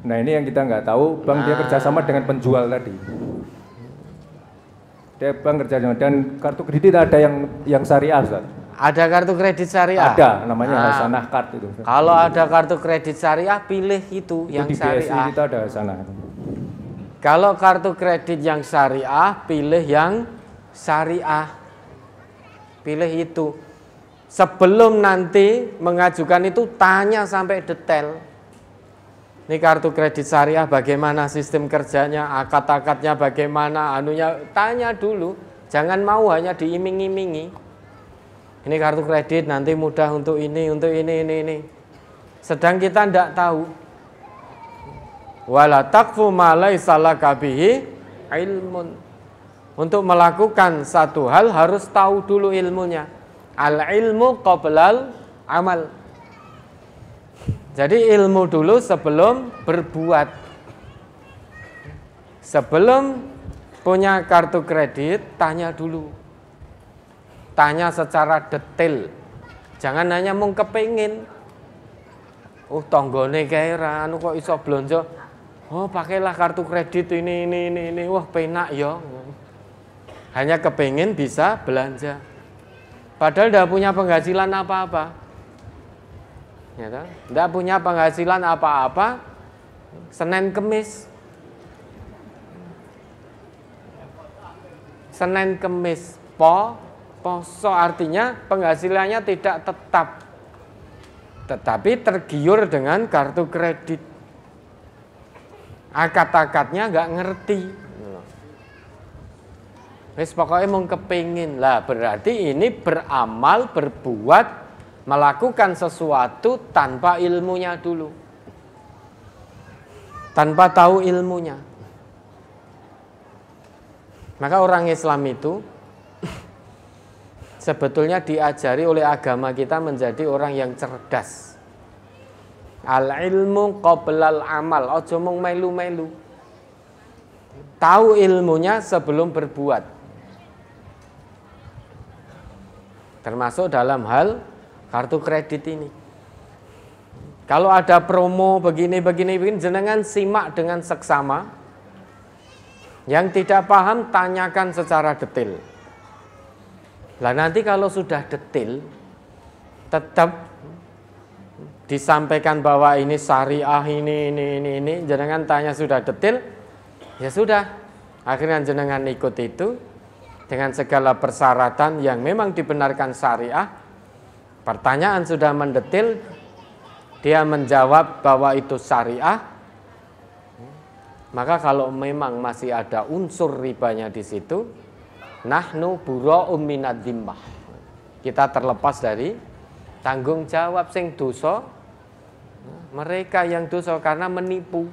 Nah ini yang kita nggak tahu. Bank nah. dia ah. kerjasama dengan penjual tadi. Dia bank kerjanya dan kartu kredit ada yang yang syariah, Ustaz. Ada kartu kredit syariah? Ada, namanya nah, Hasanah Card itu. Kalau ada kartu kredit syariah, pilih itu, itu yang di syariah. Di kita ada Hasanah. Kalau kartu kredit yang syariah, pilih yang syariah. Pilih itu. Sebelum nanti mengajukan itu, tanya sampai detail ini kartu kredit syariah bagaimana sistem kerjanya, akad-akadnya bagaimana, anunya tanya dulu. Jangan mau hanya diiming-imingi. Ini kartu kredit nanti mudah untuk ini, untuk ini, ini, ini. Sedang kita tidak tahu. Wala takfu salah kabihi ilmun. Untuk melakukan satu hal harus tahu dulu ilmunya. Al ilmu qoblal amal jadi ilmu dulu sebelum berbuat. Sebelum punya kartu kredit, tanya dulu. Tanya secara detail. Jangan hanya mung kepingin. Oh, tonggone kaya anu kok iso belonjo. Oh, pakailah kartu kredit ini ini ini ini. Wah, penak ya. Hanya kepingin bisa belanja. Padahal tidak punya penghasilan apa-apa ya toh? Nggak punya penghasilan apa-apa, Senin Kemis. Senin Kemis po poso artinya penghasilannya tidak tetap. Tetapi tergiur dengan kartu kredit. Akad-akadnya nggak ngerti. Wis pokoknya mau kepingin lah berarti ini beramal berbuat melakukan sesuatu tanpa ilmunya dulu. Tanpa tahu ilmunya. Maka orang Islam itu sebetulnya diajari oleh agama kita menjadi orang yang cerdas. Al ilmu qoblal amal, ojo mung melu-melu. Tahu ilmunya sebelum berbuat. Termasuk dalam hal kartu kredit ini. Kalau ada promo begini begini begini jenengan simak dengan seksama. Yang tidak paham tanyakan secara detail. Lah nanti kalau sudah detail tetap disampaikan bahwa ini syariah ini ini ini ini jenengan tanya sudah detail ya sudah akhirnya jenengan ikut itu dengan segala persyaratan yang memang dibenarkan syariah Pertanyaan sudah mendetil, dia menjawab bahwa itu syariah. Maka kalau memang masih ada unsur ribanya di situ, nahnu buro minad dimbah Kita terlepas dari tanggung jawab sing dosa mereka yang dosa karena menipu.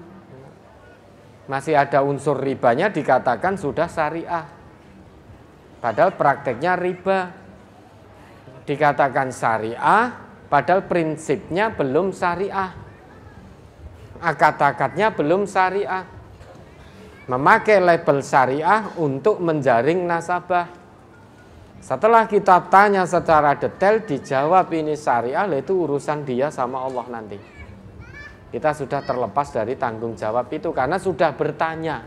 Masih ada unsur ribanya dikatakan sudah syariah. Padahal prakteknya riba dikatakan syariah padahal prinsipnya belum syariah akad-akadnya belum syariah memakai label syariah untuk menjaring nasabah setelah kita tanya secara detail dijawab ini syariah itu urusan dia sama Allah nanti kita sudah terlepas dari tanggung jawab itu karena sudah bertanya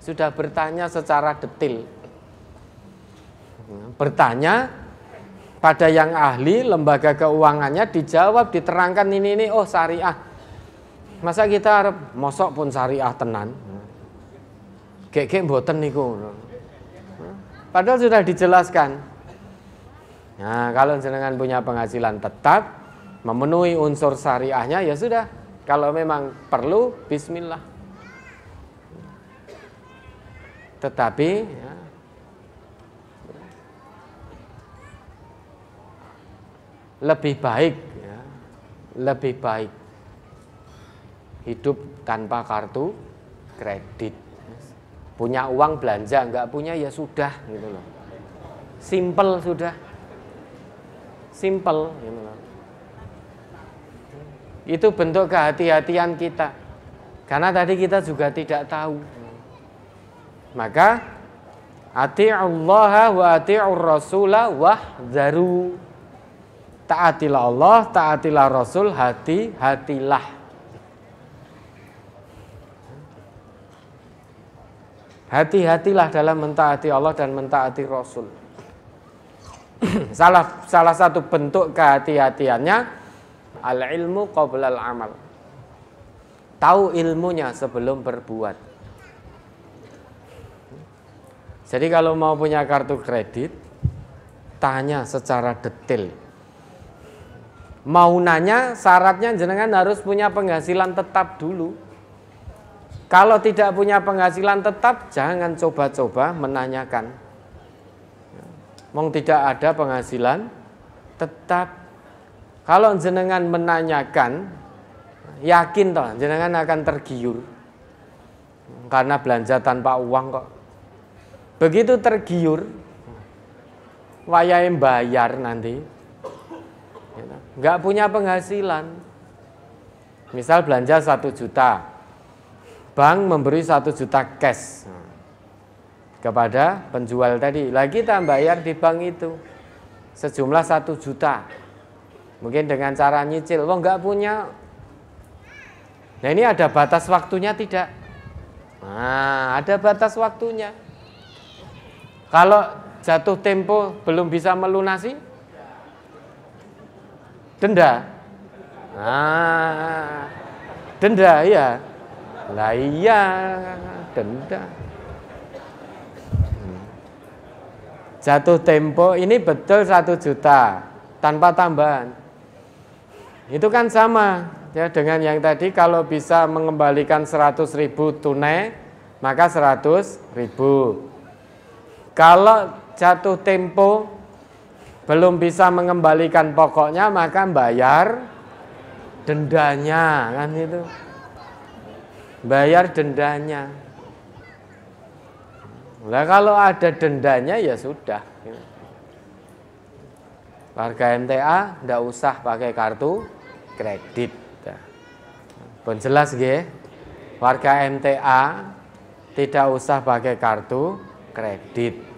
sudah bertanya secara detail bertanya pada yang ahli lembaga keuangannya dijawab diterangkan ini ini oh syariah masa kita harap mosok pun syariah tenan keke boten niku padahal sudah dijelaskan nah kalau jenengan punya penghasilan tetap memenuhi unsur syariahnya ya sudah kalau memang perlu bismillah tetapi ya, lebih baik ya, lebih baik hidup tanpa kartu kredit punya uang belanja nggak punya ya sudah gitu loh simple sudah simple gitu loh. itu bentuk kehati-hatian kita karena tadi kita juga tidak tahu maka ati Allah wa Rasulah wah daru taatilah Allah, taatilah Rasul, hati-hatilah. Hati-hatilah dalam mentaati Allah dan mentaati Rasul. salah salah satu bentuk kehati-hatiannya al ilmu qabla al amal. Tahu ilmunya sebelum berbuat. Jadi kalau mau punya kartu kredit, tanya secara detail mau nanya syaratnya jenengan harus punya penghasilan tetap dulu. Kalau tidak punya penghasilan tetap, jangan coba-coba menanyakan. Mong tidak ada penghasilan tetap. Kalau jenengan menanyakan, yakin toh jenengan akan tergiur. Karena belanja tanpa uang kok. Begitu tergiur, wayai bayar nanti, nggak punya penghasilan. Misal belanja satu juta, bank memberi satu juta cash nah, kepada penjual tadi. lagi kita bayar di bank itu sejumlah satu juta. Mungkin dengan cara nyicil, Oh nggak punya. Nah ini ada batas waktunya tidak? Nah, ada batas waktunya. Kalau jatuh tempo belum bisa melunasi, denda. Ah, denda ya. Lah iya, denda. Hmm. Jatuh tempo ini betul satu juta tanpa tambahan. Itu kan sama ya dengan yang tadi kalau bisa mengembalikan 100 ribu tunai maka 100 ribu. Kalau jatuh tempo belum bisa mengembalikan pokoknya maka bayar dendanya kan itu bayar dendanya lah kalau ada dendanya ya sudah warga MTA tidak usah pakai kartu kredit pun jelas gak warga MTA tidak usah pakai kartu kredit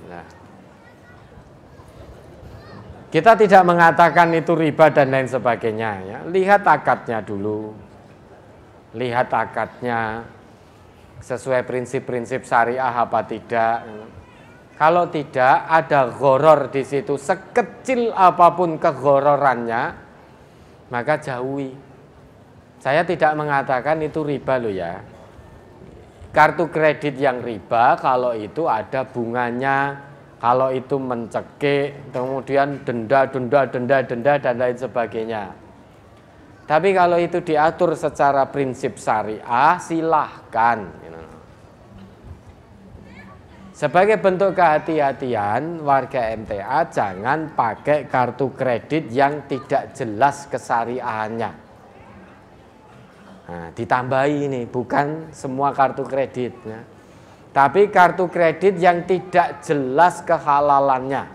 Kita tidak mengatakan itu riba dan lain sebagainya. Ya. Lihat akadnya dulu. Lihat akadnya sesuai prinsip-prinsip syariah apa tidak. Ya. Kalau tidak ada goror di situ, sekecil apapun kegororannya, maka jauhi. Saya tidak mengatakan itu riba loh ya. Kartu kredit yang riba kalau itu ada bunganya kalau itu mencekik, kemudian denda, denda, denda, denda, dan lain sebagainya. Tapi kalau itu diatur secara prinsip syariah, silahkan. Sebagai bentuk kehati-hatian, warga MTA jangan pakai kartu kredit yang tidak jelas kesariahannya. Nah, ditambahi ini, bukan semua kartu kreditnya tapi kartu kredit yang tidak jelas kehalalannya.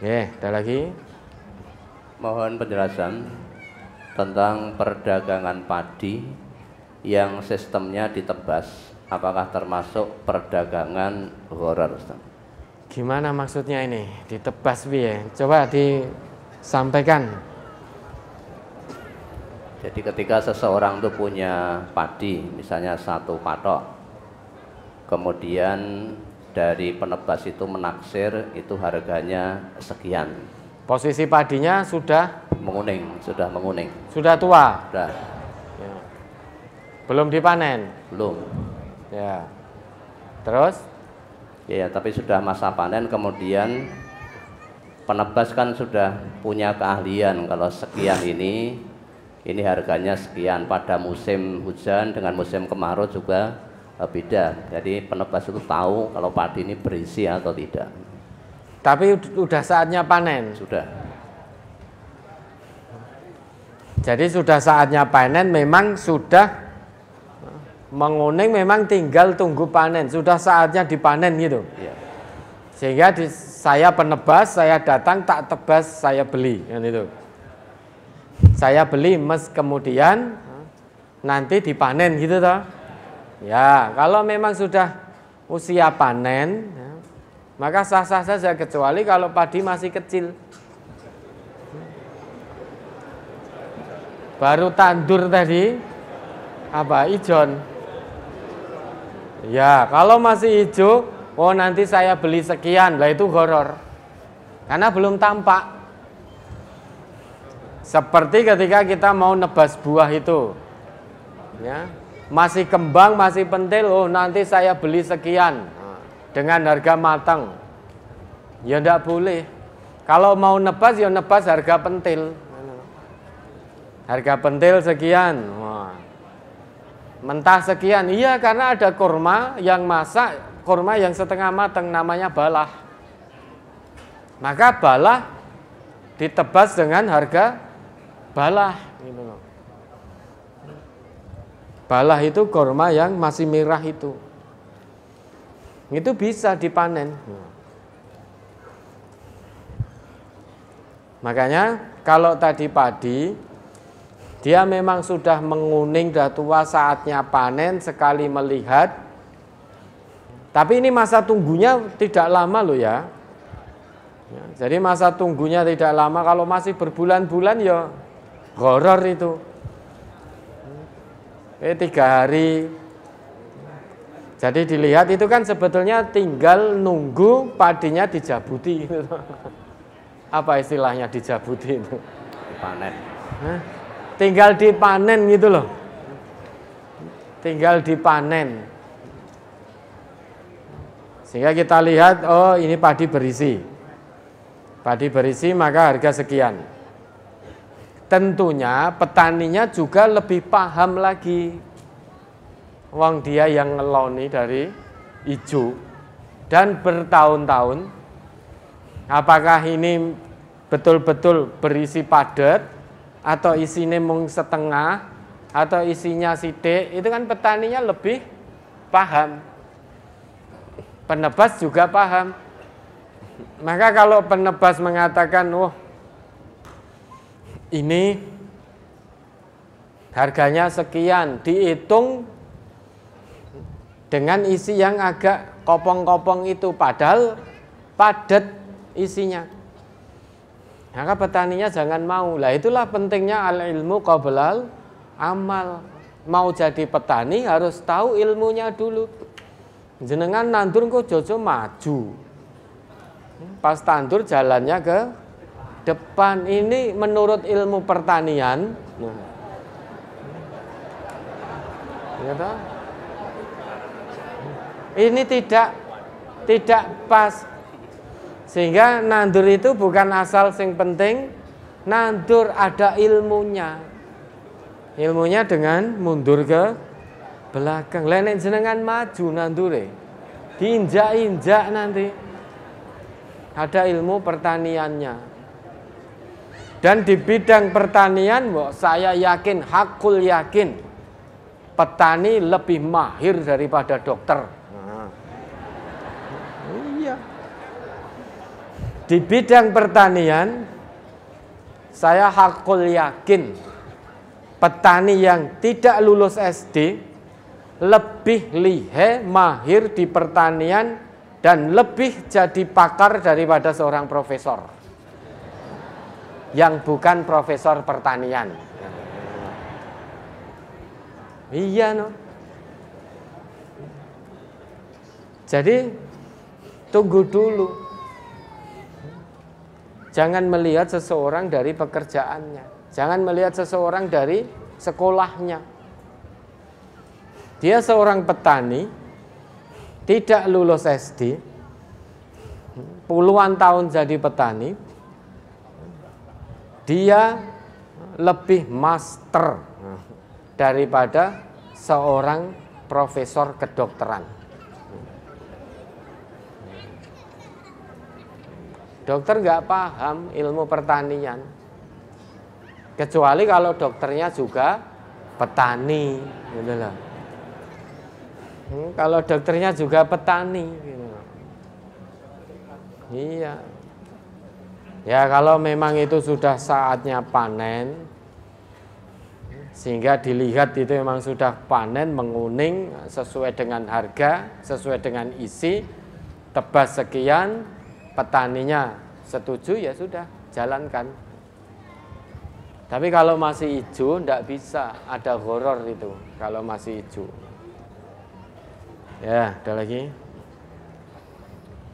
Oke, ada lagi. Mohon penjelasan tentang perdagangan padi yang sistemnya ditebas. Apakah termasuk perdagangan horor, Gimana maksudnya ini? Ditebas ya. Coba disampaikan. Jadi ketika seseorang itu punya padi, misalnya satu patok, kemudian dari penebas itu menaksir itu harganya sekian. Posisi padinya sudah menguning, sudah menguning. Sudah tua. Sudah. Ya. Belum dipanen. Belum. Ya. Terus? Ya, ya tapi sudah masa panen kemudian penebas kan sudah punya keahlian kalau sekian ini ini harganya sekian pada musim hujan dengan musim kemarau juga eh, beda jadi penebas itu tahu kalau padi ini berisi atau tidak tapi sudah saatnya panen sudah jadi sudah saatnya panen memang sudah eh, menguning memang tinggal tunggu panen sudah saatnya dipanen gitu ya. sehingga di, saya penebas saya datang tak tebas saya beli kan itu saya beli emas kemudian nanti dipanen gitu toh. Ya, kalau memang sudah usia panen, ya, maka sah-sah saja kecuali kalau padi masih kecil. Baru tandur tadi apa ijon? Ya, kalau masih hijau, oh nanti saya beli sekian, lah itu horor. Karena belum tampak. Seperti ketika kita mau nebas buah itu. Ya. Masih kembang, masih pentil, oh nanti saya beli sekian dengan harga matang. Ya tidak boleh. Kalau mau nebas ya nebas harga pentil. Harga pentil sekian. Wah. Mentah sekian. Iya karena ada kurma yang masak, kurma yang setengah matang namanya balah. Maka balah ditebas dengan harga balah gitu loh. Balah itu korma yang masih merah itu. Itu bisa dipanen. Makanya kalau tadi padi dia memang sudah menguning, dah tua saatnya panen sekali melihat. Tapi ini masa tunggunya tidak lama loh ya. ya jadi masa tunggunya tidak lama, kalau masih berbulan-bulan ya Horor itu. Eh, tiga hari. Jadi dilihat itu kan sebetulnya tinggal nunggu padinya dijabuti. Apa istilahnya dijabuti itu? Panen. Hah? Tinggal dipanen gitu loh. Tinggal dipanen. Sehingga kita lihat, oh ini padi berisi. Padi berisi maka harga sekian tentunya petaninya juga lebih paham lagi. uang dia yang ngeloni dari hijau dan bertahun-tahun apakah ini betul-betul berisi padat atau isinya mung setengah atau isinya sidik itu kan petaninya lebih paham penebas juga paham maka kalau penebas mengatakan wah oh, ini harganya sekian dihitung dengan isi yang agak kopong-kopong itu padahal padat isinya maka petaninya jangan mau lah itulah pentingnya al ilmu qoblal amal mau jadi petani harus tahu ilmunya dulu jenengan nandur kok jojo maju pas tandur jalannya ke depan ini menurut ilmu pertanian nah. iya ini tidak tidak pas sehingga nandur itu bukan asal sing penting nandur ada ilmunya ilmunya dengan mundur ke belakang lenek jenengan maju nandure diinjak-injak nanti ada ilmu pertaniannya dan di bidang pertanian, saya yakin, hakul yakin, petani lebih mahir daripada dokter. Ah. Oh, iya. Di bidang pertanian, saya hakul yakin, petani yang tidak lulus SD lebih lihe, mahir di pertanian, dan lebih jadi pakar daripada seorang profesor yang bukan profesor pertanian. Iya no. Jadi tunggu dulu. Jangan melihat seseorang dari pekerjaannya. Jangan melihat seseorang dari sekolahnya. Dia seorang petani, tidak lulus SD, puluhan tahun jadi petani, dia lebih master nah, daripada seorang profesor kedokteran. Dokter nggak paham ilmu pertanian, kecuali kalau dokternya juga petani, gitu loh. Hmm, kalau dokternya juga petani, gitu. Iya, Ya kalau memang itu sudah saatnya panen sehingga dilihat itu memang sudah panen menguning sesuai dengan harga, sesuai dengan isi, tebas sekian, petaninya setuju ya sudah jalankan. Tapi kalau masih hijau tidak bisa, ada horor itu kalau masih hijau. Ya, ada lagi.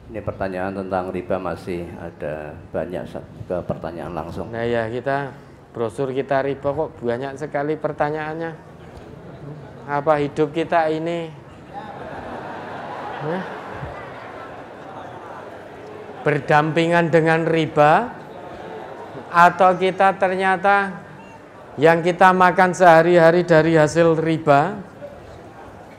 Ini pertanyaan tentang riba masih ada banyak ke pertanyaan langsung. Nah ya kita brosur kita riba kok banyak sekali pertanyaannya. Apa hidup kita ini? Nah, berdampingan dengan riba atau kita ternyata yang kita makan sehari-hari dari hasil riba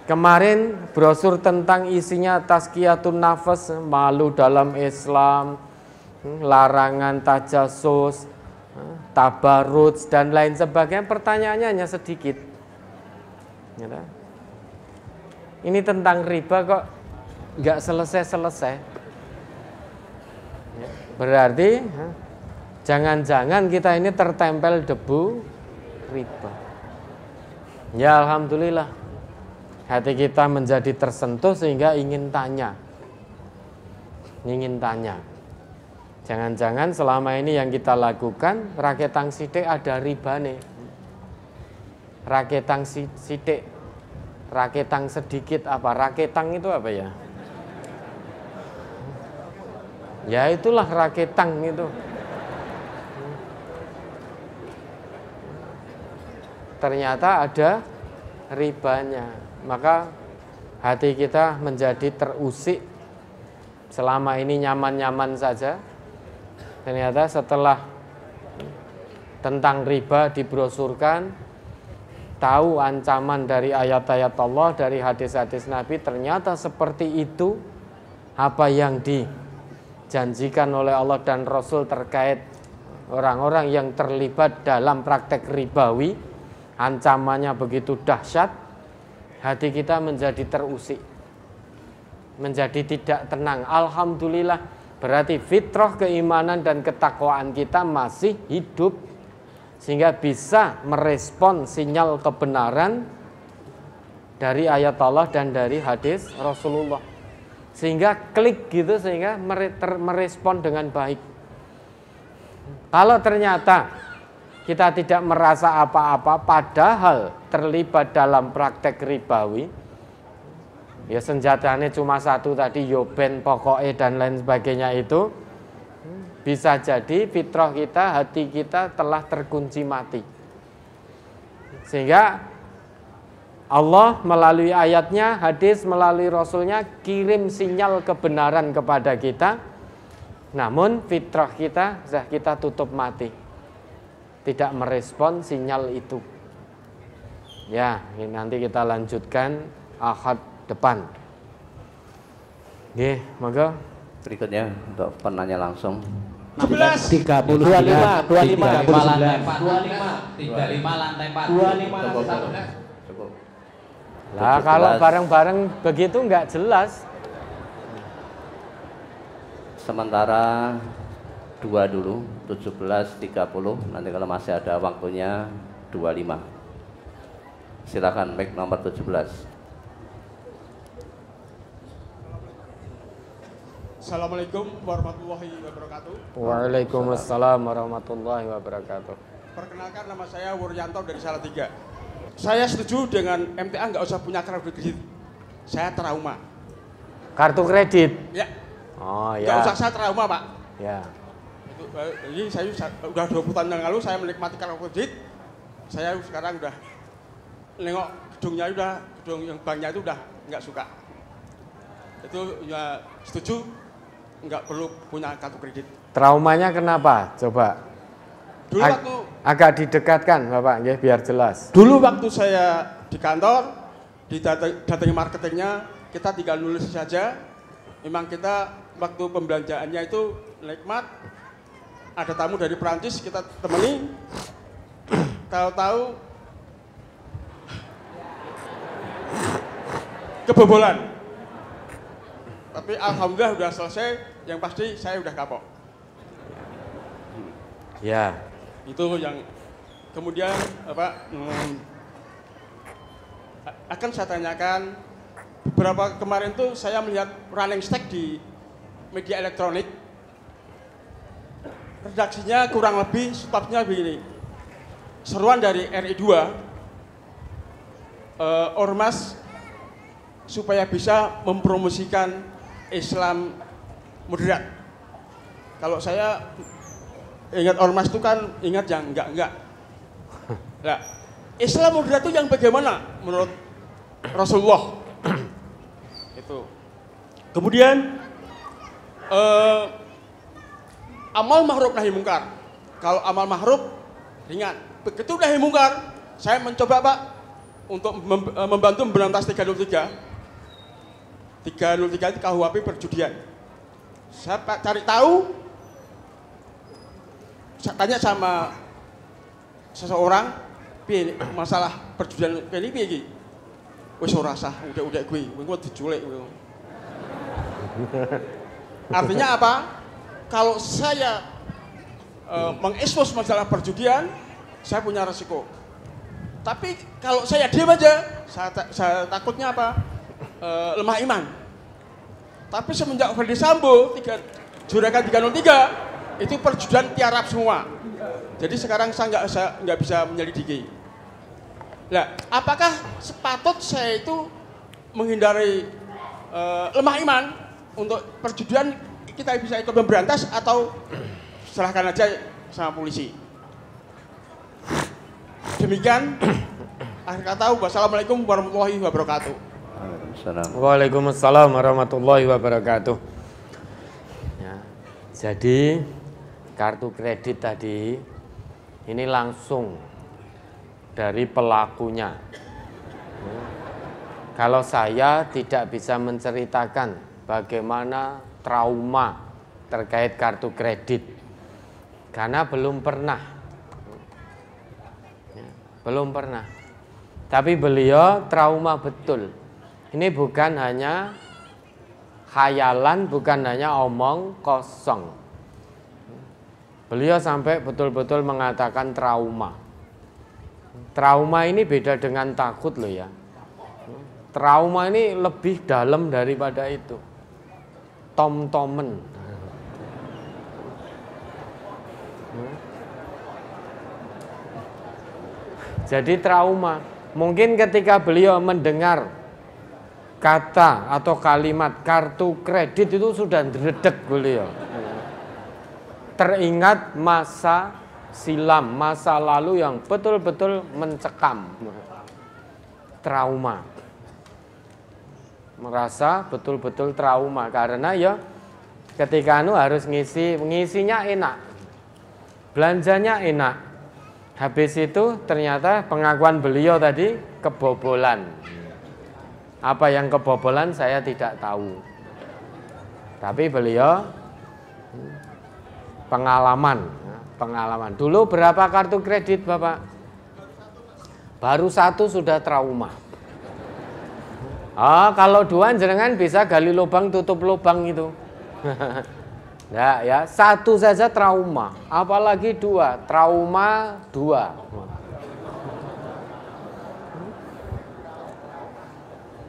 Kemarin brosur tentang isinya tazkiyatun nafas, malu dalam Islam, hmm, larangan tajasus, hmm, Tabarut dan lain sebagainya. Pertanyaannya hanya sedikit. Ya ini tentang riba kok nggak selesai-selesai. Ya, berarti hmm, jangan-jangan kita ini tertempel debu riba. Ya alhamdulillah Hati kita menjadi tersentuh sehingga ingin tanya. Ingin tanya. Jangan-jangan selama ini yang kita lakukan raketang sidik ada ribane. Raketang sidik, raketang sedikit apa? Raketang itu apa ya? Ya itulah raketang itu. Ternyata ada ribanya maka hati kita menjadi terusik selama ini nyaman-nyaman saja ternyata setelah tentang riba dibrosurkan tahu ancaman dari ayat-ayat Allah dari hadis-hadis Nabi ternyata seperti itu apa yang dijanjikan oleh Allah dan Rasul terkait orang-orang yang terlibat dalam praktek ribawi ancamannya begitu dahsyat hati kita menjadi terusik, menjadi tidak tenang. Alhamdulillah, berarti fitrah keimanan dan ketakwaan kita masih hidup sehingga bisa merespon sinyal kebenaran dari ayat Allah dan dari hadis Rasulullah. Sehingga klik gitu sehingga merespon dengan baik. Kalau ternyata kita tidak merasa apa-apa padahal terlibat dalam praktek ribawi ya senjatanya cuma satu tadi yoben pokoknya dan lain sebagainya itu bisa jadi fitrah kita hati kita telah terkunci mati sehingga Allah melalui ayatnya, hadis melalui rasulnya kirim sinyal kebenaran kepada kita. Namun fitrah kita sudah kita tutup mati. Tidak merespon sinyal itu. Ya, ini nanti kita lanjutkan ahad depan. Oke, maka berikutnya untuk penanya langsung. 16 30 25 25 25 lantai 4 25 35 lantai 4 25 lantai 1 cukup lah kalau bareng-bareng begitu nggak jelas sementara dua dulu 17 30 nanti kalau masih ada waktunya 25 Silakan mic nomor 17. Assalamualaikum warahmatullahi wabarakatuh. Waalaikumsalam warahmatullahi wabarakatuh. Perkenalkan nama saya Wuryanto dari Salatiga. Saya setuju dengan MTA nggak usah punya kartu kredit. Saya trauma. Kartu kredit? Ya. Oh ya. Gak usah saya trauma pak. Ya. Itu, jadi saya udah 20 tahun yang lalu saya menikmati kartu kredit. Saya sekarang udah nengok gedungnya udah gedung yang banknya itu udah nggak suka itu ya setuju nggak perlu punya kartu kredit traumanya kenapa coba dulu Ag waktu agak didekatkan bapak ya biar jelas dulu waktu saya di kantor di datang marketingnya kita tinggal nulis saja memang kita waktu pembelanjaannya itu nikmat ada tamu dari Perancis kita temani tahu-tahu kebobolan. Tapi alhamdulillah sudah selesai, yang pasti saya sudah kapok. Ya. Itu yang kemudian apa hmm, akan saya tanyakan beberapa kemarin tuh saya melihat running stack di media elektronik redaksinya kurang lebih stopnya begini seruan dari RI2 eh, ormas supaya bisa mempromosikan Islam moderat. Kalau saya ingat ormas itu kan ingat yang enggak-enggak. Nah, Islam moderat itu yang bagaimana menurut Rasulullah? itu. Kemudian eh, amal ma'ruf nahi mungkar. Kalau amal ma'ruf ringan. Begitu nahi mungkar, saya mencoba Pak untuk eh, membantu memberantas 323 303 itu KUHP perjudian. Saya cari tahu, saya tanya sama seseorang, masalah perjudian ini piye iki? Wis ora sah, udah-udah gue, gue diculik. Artinya apa? Kalau saya e, mengekspos masalah perjudian, saya punya resiko. Tapi kalau saya diam aja, saya, saya takutnya apa? E, lemah iman. Tapi semenjak Ferdi Sambo, tiga, juragan 303, itu perjudian tiarap semua. Jadi sekarang saya nggak nggak bisa menyelidiki. Nah, apakah sepatut saya itu menghindari uh, lemah iman untuk perjudian kita bisa ikut memberantas atau serahkan aja sama polisi? Demikian, akhir kata, wassalamualaikum warahmatullahi wabarakatuh. Waalaikumsalam. Waalaikumsalam warahmatullahi wabarakatuh. Ya, jadi kartu kredit tadi ini langsung dari pelakunya. Ya. Kalau saya tidak bisa menceritakan bagaimana trauma terkait kartu kredit karena belum pernah. Ya, belum pernah. Tapi beliau trauma betul ini bukan hanya khayalan, bukan hanya omong kosong. Beliau sampai betul-betul mengatakan trauma. Trauma ini beda dengan takut loh ya. Trauma ini lebih dalam daripada itu. Tom-tomen. Jadi trauma. Mungkin ketika beliau mendengar kata atau kalimat kartu kredit itu sudah dredeg beliau. Ya. Teringat masa silam, masa lalu yang betul-betul mencekam. Trauma. Merasa betul-betul trauma karena ya ketika anu harus ngisi, ngisinya enak. Belanjanya enak. Habis itu ternyata pengakuan beliau tadi kebobolan. Apa yang kebobolan saya tidak tahu. Tapi beliau pengalaman, pengalaman. Dulu berapa kartu kredit Bapak? Baru satu sudah trauma. Oh, kalau dua jenengan bisa gali lubang tutup lubang itu. Nah, ya, satu saja trauma, apalagi dua, trauma dua.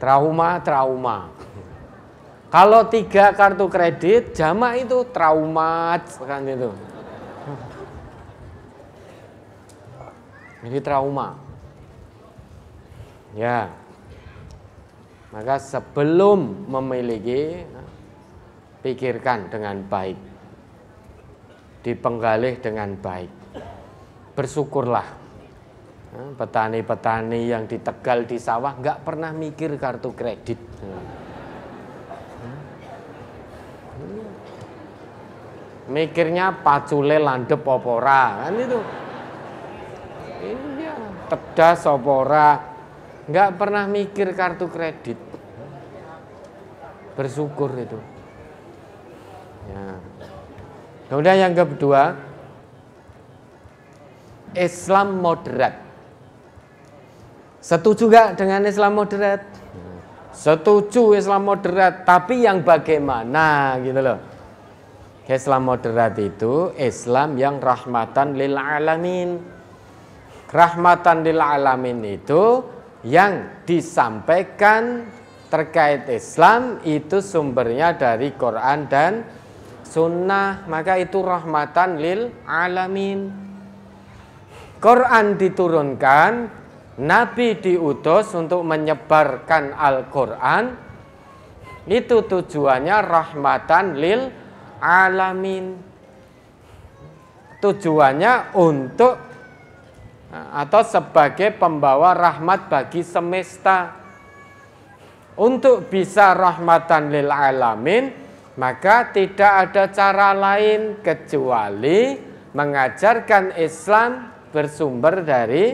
trauma trauma kalau tiga kartu kredit jama itu trauma kan itu ini trauma ya maka sebelum memiliki pikirkan dengan baik dipenggalih dengan baik bersyukurlah Hmm, petani-petani yang di Tegal di sawah nggak pernah mikir kartu kredit. Hmm. Mikirnya pacule landep opora kan itu. Iya, tedas opora. Nggak pernah mikir kartu kredit. Bersyukur itu. Ya. Kemudian yang kedua, Islam moderat. Setuju gak dengan Islam moderat? Setuju Islam moderat, tapi yang bagaimana gitu loh. Islam moderat itu Islam yang rahmatan lil alamin. Rahmatan lil alamin itu yang disampaikan terkait Islam itu sumbernya dari Quran dan sunnah maka itu rahmatan lil alamin Quran diturunkan Nabi diutus untuk menyebarkan Al-Quran itu tujuannya rahmatan lil alamin tujuannya untuk atau sebagai pembawa rahmat bagi semesta untuk bisa rahmatan lil alamin maka tidak ada cara lain kecuali mengajarkan Islam bersumber dari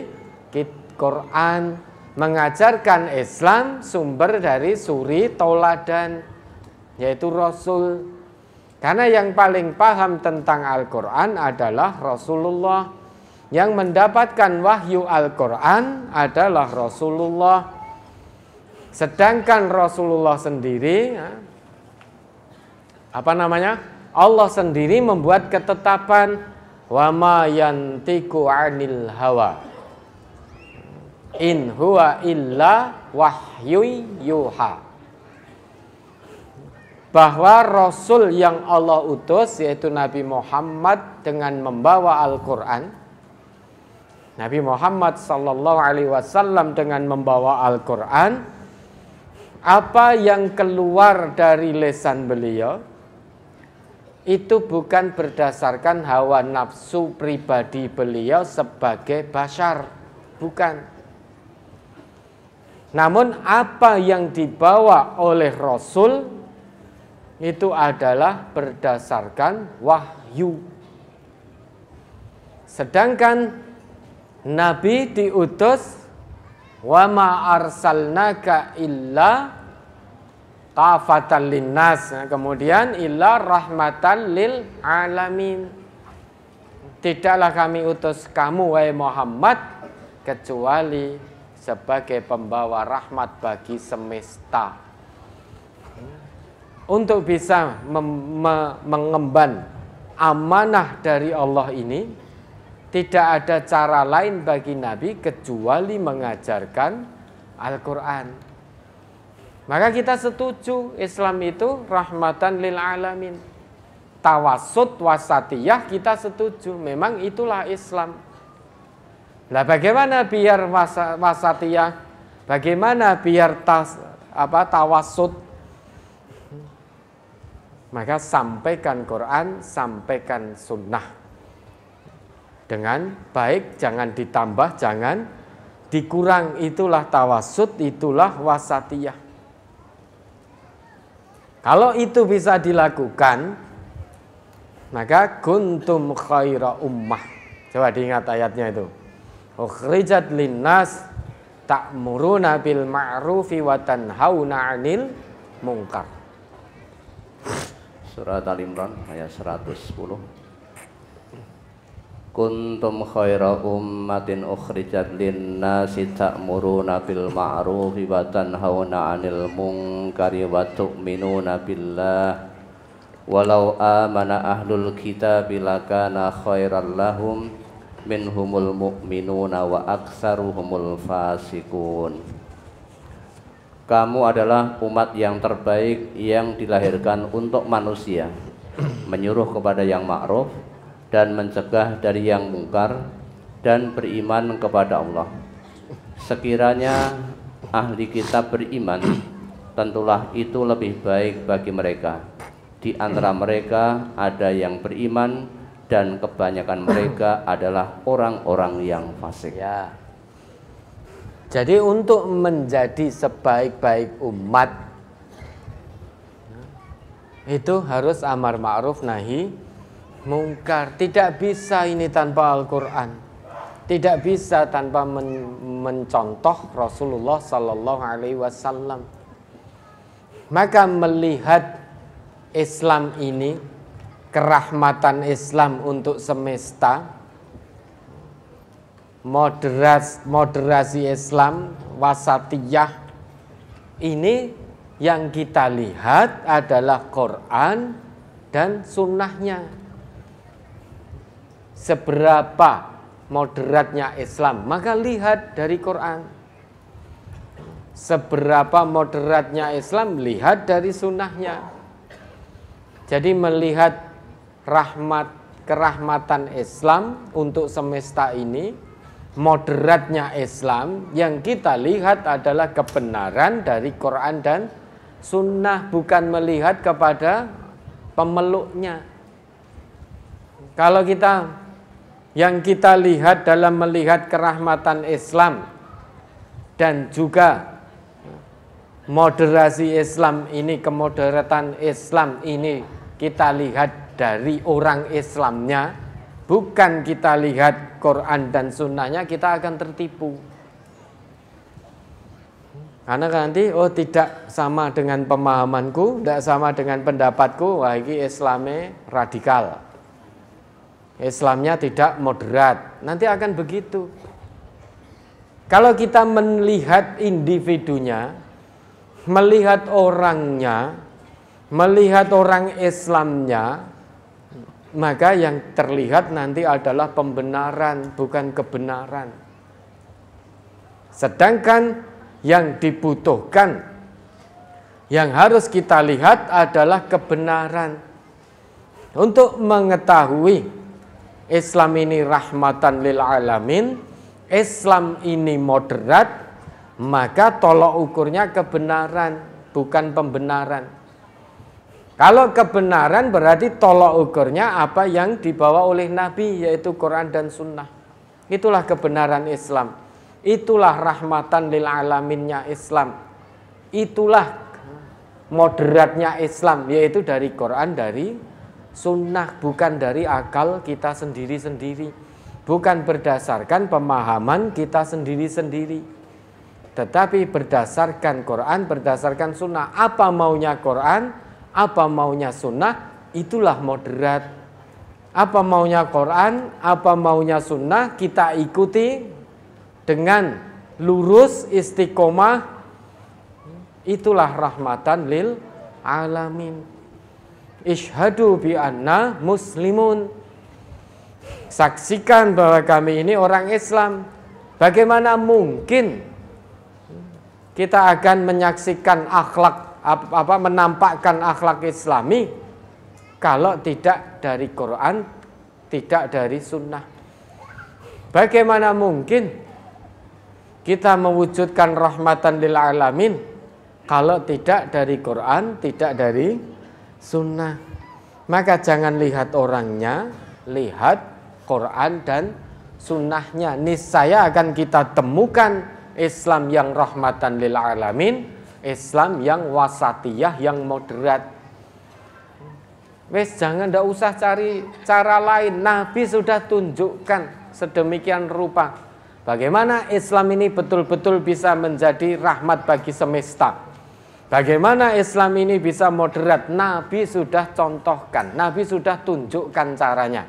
kita Quran mengajarkan Islam sumber dari suri tauladan yaitu Rasul karena yang paling paham tentang Al-Quran adalah Rasulullah yang mendapatkan wahyu Al-Quran adalah Rasulullah sedangkan Rasulullah sendiri ya, apa namanya Allah sendiri membuat ketetapan ma yantiku anil hawa in huwa illa wahyu yuha bahwa rasul yang Allah utus yaitu Nabi Muhammad dengan membawa Al-Qur'an Nabi Muhammad sallallahu alaihi wasallam dengan membawa Al-Qur'an apa yang keluar dari lesan beliau itu bukan berdasarkan hawa nafsu pribadi beliau sebagai bashar bukan namun apa yang dibawa oleh Rasul itu adalah berdasarkan wahyu. Sedangkan Nabi diutus wa ma arsalnaka illa kafatan linnas. Nah, kemudian illa rahmatan lil alamin. Tidaklah kami utus kamu wahai Muhammad kecuali sebagai pembawa rahmat bagi semesta. Untuk bisa mengemban amanah dari Allah ini, tidak ada cara lain bagi Nabi kecuali mengajarkan Al-Quran. Maka kita setuju Islam itu rahmatan lil alamin. Tawasud wasatiyah kita setuju. Memang itulah Islam lah bagaimana biar wasatiyah? Bagaimana biar tas, apa tawasud? Maka sampaikan Quran, sampaikan sunnah. Dengan baik, jangan ditambah, jangan dikurang. Itulah tawasud, itulah wasatiyah. Kalau itu bisa dilakukan, maka kuntum khaira ummah. Coba diingat ayatnya itu ukhrijat linnas ta'muruna bil ma'rufi wa tanhauna 'anil munkar. Surat Al Imran ayat 110. Kuntum khaira ummatin ukhrijat linnasi ta'muruna bil ma'rufi wa tanhauna 'anil munkari wa tu'minuna billah. Walau amana ahlul kitab lakana khairan lahum minhumul mu'minuna wa aksaruhumul fasikun kamu adalah umat yang terbaik yang dilahirkan untuk manusia menyuruh kepada yang ma'ruf dan mencegah dari yang mungkar dan beriman kepada Allah sekiranya ahli kitab beriman tentulah itu lebih baik bagi mereka di antara mereka ada yang beriman dan kebanyakan mereka adalah orang-orang yang fasik. Ya. Jadi untuk menjadi sebaik-baik umat itu harus amar ma'ruf nahi mungkar. Tidak bisa ini tanpa Al-Qur'an. Tidak bisa tanpa men mencontoh Rasulullah sallallahu alaihi wasallam. Maka melihat Islam ini kerahmatan Islam untuk semesta moderas, moderasi Islam wasatiyah ini yang kita lihat adalah Quran dan sunnahnya seberapa moderatnya Islam maka lihat dari Quran seberapa moderatnya Islam lihat dari sunnahnya jadi melihat rahmat kerahmatan Islam untuk semesta ini, moderatnya Islam yang kita lihat adalah kebenaran dari Quran dan Sunnah bukan melihat kepada pemeluknya. Kalau kita yang kita lihat dalam melihat kerahmatan Islam dan juga moderasi Islam ini, kemoderatan Islam ini kita lihat dari orang Islamnya, bukan kita lihat Quran dan sunnahnya, kita akan tertipu. Karena nanti, oh tidak sama dengan pemahamanku, tidak sama dengan pendapatku, wah ini Islamnya radikal. Islamnya tidak moderat, nanti akan begitu. Kalau kita melihat individunya, melihat orangnya, melihat orang Islamnya, maka yang terlihat nanti adalah pembenaran, bukan kebenaran. Sedangkan yang dibutuhkan, yang harus kita lihat adalah kebenaran. Untuk mengetahui Islam ini rahmatan lil alamin, Islam ini moderat, maka tolok ukurnya kebenaran, bukan pembenaran. Kalau kebenaran berarti tolok ukurnya apa yang dibawa oleh Nabi yaitu Quran dan Sunnah. Itulah kebenaran Islam. Itulah rahmatan lil alaminnya Islam. Itulah moderatnya Islam yaitu dari Quran dari Sunnah bukan dari akal kita sendiri-sendiri. Bukan berdasarkan pemahaman kita sendiri-sendiri tetapi berdasarkan Quran, berdasarkan sunnah, apa maunya Quran, apa maunya sunnah, itulah moderat. Apa maunya Quran, apa maunya sunnah, kita ikuti dengan lurus istiqomah. Itulah rahmatan lil alamin. Ishadu bi anna muslimun. Saksikan bahwa kami ini orang Islam. Bagaimana mungkin kita akan menyaksikan akhlak apa, menampakkan akhlak Islami kalau tidak dari Quran, tidak dari sunnah. Bagaimana mungkin kita mewujudkan rahmatan lil alamin kalau tidak dari Quran, tidak dari sunnah. Maka jangan lihat orangnya, lihat Quran dan sunnahnya. Niscaya akan kita temukan Islam yang rahmatan lil alamin Islam yang wasatiyah yang moderat Wes jangan ndak usah cari cara lain. Nabi sudah tunjukkan sedemikian rupa bagaimana Islam ini betul-betul bisa menjadi rahmat bagi semesta. Bagaimana Islam ini bisa moderat? Nabi sudah contohkan, Nabi sudah tunjukkan caranya.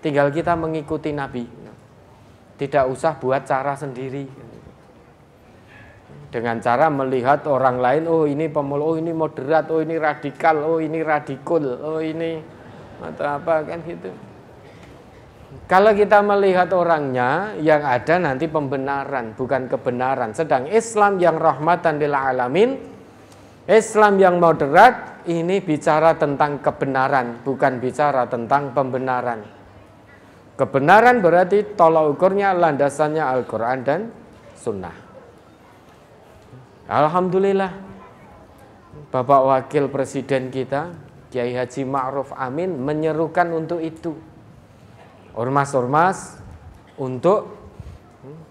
Tinggal kita mengikuti Nabi. Tidak usah buat cara sendiri dengan cara melihat orang lain oh ini pemul oh ini moderat oh ini radikal oh ini radikul oh ini atau apa kan gitu kalau kita melihat orangnya yang ada nanti pembenaran bukan kebenaran sedang Islam yang rahmatan lil alamin Islam yang moderat ini bicara tentang kebenaran bukan bicara tentang pembenaran kebenaran berarti tolak ukurnya landasannya Al-Qur'an dan sunnah Alhamdulillah Bapak Wakil Presiden kita Kiai Haji Ma'ruf Amin menyerukan untuk itu Ormas-ormas untuk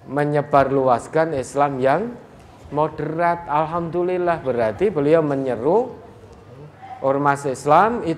menyebarluaskan Islam yang moderat Alhamdulillah berarti beliau menyeru Ormas Islam itu